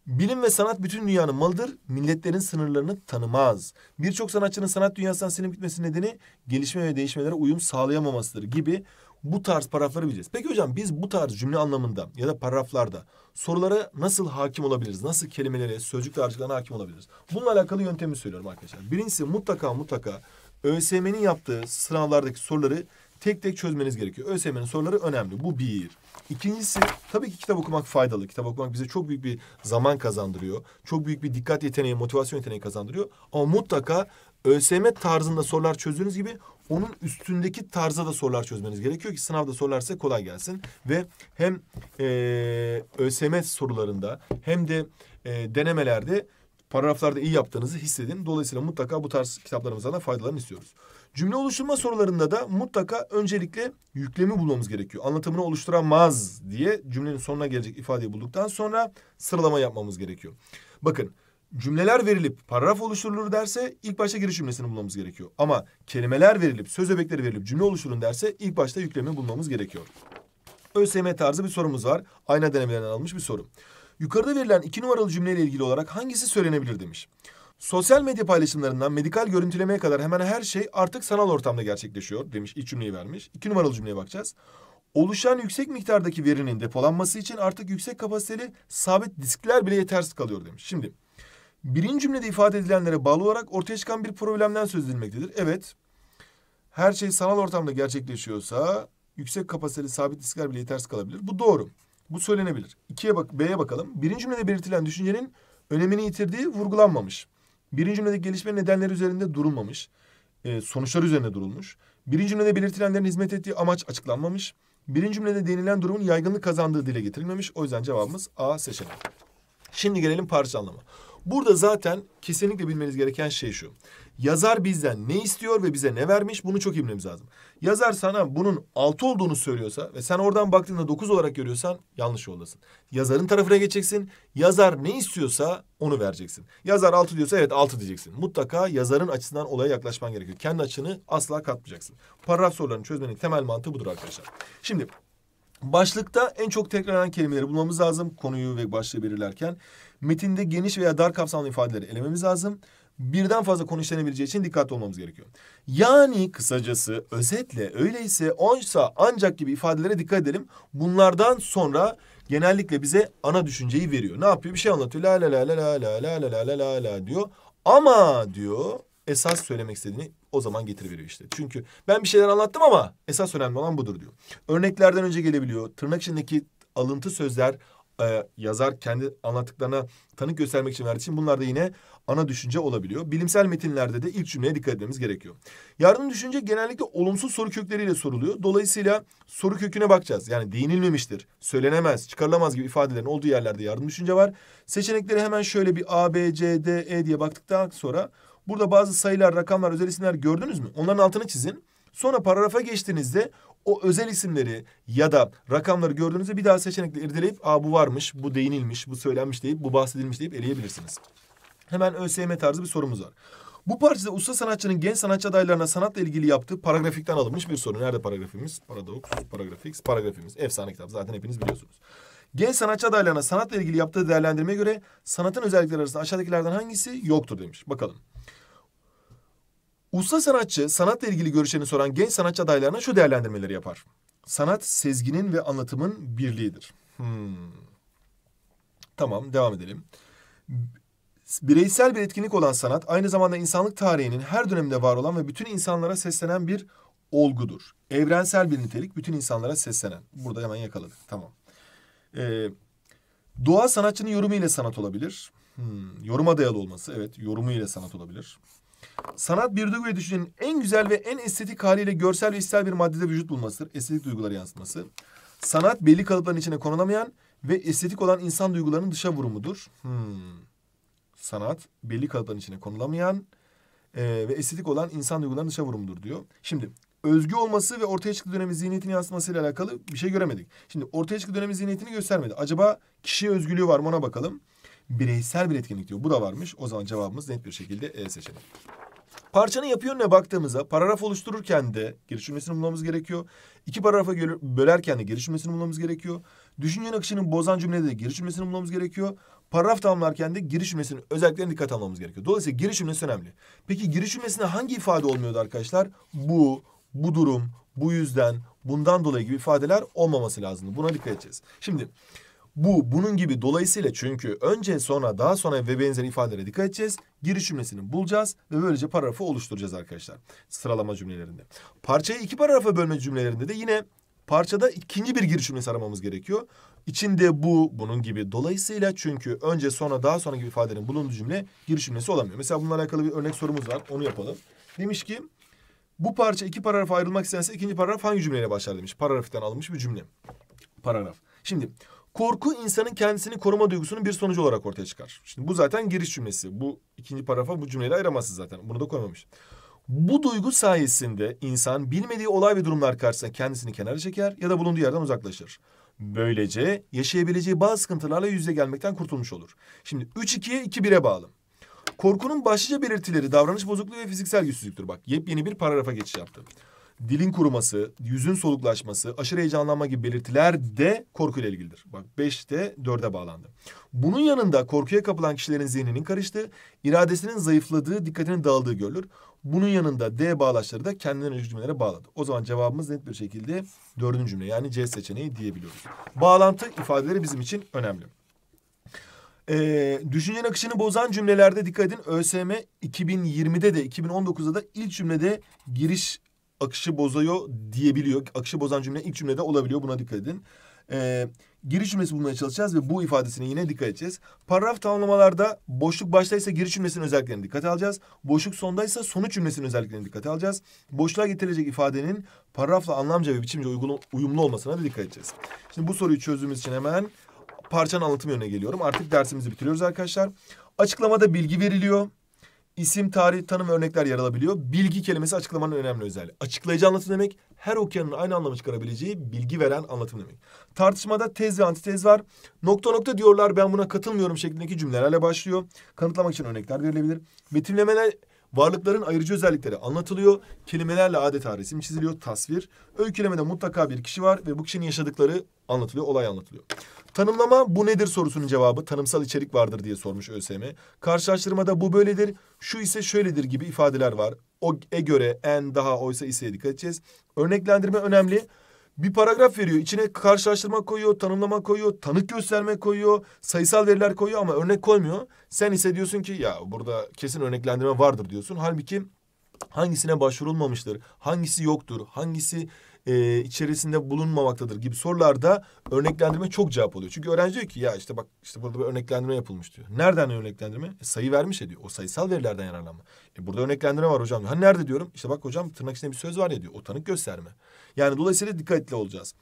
Bilim ve sanat bütün dünyanın malıdır. Milletlerin sınırlarını tanımaz. Birçok sanatçının sanat dünyasından silinip gitmesi nedeni gelişme ve değişmelere uyum sağlayamamasıdır gibi bu tarz paragrafları bileceğiz. Peki hocam biz bu tarz cümle anlamında ya da paragraflarda sorulara nasıl hakim olabiliriz? Nasıl kelimelere, sözcük tarzlarına hakim olabiliriz? Bununla alakalı yöntemi söylüyorum arkadaşlar. Birincisi mutlaka mutlaka ÖSYM'nin yaptığı sınavlardaki soruları tek tek çözmeniz gerekiyor. ÖSYM'nin soruları önemli. Bu bir. İkincisi tabii ki kitap okumak faydalı. Kitap okumak bize çok büyük bir zaman kazandırıyor. Çok büyük bir dikkat yeteneği, motivasyon yeteneği kazandırıyor. Ama mutlaka ÖSYM tarzında sorular çözdüğünüz gibi onun üstündeki tarza da sorular çözmeniz gerekiyor ki sınavda sorular size kolay gelsin. Ve hem e, ÖSYM sorularında hem de e, denemelerde paragraflarda iyi yaptığınızı hissedin. Dolayısıyla mutlaka bu tarz kitaplarımızdan da faydalarını istiyoruz. Cümle oluşturma sorularında da mutlaka öncelikle yüklemi bulmamız gerekiyor. Anlatımını oluşturamaz diye cümlenin sonuna gelecek ifadeyi bulduktan sonra sıralama yapmamız gerekiyor. Bakın cümleler verilip paragraf oluşturulur derse ilk başta giriş cümlesini bulmamız gerekiyor. Ama kelimeler verilip söz öbekleri verilip cümle oluşturun derse ilk başta yüklemi bulmamız gerekiyor. ÖSYM tarzı bir sorumuz var. Ayna denemelerinden alınmış bir soru. Yukarıda verilen iki numaralı cümleyle ilgili olarak hangisi söylenebilir demiş. Sosyal medya paylaşımlarından medikal görüntülemeye kadar hemen her şey artık sanal ortamda gerçekleşiyor demiş. İlk cümleyi vermiş. İki numaralı cümleye bakacağız. Oluşan yüksek miktardaki verinin depolanması için artık yüksek kapasiteli sabit diskler bile yetersiz kalıyor demiş. Şimdi birinci cümlede ifade edilenlere bağlı olarak ortaya çıkan bir problemden söz edilmektedir. Evet her şey sanal ortamda gerçekleşiyorsa yüksek kapasiteli sabit diskler bile yetersiz kalabilir. Bu doğru. Bu söylenebilir. İkiye bak B'ye bakalım. Birinci cümlede belirtilen düşüncenin önemini yitirdiği vurgulanmamış. Birinci cümledeki gelişme nedenleri üzerinde durulmamış. E, sonuçları üzerine durulmuş. Birinci cümlede belirtilenlerin hizmet ettiği amaç açıklanmamış. Birinci cümlede denilen durumun yaygınlık kazandığı dile getirilmemiş. O yüzden cevabımız A seçeneği. Şimdi gelelim parça anlamı. Burada zaten kesinlikle bilmeniz gereken şey şu. Yazar bizden ne istiyor ve bize ne vermiş bunu çok iyi bilmemiz lazım. Yazar sana bunun altı olduğunu söylüyorsa ve sen oradan baktığında dokuz olarak görüyorsan yanlış yoldasın. Yazarın tarafına geçeceksin. Yazar ne istiyorsa onu vereceksin. Yazar altı diyorsa evet altı diyeceksin. Mutlaka yazarın açısından olaya yaklaşman gerekiyor. Kendi açını asla katmayacaksın. Paragraf sorularını çözmenin temel mantığı budur arkadaşlar. Şimdi Başlıkta en çok tekrarlanan kelimeleri bulmamız lazım konuyu ve başlığı belirlerken. Metinde geniş veya dar kapsamlı ifadeleri elememiz lazım. Birden fazla konu için dikkatli olmamız gerekiyor. Yani kısacası özetle öyleyse oysa ancak gibi ifadelere dikkat edelim. Bunlardan sonra genellikle bize ana düşünceyi veriyor. Ne yapıyor? Bir şey anlatıyor. La la la la la la la la la la la diyor. Ama diyor esas söylemek istediğini o zaman getiriveriyor işte. Çünkü ben bir şeyler anlattım ama esas önemli olan budur diyor. Örneklerden önce gelebiliyor. Tırnak içindeki alıntı sözler e, yazar kendi anlattıklarına tanık göstermek için verdiği için bunlar da yine ana düşünce olabiliyor. Bilimsel metinlerde de ilk cümleye dikkat etmemiz gerekiyor. Yardım düşünce genellikle olumsuz soru kökleriyle soruluyor. Dolayısıyla soru köküne bakacağız. Yani değinilmemiştir, söylenemez, çıkarılamaz gibi ifadelerin olduğu yerlerde yardım düşünce var. Seçenekleri hemen şöyle bir A, B, C, D, E diye baktıktan sonra burada bazı sayılar, rakamlar, özel isimler gördünüz mü? Onların altını çizin. Sonra paragrafa geçtiğinizde o özel isimleri ya da rakamları gördüğünüzde bir daha seçenekle irdeleyip aa bu varmış, bu değinilmiş, bu söylenmiş deyip bu bahsedilmiş deyip eleyebilirsiniz. Hemen ÖSYM tarzı bir sorumuz var. Bu parçada usta sanatçının genç sanatçı adaylarına sanatla ilgili yaptığı paragrafikten alınmış bir soru. Nerede paragrafimiz? Paradoks, paragrafix, paragrafimiz. Efsane kitap zaten hepiniz biliyorsunuz. Genç sanatçı adaylarına sanatla ilgili yaptığı değerlendirmeye göre sanatın özellikleri arasında aşağıdakilerden hangisi yoktur demiş. Bakalım. Usta sanatçı sanatla ilgili görüşlerini soran genç sanatçı adaylarına şu değerlendirmeleri yapar. Sanat sezginin ve anlatımın birliğidir. Hmm. Tamam devam edelim. Bireysel bir etkinlik olan sanat aynı zamanda insanlık tarihinin her döneminde var olan ve bütün insanlara seslenen bir olgudur. Evrensel bir nitelik bütün insanlara seslenen. Burada hemen yakaladık tamam. Ee, doğa sanatçının yorumu ile sanat olabilir. Hmm, yoruma dayalı olması evet yorumu ile sanat olabilir. Sanat bir duygu ve düşüncenin en güzel ve en estetik haliyle görsel ve hissel bir maddede vücut bulmasıdır. Estetik duygular yansıtması. Sanat belli kalıpların içine konulamayan ve estetik olan insan duygularının dışa vurumudur. Hmm. Sanat belli kalıpların içine konulamayan e, ve estetik olan insan duygularının dışa vurumudur diyor. Şimdi özgü olması ve ortaya çıktığı dönemin zihniyetini yansıtmasıyla alakalı bir şey göremedik. Şimdi ortaya çıktığı dönemin zihniyetini göstermedi. Acaba kişiye özgürlüğü var mı ona bakalım bireysel bir etkinlik diyor. Bu da varmış. O zaman cevabımız net bir şekilde E seçeneği. Parçanın yapı yönüne baktığımızda paragraf oluştururken de giriş cümlesini bulmamız gerekiyor. İki paragrafa bölerken de giriş cümlesini bulmamız gerekiyor. Düşünce akışının bozan cümlede de giriş cümlesini bulmamız gerekiyor. Paragraf tamamlarken de giriş cümlesinin özelliklerine dikkat almamız gerekiyor. Dolayısıyla giriş cümlesi önemli. Peki giriş cümlesinde hangi ifade olmuyordu arkadaşlar? Bu, bu durum, bu yüzden, bundan dolayı gibi ifadeler olmaması lazımdı Buna dikkat edeceğiz. Şimdi bu, bunun gibi dolayısıyla çünkü önce sonra daha sonra ve benzeri ifadelere dikkat edeceğiz. Giriş cümlesini bulacağız ve böylece paragrafı oluşturacağız arkadaşlar. Sıralama cümlelerinde. Parçayı iki paragrafa bölme cümlelerinde de yine parçada ikinci bir giriş cümlesi aramamız gerekiyor. İçinde bu, bunun gibi. Dolayısıyla çünkü önce sonra daha sonra gibi ifadenin bulunduğu cümle giriş cümlesi olamıyor. Mesela bununla alakalı bir örnek sorumuz var. Onu yapalım. Demiş ki bu parça iki paragrafa ayrılmak istense ikinci paragraf hangi cümleyle başlar demiş. Paragraftan alınmış bir cümle. Paragraf. Şimdi Korku insanın kendisini koruma duygusunun bir sonucu olarak ortaya çıkar. Şimdi bu zaten giriş cümlesi. Bu ikinci paragrafa bu cümleyle ayıramazsın zaten. Bunu da koymamış. Bu duygu sayesinde insan bilmediği olay ve durumlar karşısında kendisini kenara çeker ya da bulunduğu yerden uzaklaşır. Böylece yaşayabileceği bazı sıkıntılarla yüzle gelmekten kurtulmuş olur. Şimdi 3-2'ye 2-1'e bağlı. Korkunun başlıca belirtileri davranış bozukluğu ve fiziksel güçsüzlüktür. Bak yepyeni bir paragrafa geçiş yaptım dilin kuruması, yüzün soluklaşması, aşırı heyecanlanma gibi belirtiler de korkuyla ilgilidir. Bak 5'te 4'e bağlandı. Bunun yanında korkuya kapılan kişilerin zihninin karıştığı, iradesinin zayıfladığı, dikkatinin dağıldığı görülür. Bunun yanında D bağlaçları da kendinden önceki cümlelere bağladı. O zaman cevabımız net bir şekilde dördüncü cümle yani C seçeneği diyebiliyoruz. Bağlantı ifadeleri bizim için önemli. Ee, düşüncenin akışını bozan cümlelerde dikkat edin. ÖSM 2020'de de 2019'da da ilk cümlede giriş akışı bozuyor diyebiliyor. Akışı bozan cümle ilk cümlede olabiliyor. Buna dikkat edin. Ee, giriş cümlesi bulmaya çalışacağız ve bu ifadesine yine dikkat edeceğiz. Paragraf tamamlamalarda boşluk baştaysa giriş cümlesinin özelliklerine dikkat alacağız. Boşluk sondaysa sonuç cümlesinin özelliklerine dikkat alacağız. Boşluğa getirilecek ifadenin paragrafla anlamca ve biçimce uyumlu olmasına da dikkat edeceğiz. Şimdi bu soruyu çözdüğümüz için hemen parçanın anlatım yönüne geliyorum. Artık dersimizi bitiriyoruz arkadaşlar. Açıklamada bilgi veriliyor isim, tarih, tanım ve örnekler yer alabiliyor. Bilgi kelimesi açıklamanın önemli özelliği. Açıklayıcı anlatım demek her okuyanın aynı anlamı çıkarabileceği bilgi veren anlatım demek. Tartışmada tez ve antitez var. Nokta nokta diyorlar ben buna katılmıyorum şeklindeki cümlelerle başlıyor. Kanıtlamak için örnekler verilebilir. Betimlemeler varlıkların ayırıcı özellikleri anlatılıyor. Kelimelerle adeta resim çiziliyor, tasvir. Öykülemede mutlaka bir kişi var ve bu kişinin yaşadıkları anlatılıyor, olay anlatılıyor. Tanımlama bu nedir sorusunun cevabı tanımsal içerik vardır diye sormuş ÖSYM. Karşılaştırmada bu böyledir, şu ise şöyledir gibi ifadeler var. O e göre, en daha oysa ise dikkat edeceğiz. Örneklendirme önemli. Bir paragraf veriyor. içine karşılaştırma koyuyor, tanımlama koyuyor, tanık gösterme koyuyor, sayısal veriler koyuyor ama örnek koymuyor. Sen ise diyorsun ki ya burada kesin örneklendirme vardır diyorsun. Halbuki hangisine başvurulmamıştır, hangisi yoktur, hangisi e, içerisinde bulunmamaktadır gibi sorularda örneklendirme çok cevap oluyor. Çünkü öğrenci diyor ki ya işte bak işte burada bir örneklendirme yapılmış diyor. Nereden örneklendirme? E, sayı vermiş ediyor. O sayısal verilerden yararlanma. E, burada örneklendirme var hocam. Ha nerede diyorum? İşte bak hocam tırnak içinde bir söz var ya diyor. O tanık gösterme. Yani dolayısıyla dikkatli olacağız.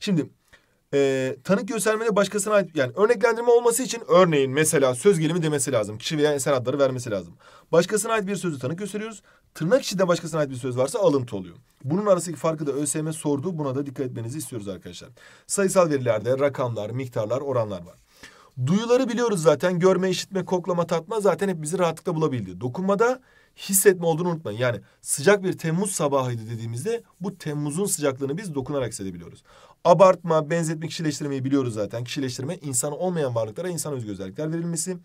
Şimdi e, tanık göstermede başkasına ait yani örneklendirme olması için örneğin mesela söz gelimi demesi lazım. Kişi veya eser adları vermesi lazım. Başkasına ait bir sözü tanık gösteriyoruz. Tırnak içinde başkasına ait bir söz varsa alıntı oluyor. Bunun arasındaki farkı da ÖSYM sordu. Buna da dikkat etmenizi istiyoruz arkadaşlar. Sayısal verilerde rakamlar, miktarlar, oranlar var. Duyuları biliyoruz zaten. Görme, işitme, koklama, tatma zaten hep bizi rahatlıkla bulabildi. Dokunmada hissetme olduğunu unutmayın. Yani sıcak bir Temmuz sabahıydı dediğimizde bu Temmuz'un sıcaklığını biz dokunarak hissedebiliyoruz. Abartma, benzetme, kişileştirmeyi biliyoruz zaten. Kişileştirme insan olmayan varlıklara insan özgü özellikler verilmesi.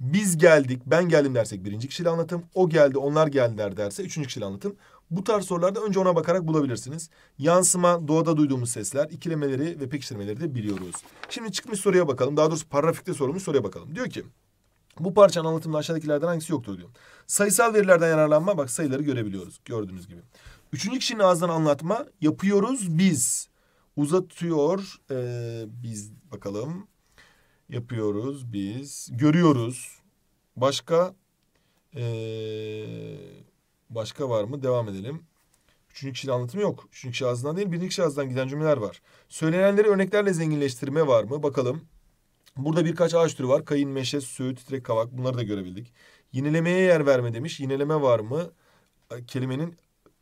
Biz geldik, ben geldim dersek birinci kişiyle anlatım. O geldi, onlar geldiler derse üçüncü kişiyle anlatım. Bu tarz sorularda önce ona bakarak bulabilirsiniz. Yansıma, doğada duyduğumuz sesler, ikilemeleri ve pekiştirmeleri de biliyoruz. Şimdi çıkmış soruya bakalım. Daha doğrusu paragrafikte sorulmuş soruya bakalım. Diyor ki... Bu parçanın anlatımında aşağıdakilerden hangisi yoktur diyor. Sayısal verilerden yararlanma bak sayıları görebiliyoruz gördüğünüz gibi. Üçüncü kişinin ağzından anlatma yapıyoruz biz. Uzatıyor ee, biz bakalım yapıyoruz biz. Görüyoruz. Başka e, başka var mı? Devam edelim. Üçüncü kişili anlatımı yok. Üçüncü kişi ağzından değil birinci kişi ağzından giden cümleler var. Söylenenleri örneklerle zenginleştirme var mı? Bakalım. Burada birkaç ağaç türü var. Kayın, meşe, söğüt, titrek, kavak. Bunları da görebildik. Yinelemeye yer verme demiş. Yineleme var mı? E, kelimenin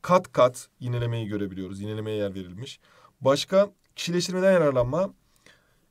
kat kat yinelemeyi görebiliyoruz. Yinelemeye yer verilmiş. Başka kişileştirmeden yararlanma.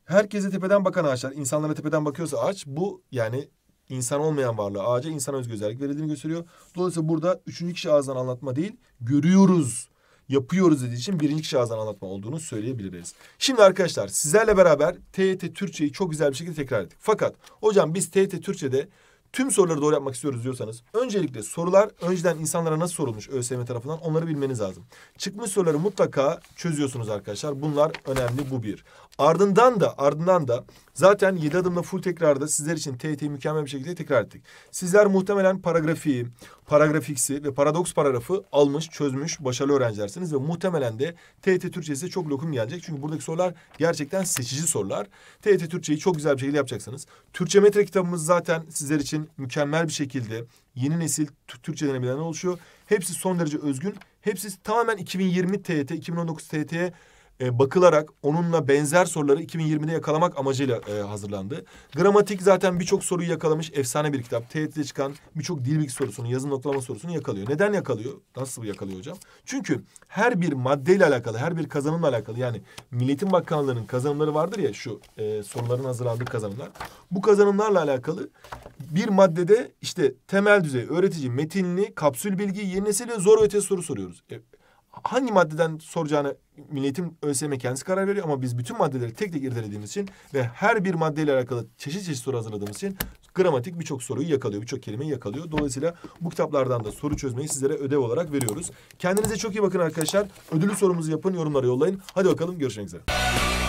Herkese tepeden bakan ağaçlar insanlara tepeden bakıyorsa ağaç bu yani insan olmayan varlığı ağaca insan özgü özellik verildiğini gösteriyor. Dolayısıyla burada üçüncü kişi ağızdan anlatma değil görüyoruz yapıyoruz dediği için birinci kişi ağızdan anlatma olduğunu söyleyebiliriz. Şimdi arkadaşlar sizlerle beraber TET Türkçeyi çok güzel bir şekilde tekrar ettik. Fakat hocam biz TET Türkçe'de tüm soruları doğru yapmak istiyoruz diyorsanız öncelikle sorular önceden insanlara nasıl sorulmuş ÖSYM tarafından onları bilmeniz lazım. Çıkmış soruları mutlaka çözüyorsunuz arkadaşlar. Bunlar önemli bu bir. Ardından da ardından da zaten yedi adımla full tekrarda sizler için TYT'yi mükemmel bir şekilde tekrar ettik. Sizler muhtemelen paragrafiyi, paragrafiksi ve paradoks paragrafı almış, çözmüş başarılı öğrencilersiniz ve muhtemelen de TYT Türkçesi çok lokum gelecek. Çünkü buradaki sorular gerçekten seçici sorular. TYT Türkçeyi çok güzel bir şekilde yapacaksınız. Türkçe metre kitabımız zaten sizler için mükemmel bir şekilde yeni nesil Türkçe denemelerinden oluşuyor. Hepsi son derece özgün. Hepsi tamamen 2020 TYT, 2019 TYT'ye e, bakılarak onunla benzer soruları 2020'de yakalamak amacıyla e, hazırlandı. Gramatik zaten birçok soruyu yakalamış efsane bir kitap. TET'de çıkan birçok dil bilgi sorusunu, yazı noktalama sorusunu yakalıyor. Neden yakalıyor? Nasıl yakalıyor hocam? Çünkü her bir maddeyle alakalı, her bir kazanımla alakalı yani Milletin Bakanlığı'nın kazanımları vardır ya şu e, soruların hazırlandığı kazanımlar. Bu kazanımlarla alakalı bir maddede işte temel düzey, öğretici, metinli, kapsül bilgi, yeni nesil ve zor ötesi soru soruyoruz. E, hangi maddeden soracağını milliyetin ÖSYM kendisi karar veriyor ama biz bütün maddeleri tek tek irdelediğimiz için ve her bir maddeyle alakalı çeşit çeşit soru hazırladığımız için gramatik birçok soruyu yakalıyor, birçok kelimeyi yakalıyor. Dolayısıyla bu kitaplardan da soru çözmeyi sizlere ödev olarak veriyoruz. Kendinize çok iyi bakın arkadaşlar. Ödülü sorumuzu yapın, yorumlara yollayın. Hadi bakalım görüşmek üzere.